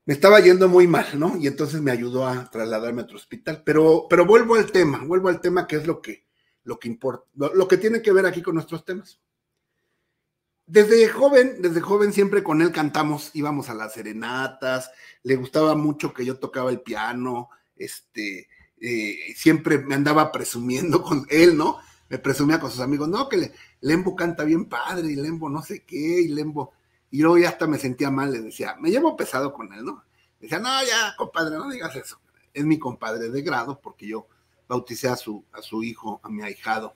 me estaba yendo muy mal, ¿no? Y entonces me ayudó a trasladarme a otro hospital. Pero, pero vuelvo al tema, vuelvo al tema que es lo que, lo que importa, lo que tiene que ver aquí con nuestros temas desde joven, desde joven siempre con él cantamos, íbamos a las serenatas, le gustaba mucho que yo tocaba el piano, este, eh, siempre me andaba presumiendo con él, ¿no? Me presumía con sus amigos, no, que le, Lembo canta bien padre, y Lembo no sé qué, y Lembo, y luego ya hasta me sentía mal, le decía, me llevo pesado con él, ¿no? Decía, no, ya, compadre, no digas eso, es mi compadre de grado, porque yo bauticé a su, a su hijo, a mi ahijado,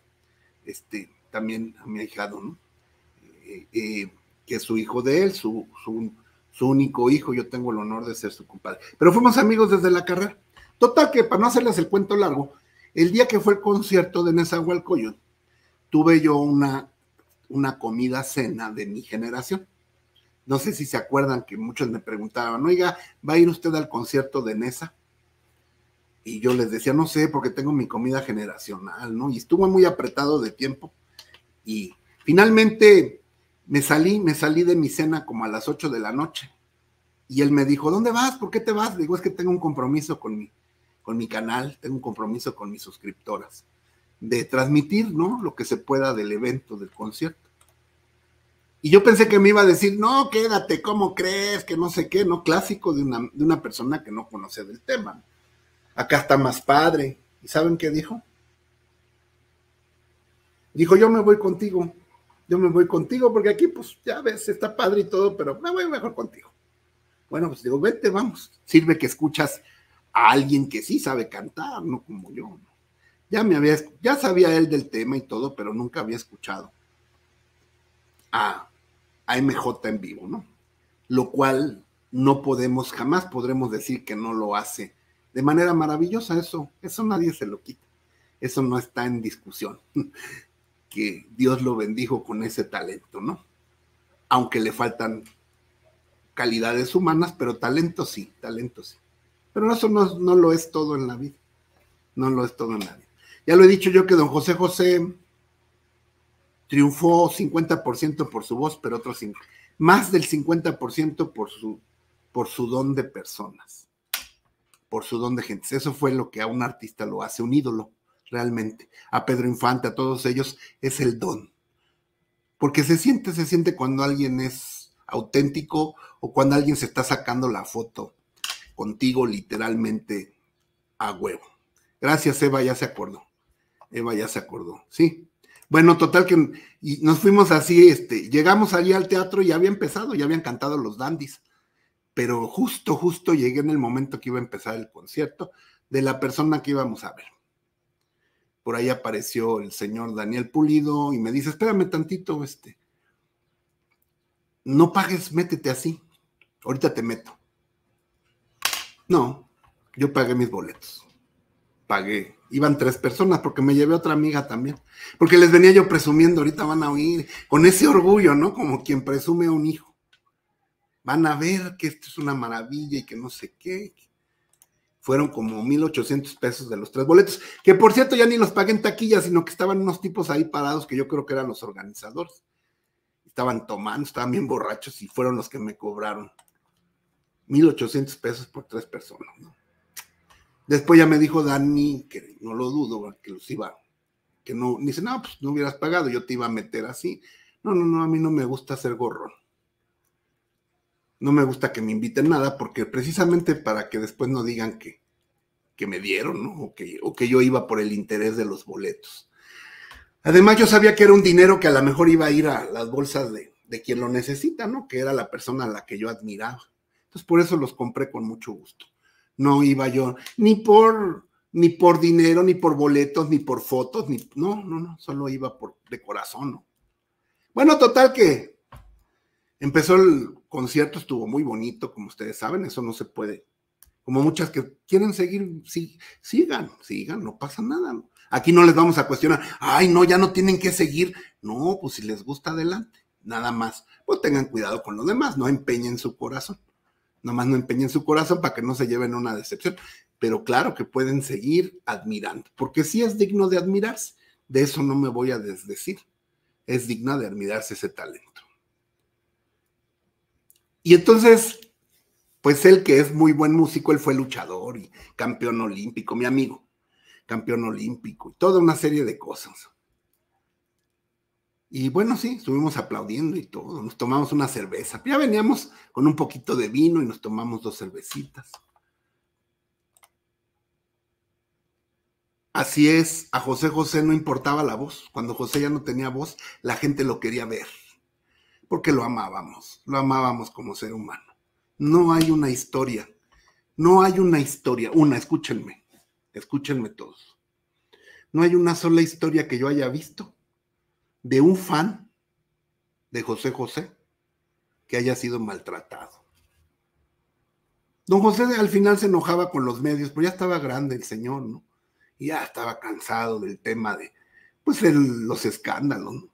este, también a mi ahijado, ¿no? eh, que su hijo de él, su, su, único hijo, yo tengo el honor de ser su compadre. Pero fuimos amigos desde la carrera. Total que, para no hacerles el cuento largo, el día que fue el concierto de Nezahualcóyotl, tuve yo una, una comida cena de mi generación. No sé si se acuerdan que muchos me preguntaban, oiga, ¿va a ir usted al concierto de Nesa? Y yo les decía, no sé, porque tengo mi comida generacional, ¿no? Y estuvo muy apretado de tiempo. Y finalmente me salí, me salí de mi cena como a las 8 de la noche. Y él me dijo, ¿dónde vas? ¿Por qué te vas? digo, es que tengo un compromiso con mi, con mi canal, tengo un compromiso con mis suscriptoras de transmitir, ¿no? Lo que se pueda del evento, del concierto. Y yo pensé que me iba a decir, no, quédate, ¿cómo crees? Que no sé qué, ¿no? Clásico de una, de una persona que no conoce del tema. Acá está más padre. ¿Y saben qué dijo? Dijo, yo me voy contigo yo me voy contigo porque aquí, pues ya ves, está padre y todo, pero me voy mejor contigo. Bueno, pues digo, vete, vamos. Sirve que escuchas a alguien que sí sabe cantar, no como yo. ¿no? Ya me había, ya sabía él del tema y todo, pero nunca había escuchado a, a MJ en vivo, ¿no? Lo cual no podemos, jamás podremos decir que no lo hace de manera maravillosa, eso, eso nadie se lo quita. Eso no está en discusión. que Dios lo bendijo con ese talento, ¿no? Aunque le faltan calidades humanas, pero talento sí, talento sí. Pero eso no, no lo es todo en la vida, no lo es todo en la vida. Ya lo he dicho yo que don José José triunfó 50% por su voz, pero otro más del 50% por su, por su don de personas, por su don de gente. Eso fue lo que a un artista lo hace un ídolo realmente. A Pedro Infante, a todos ellos, es el don. Porque se siente, se siente cuando alguien es auténtico o cuando alguien se está sacando la foto contigo literalmente a huevo. Gracias, Eva, ya se acordó. Eva ya se acordó, sí. Bueno, total que nos fuimos así, este, llegamos allí al teatro y ya había empezado, ya habían cantado los dandies. pero justo, justo llegué en el momento que iba a empezar el concierto de la persona que íbamos a ver por ahí apareció el señor Daniel Pulido y me dice, espérame tantito, este, no pagues, métete así, ahorita te meto. No, yo pagué mis boletos, pagué, iban tres personas porque me llevé otra amiga también, porque les venía yo presumiendo, ahorita van a oír, con ese orgullo, ¿no? Como quien presume a un hijo. Van a ver que esto es una maravilla y que no sé qué fueron como 1.800 pesos de los tres boletos, que por cierto ya ni los pagué en taquilla, sino que estaban unos tipos ahí parados que yo creo que eran los organizadores. Estaban tomando, estaban bien borrachos y fueron los que me cobraron 1.800 pesos por tres personas. Después ya me dijo Dani, que no lo dudo, que los iba, que no, dice, no, pues no hubieras pagado, yo te iba a meter así. No, no, no, a mí no me gusta ser gorrón no me gusta que me inviten nada, porque precisamente para que después no digan que, que me dieron, ¿no? O que, yo iba por el interés de los boletos. Además, yo sabía que era un dinero que a lo mejor iba a ir a las bolsas de, quien lo necesita, ¿no? Que era la persona a la que yo admiraba. Entonces, por eso los compré con mucho gusto. No iba yo ni por ni por dinero, ni por boletos, ni por fotos, ni no, no, no, solo iba por de corazón, ¿no? Bueno, total que empezó el, concierto estuvo muy bonito, como ustedes saben, eso no se puede. Como muchas que quieren seguir, sí, sigan, sigan, no pasa nada. Aquí no les vamos a cuestionar, ay, no, ya no tienen que seguir. No, pues si les gusta, adelante, nada más. Pues tengan cuidado con los demás, no empeñen su corazón. más, no empeñen su corazón para que no se lleven una decepción. Pero claro que pueden seguir admirando, porque sí es digno de admirarse. De eso no me voy a desdecir. Es digna de admirarse ese talento. Y entonces, pues él que es muy buen músico, él fue luchador y campeón olímpico, mi amigo, campeón olímpico y toda una serie de cosas. Y bueno, sí, estuvimos aplaudiendo y todo, nos tomamos una cerveza. Ya veníamos con un poquito de vino y nos tomamos dos cervecitas. Así es, a José José no importaba la voz. Cuando José ya no tenía voz, la gente lo quería ver porque lo amábamos, lo amábamos como ser humano. No hay una historia, no hay una historia, una, escúchenme, escúchenme todos. No hay una sola historia que yo haya visto de un fan de José José que haya sido maltratado. Don José al final se enojaba con los medios, pero ya estaba grande el señor, ¿no? Y ya estaba cansado del tema de, pues, los escándalos, ¿no?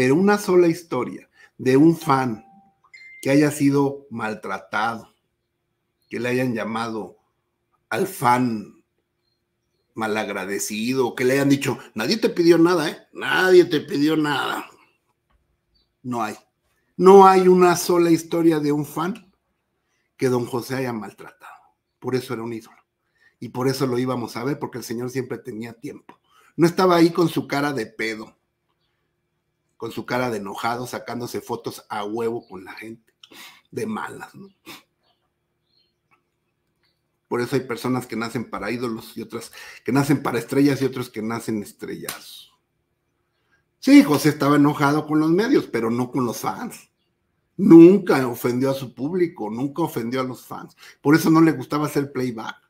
pero una sola historia de un fan que haya sido maltratado, que le hayan llamado al fan malagradecido, que le hayan dicho, nadie te pidió nada, ¿eh? Nadie te pidió nada. No hay. No hay una sola historia de un fan que don José haya maltratado. Por eso era un ídolo. Y por eso lo íbamos a ver, porque el Señor siempre tenía tiempo. No estaba ahí con su cara de pedo con su cara de enojado, sacándose fotos a huevo con la gente, de malas, Por eso hay personas que nacen para ídolos y otras que nacen para estrellas y otros que nacen estrellas. Sí, José estaba enojado con los medios, pero no con los fans. Nunca ofendió a su público, nunca ofendió a los fans. Por eso no le gustaba hacer playback.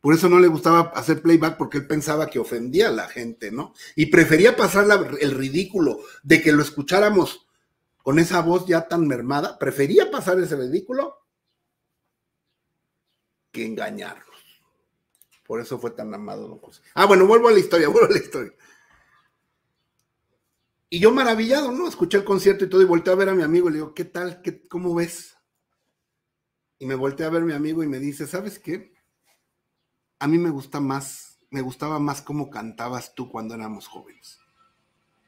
Por eso no le gustaba hacer playback porque él pensaba que ofendía a la gente, ¿no? Y prefería pasar el ridículo de que lo escucháramos con esa voz ya tan mermada, prefería pasar ese ridículo que engañarlos. Por eso fue tan amado don Ah, bueno, vuelvo a la historia, vuelvo a la historia. Y yo maravillado, ¿no? Escuché el concierto y todo y volteé a ver a mi amigo y le digo, ¿qué tal? ¿Qué, ¿Cómo ves? Y me volteé a ver a mi amigo y me dice, ¿sabes qué? a mí me gusta más, me gustaba más cómo cantabas tú cuando éramos jóvenes.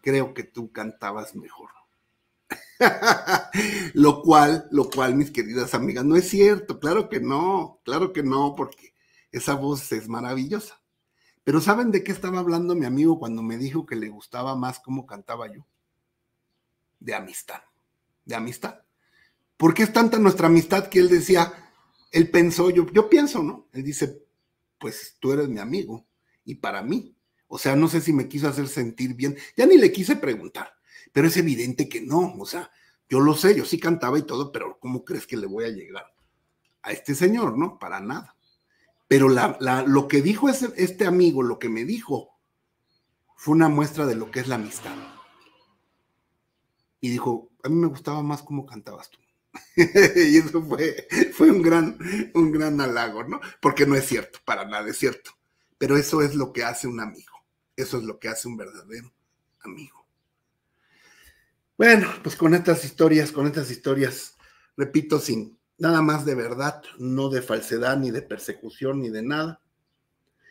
Creo que tú cantabas mejor. lo cual, lo cual, mis queridas amigas, no es cierto, claro que no, claro que no, porque esa voz es maravillosa. Pero ¿saben de qué estaba hablando mi amigo cuando me dijo que le gustaba más cómo cantaba yo? De amistad, de amistad. ¿Por qué es tanta nuestra amistad que él decía, él pensó, yo, yo pienso, ¿no? Él dice, pues tú eres mi amigo y para mí. O sea, no sé si me quiso hacer sentir bien, ya ni le quise preguntar, pero es evidente que no, o sea, yo lo sé, yo sí cantaba y todo, pero ¿cómo crees que le voy a llegar a este señor? No, para nada. Pero lo que dijo ese, este amigo, lo que me dijo, fue una muestra de lo que es la amistad. Y dijo, a mí me gustaba más cómo cantabas tú. y eso fue, fue un, gran, un gran halago, ¿no? Porque no es cierto, para nada es cierto. Pero eso es lo que hace un amigo, eso es lo que hace un verdadero amigo. Bueno, pues con estas historias, con estas historias, repito, sin nada más de verdad, no de falsedad, ni de persecución, ni de nada.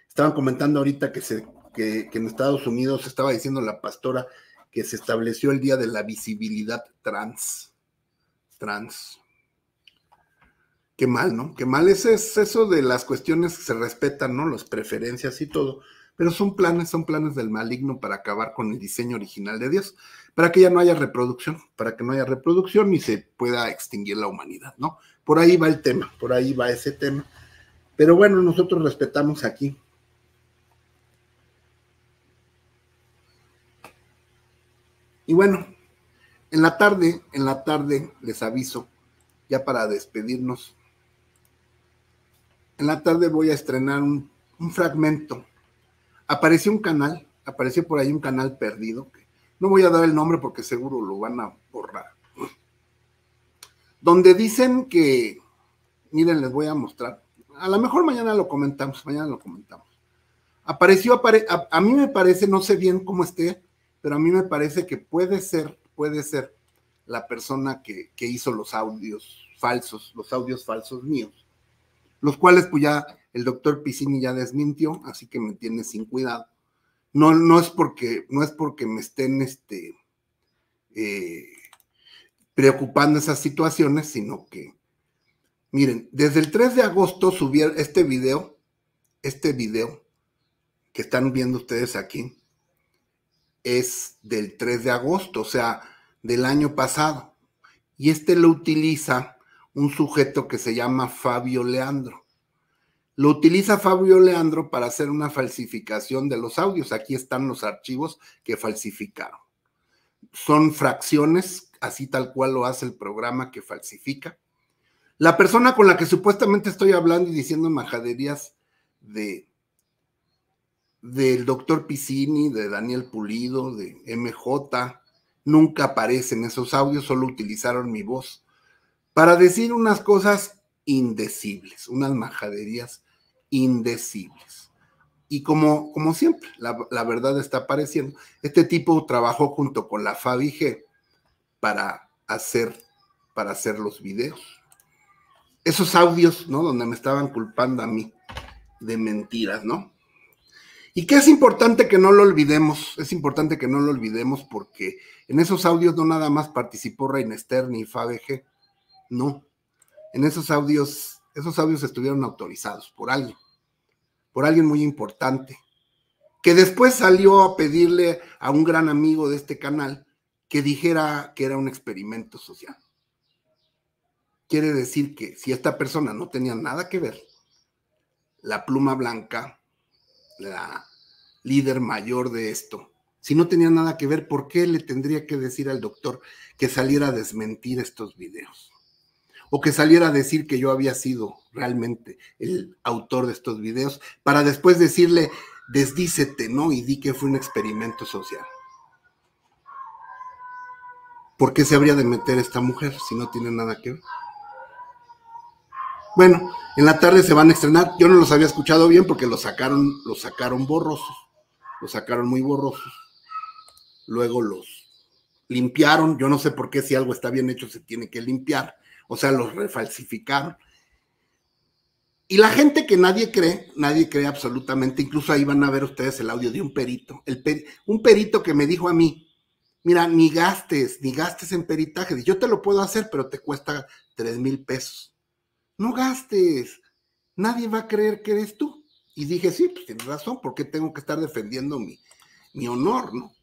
Estaban comentando ahorita que, se, que en Estados Unidos estaba diciendo la pastora que se estableció el Día de la Visibilidad Trans trans. Qué mal, ¿no? Qué mal ese es eso de las cuestiones que se respetan, ¿no? Las preferencias y todo. Pero son planes, son planes del maligno para acabar con el diseño original de Dios, para que ya no haya reproducción, para que no haya reproducción y se pueda extinguir la humanidad, ¿no? Por ahí va el tema, por ahí va ese tema. Pero bueno, nosotros respetamos aquí Y bueno, en la tarde, en la tarde, les aviso, ya para despedirnos, en la tarde voy a estrenar un, fragmento. Apareció un canal, apareció por ahí un canal perdido, que no voy a dar el nombre porque seguro lo van a borrar, donde dicen que, miren, les voy a mostrar, a lo mejor mañana lo comentamos, mañana lo comentamos. Apareció, a mí me parece, no sé bien cómo esté, pero a mí me parece que puede ser puede ser la persona que, que hizo los audios falsos, los audios falsos míos, los cuales pues ya el doctor Piscini ya desmintió, así que me tiene sin cuidado. No, no es porque, no es porque me estén este, eh, preocupando esas situaciones, sino que, miren, desde el 3 de agosto subieron este video, este video que están viendo ustedes aquí, es del 3 de agosto, o sea, del año pasado. Y este lo utiliza un sujeto que se llama Fabio Leandro. Lo utiliza Fabio Leandro para hacer una falsificación de los audios. Aquí están los archivos que falsificaron. Son fracciones, así tal cual lo hace el programa que falsifica. La persona con la que supuestamente estoy hablando y diciendo majaderías de del doctor Piscini, de Daniel Pulido, de MJ, nunca aparecen esos audios, solo utilizaron mi voz para decir unas cosas indecibles, unas majaderías indecibles. Y como, como siempre, la, verdad está apareciendo. Este tipo trabajó junto con la Fabige para hacer, para hacer los videos. Esos audios, ¿no? Donde me estaban culpando a mí de mentiras, ¿no? Y que es importante que no lo olvidemos, es importante que no lo olvidemos porque en esos audios no nada más participó Reinester ni FABG, no. En esos audios, esos audios estuvieron autorizados por alguien, por alguien muy importante, que después salió a pedirle a un gran amigo de este canal que dijera que era un experimento social. Quiere decir que si esta persona no tenía nada que ver, la pluma blanca la líder mayor de esto? Si no tenía nada que ver, ¿por qué le tendría que decir al doctor que saliera a desmentir estos videos? O que saliera a decir que yo había sido realmente el autor de estos videos, para después decirle, desdícete, ¿no? Y di que fue un experimento social. ¿Por qué se habría de meter esta mujer si no tiene nada que ver? Bueno, en la tarde se van a estrenar. Yo no los había escuchado bien porque los sacaron, los sacaron borrosos, los sacaron muy borrosos. Luego los limpiaron. Yo no sé por qué si algo está bien hecho se tiene que limpiar. O sea, los refalsificaron. Y la gente que nadie cree, nadie cree absolutamente, incluso ahí van a ver ustedes el audio de un perito, un perito que me dijo a mí, mira, ni gastes, ni gastes en peritaje, yo te lo puedo hacer, pero te cuesta tres mil pesos no gastes, nadie va a creer que eres tú. Y dije, sí, pues tienes razón, porque tengo que estar defendiendo mi, mi honor, ¿no?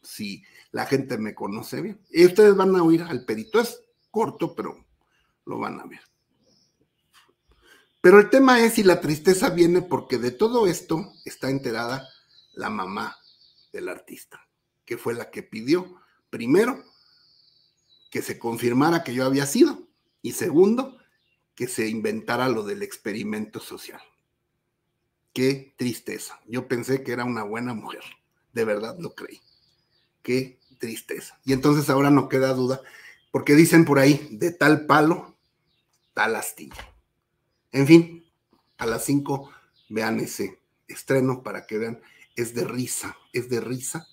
Si la gente me conoce bien. Y ustedes van a oír al perito, es corto, pero lo van a ver. Pero el tema es si la tristeza viene porque de todo esto está enterada la mamá del artista, que fue la que pidió, primero, que se confirmara que yo había sido, y segundo, que se inventara lo del experimento social. Qué tristeza. Yo pensé que era una buena mujer. De verdad lo creí. Qué tristeza. Y entonces ahora no queda duda, porque dicen por ahí, de tal palo, tal astilla. En fin, a las cinco. vean ese estreno para que vean. Es de risa, es de risa.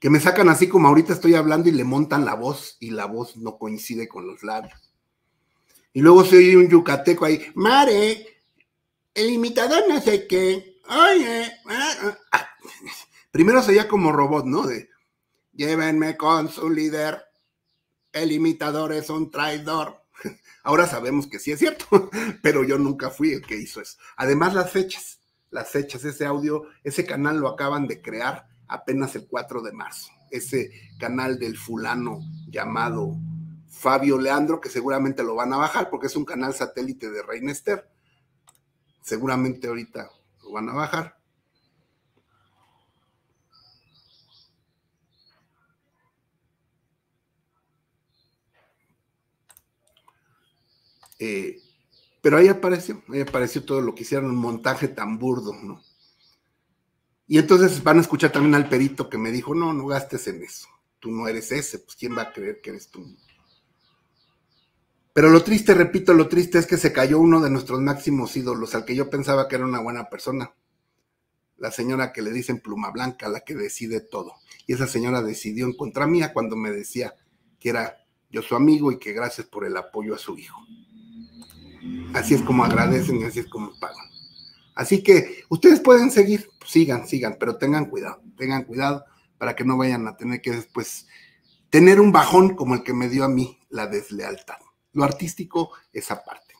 Que me sacan así como ahorita estoy hablando y le montan la voz y la voz no coincide con los labios. Y luego se oye un yucateco ahí, Mare, el imitador no sé qué, oye, ah, ah". Ah, primero se oía como robot, ¿no? De, llévenme con su líder, el imitador es un traidor. Ahora sabemos que sí es cierto, pero yo nunca fui el que hizo eso. Además, las fechas, las fechas, ese audio, ese canal lo acaban de crear apenas el 4 de marzo, ese canal del fulano llamado Fabio Leandro, que seguramente lo van a bajar porque es un canal satélite de Reinester. Seguramente ahorita lo van a bajar. Eh, pero ahí apareció, ahí apareció todo lo que hicieron, un montaje tan burdo, ¿no? Y entonces van a escuchar también al perito que me dijo, no, no gastes en eso, tú no eres ese, pues ¿quién va a creer que eres tú? Pero lo triste, repito, lo triste es que se cayó uno de nuestros máximos ídolos, al que yo pensaba que era una buena persona. La señora que le dicen pluma blanca, la que decide todo. Y esa señora decidió en contra mía cuando me decía que era yo su amigo y que gracias por el apoyo a su hijo. Así es como agradecen y así es como pagan. Así que ustedes pueden seguir, sigan, sigan, pero tengan cuidado, tengan cuidado para que no vayan a tener que después tener un bajón como el que me dio a mí la deslealtad. Lo artístico es aparte.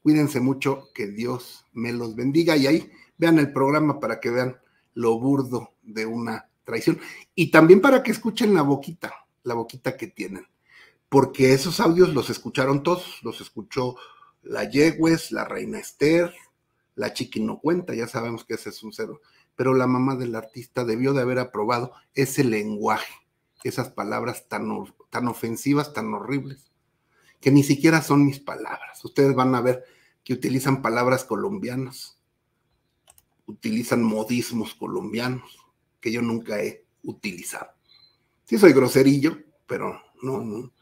Cuídense mucho, que Dios me los bendiga y ahí vean el programa para que vean lo burdo de una traición y también para que escuchen la boquita, la boquita que tienen, porque esos audios los escucharon todos, los escuchó la Yegues, la Reina Esther, la Chiqui no cuenta, ya sabemos que ese es un cero, pero la mamá del artista debió de haber aprobado ese lenguaje, esas palabras tan, tan ofensivas, tan horribles que ni siquiera son mis palabras. Ustedes van a ver que utilizan palabras colombianas, utilizan modismos colombianos que yo nunca he utilizado. Sí soy groserillo, pero no, no.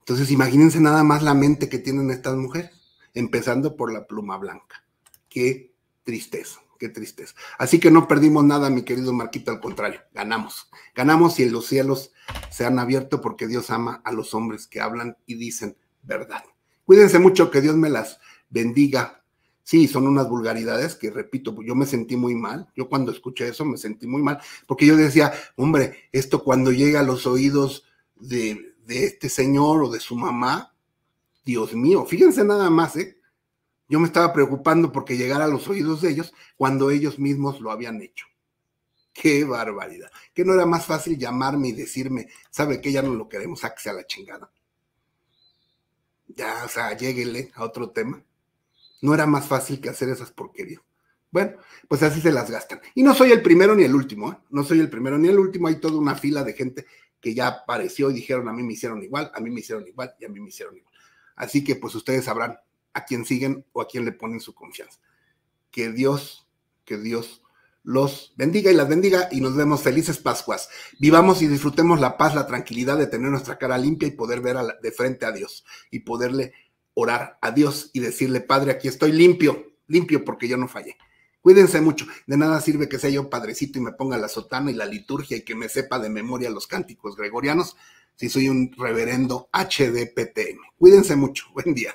Entonces imagínense nada más la mente que tienen estas mujeres, empezando por la pluma blanca. Qué tristeza, qué tristeza. Así que no perdimos nada, mi querido Marquito, al contrario, ganamos. Ganamos y los cielos se han abierto porque Dios ama a los hombres que hablan y dicen verdad. Cuídense mucho, que Dios me las bendiga. Sí, son unas vulgaridades que, repito, yo me sentí muy mal. Yo cuando escuché eso me sentí muy mal, porque yo decía, hombre, esto cuando llega a los oídos de, este señor o de su mamá, Dios mío, fíjense nada más, ¿eh? Yo me estaba preocupando porque llegara a los oídos de ellos cuando ellos mismos lo habían hecho. Qué barbaridad. Que no era más fácil llamarme y decirme, ¿sabe que Ya no lo queremos, a la chingada. Ya, o sea, lleguele a otro tema. No era más fácil que hacer esas porquerías. Bueno, pues así se las gastan. Y no soy el primero ni el último, ¿eh? No soy el primero ni el último. Hay toda una fila de gente que ya apareció y dijeron, a mí me hicieron igual, a mí me hicieron igual y a mí me hicieron igual. Así que pues ustedes sabrán a quién siguen o a quién le ponen su confianza. Que Dios, que Dios los bendiga y las bendiga y nos vemos felices Pascuas. Vivamos y disfrutemos la paz, la tranquilidad de tener nuestra cara limpia y poder ver de frente a Dios y poderle orar a Dios y decirle, Padre, aquí estoy limpio, limpio porque yo no fallé. Cuídense mucho. De nada sirve que sea yo padrecito y me ponga la sotana y la liturgia y que me sepa de memoria los cánticos gregorianos si soy un reverendo HDPTM. Cuídense mucho. Buen día.